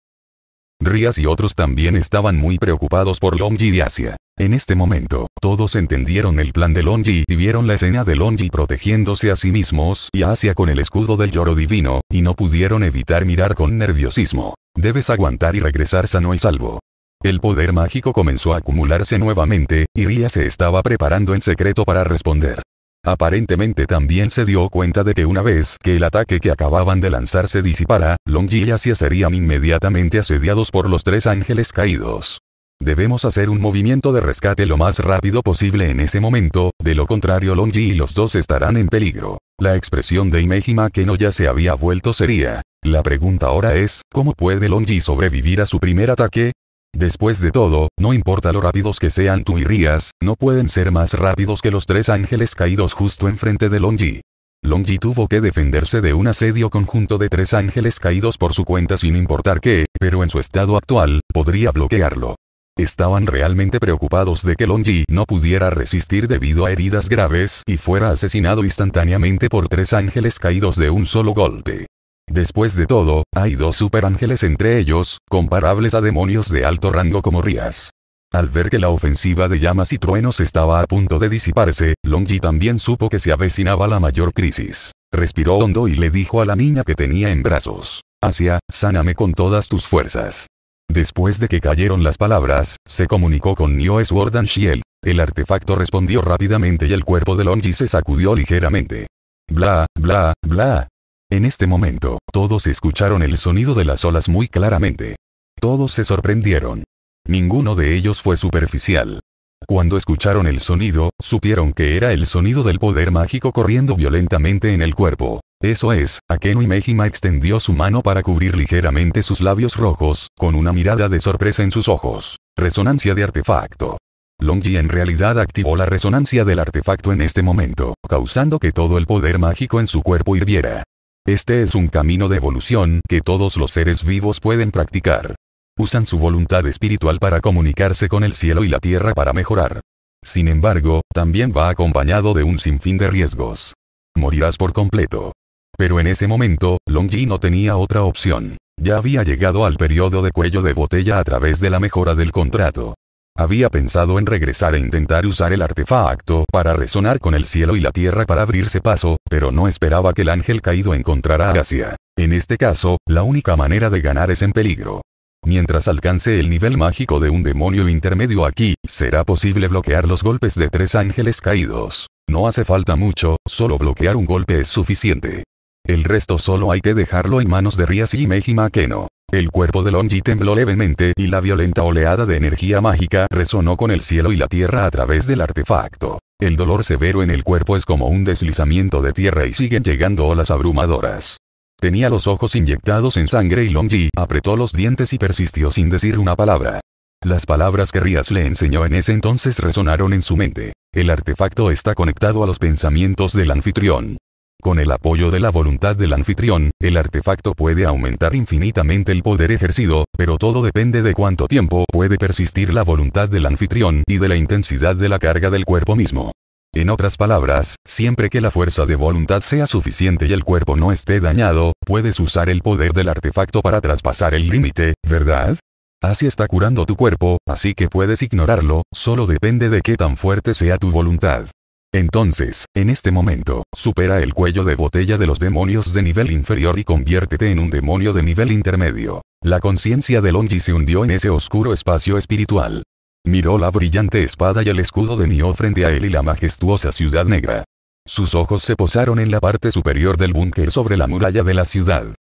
Rías y otros también estaban muy preocupados por Longji y Asia. En este momento, todos entendieron el plan de Longji y vieron la escena de Longji protegiéndose a sí mismos y a Asia con el escudo del lloro divino, y no pudieron evitar mirar con nerviosismo. Debes aguantar y regresar sano y salvo. El poder mágico comenzó a acumularse nuevamente, y Ria se estaba preparando en secreto para responder. Aparentemente también se dio cuenta de que una vez que el ataque que acababan de lanzar se disipara, Longji y Asia serían inmediatamente asediados por los tres ángeles caídos. Debemos hacer un movimiento de rescate lo más rápido posible en ese momento, de lo contrario Longji y los dos estarán en peligro. La expresión de Imejima que no ya se había vuelto sería. La pregunta ahora es, ¿cómo puede Longji sobrevivir a su primer ataque? Después de todo, no importa lo rápidos que sean tú y Rías, no pueden ser más rápidos que los tres ángeles caídos justo enfrente de Longji. Longji tuvo que defenderse de un asedio conjunto de tres ángeles caídos por su cuenta sin importar qué, pero en su estado actual, podría bloquearlo. Estaban realmente preocupados de que Longji no pudiera resistir debido a heridas graves y fuera asesinado instantáneamente por tres ángeles caídos de un solo golpe. Después de todo, hay dos superángeles entre ellos, comparables a demonios de alto rango como Rías. Al ver que la ofensiva de llamas y truenos estaba a punto de disiparse, Longji también supo que se avecinaba la mayor crisis. Respiró hondo y le dijo a la niña que tenía en brazos. Asia, sáname con todas tus fuerzas. Después de que cayeron las palabras, se comunicó con Neo Sword and Shield. El artefacto respondió rápidamente y el cuerpo de Longji se sacudió ligeramente. Bla, bla, bla, en este momento, todos escucharon el sonido de las olas muy claramente. Todos se sorprendieron. Ninguno de ellos fue superficial. Cuando escucharon el sonido, supieron que era el sonido del poder mágico corriendo violentamente en el cuerpo. Eso es, Akeno Mejima extendió su mano para cubrir ligeramente sus labios rojos, con una mirada de sorpresa en sus ojos. Resonancia de artefacto. Longji en realidad activó la resonancia del artefacto en este momento, causando que todo el poder mágico en su cuerpo hirviera. Este es un camino de evolución que todos los seres vivos pueden practicar. Usan su voluntad espiritual para comunicarse con el cielo y la tierra para mejorar. Sin embargo, también va acompañado de un sinfín de riesgos. Morirás por completo. Pero en ese momento, Longji no tenía otra opción. Ya había llegado al periodo de cuello de botella a través de la mejora del contrato. Había pensado en regresar e intentar usar el artefacto para resonar con el cielo y la tierra para abrirse paso, pero no esperaba que el ángel caído encontrara a Asia. En este caso, la única manera de ganar es en peligro. Mientras alcance el nivel mágico de un demonio intermedio aquí, será posible bloquear los golpes de tres ángeles caídos. No hace falta mucho, solo bloquear un golpe es suficiente. El resto solo hay que dejarlo en manos de Rias y Mejima no. El cuerpo de Longi tembló levemente y la violenta oleada de energía mágica resonó con el cielo y la tierra a través del artefacto. El dolor severo en el cuerpo es como un deslizamiento de tierra y siguen llegando olas abrumadoras. Tenía los ojos inyectados en sangre y Longji apretó los dientes y persistió sin decir una palabra. Las palabras que Rías le enseñó en ese entonces resonaron en su mente. El artefacto está conectado a los pensamientos del anfitrión. Con el apoyo de la voluntad del anfitrión, el artefacto puede aumentar infinitamente el poder ejercido, pero todo depende de cuánto tiempo puede persistir la voluntad del anfitrión y de la intensidad de la carga del cuerpo mismo. En otras palabras, siempre que la fuerza de voluntad sea suficiente y el cuerpo no esté dañado, puedes usar el poder del artefacto para traspasar el límite, ¿verdad? Así está curando tu cuerpo, así que puedes ignorarlo, solo depende de qué tan fuerte sea tu voluntad. Entonces, en este momento, supera el cuello de botella de los demonios de nivel inferior y conviértete en un demonio de nivel intermedio. La conciencia de Longi se hundió en ese oscuro espacio espiritual. Miró la brillante espada y el escudo de Nioh frente a él y la majestuosa ciudad negra. Sus ojos se posaron en la parte superior del búnker sobre la muralla de la ciudad.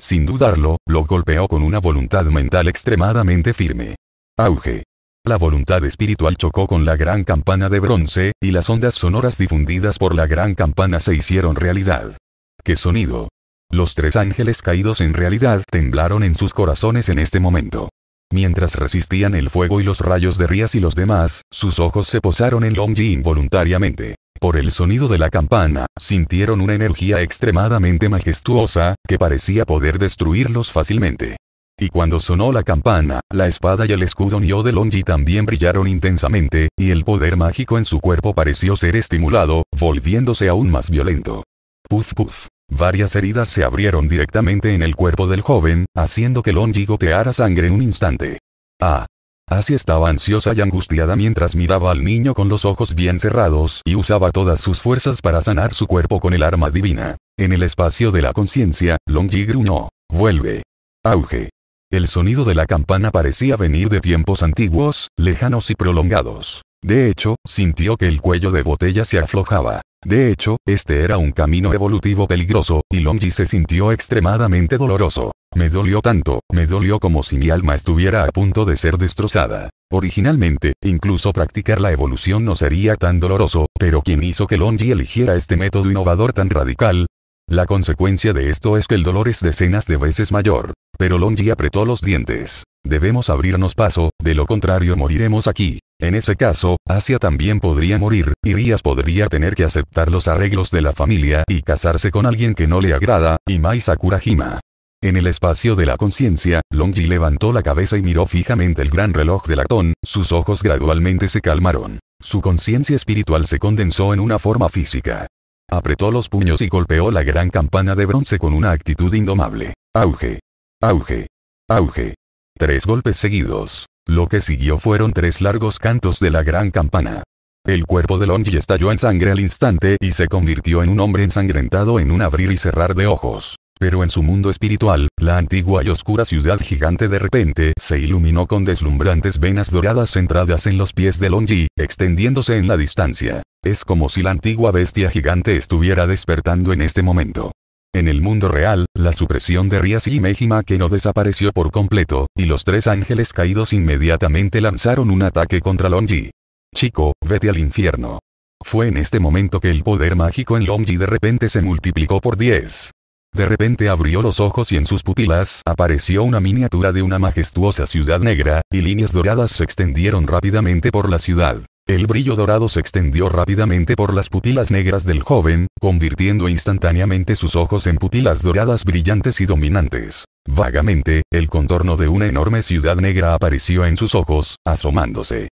Sin dudarlo, lo golpeó con una voluntad mental extremadamente firme. Auge. La voluntad espiritual chocó con la gran campana de bronce, y las ondas sonoras difundidas por la gran campana se hicieron realidad. ¡Qué sonido! Los tres ángeles caídos en realidad temblaron en sus corazones en este momento. Mientras resistían el fuego y los rayos de Rías y los demás, sus ojos se posaron en Longji involuntariamente. Por el sonido de la campana, sintieron una energía extremadamente majestuosa, que parecía poder destruirlos fácilmente. Y cuando sonó la campana, la espada y el escudo Nio de Longi también brillaron intensamente, y el poder mágico en su cuerpo pareció ser estimulado, volviéndose aún más violento. Puf puf. Varias heridas se abrieron directamente en el cuerpo del joven, haciendo que Longji goteara sangre en un instante. Ah. Así estaba ansiosa y angustiada mientras miraba al niño con los ojos bien cerrados y usaba todas sus fuerzas para sanar su cuerpo con el arma divina. En el espacio de la conciencia, Longi gruñó. Vuelve. Auge. El sonido de la campana parecía venir de tiempos antiguos, lejanos y prolongados. De hecho, sintió que el cuello de botella se aflojaba. De hecho, este era un camino evolutivo peligroso, y Longji se sintió extremadamente doloroso. Me dolió tanto, me dolió como si mi alma estuviera a punto de ser destrozada. Originalmente, incluso practicar la evolución no sería tan doloroso, pero ¿quién hizo que Longji eligiera este método innovador tan radical, la consecuencia de esto es que el dolor es decenas de veces mayor. Pero Longji apretó los dientes. Debemos abrirnos paso, de lo contrario moriremos aquí. En ese caso, Asia también podría morir, y Rías podría tener que aceptar los arreglos de la familia y casarse con alguien que no le agrada, y Mai Sakurajima. En el espacio de la conciencia, Longji levantó la cabeza y miró fijamente el gran reloj de latón, sus ojos gradualmente se calmaron. Su conciencia espiritual se condensó en una forma física. Apretó los puños y golpeó la gran campana de bronce con una actitud indomable. Auge. Auge. Auge. Tres golpes seguidos. Lo que siguió fueron tres largos cantos de la gran campana. El cuerpo de Longi estalló en sangre al instante y se convirtió en un hombre ensangrentado en un abrir y cerrar de ojos. Pero en su mundo espiritual, la antigua y oscura ciudad gigante de repente se iluminó con deslumbrantes venas doradas centradas en los pies de Longi, extendiéndose en la distancia. Es como si la antigua bestia gigante estuviera despertando en este momento. En el mundo real, la supresión de Rias y Mejima que no desapareció por completo, y los tres ángeles caídos inmediatamente lanzaron un ataque contra Longji. Chico, vete al infierno. Fue en este momento que el poder mágico en Longji de repente se multiplicó por 10. De repente abrió los ojos y en sus pupilas apareció una miniatura de una majestuosa ciudad negra, y líneas doradas se extendieron rápidamente por la ciudad. El brillo dorado se extendió rápidamente por las pupilas negras del joven, convirtiendo instantáneamente sus ojos en pupilas doradas brillantes y dominantes. Vagamente, el contorno de una enorme ciudad negra apareció en sus ojos, asomándose.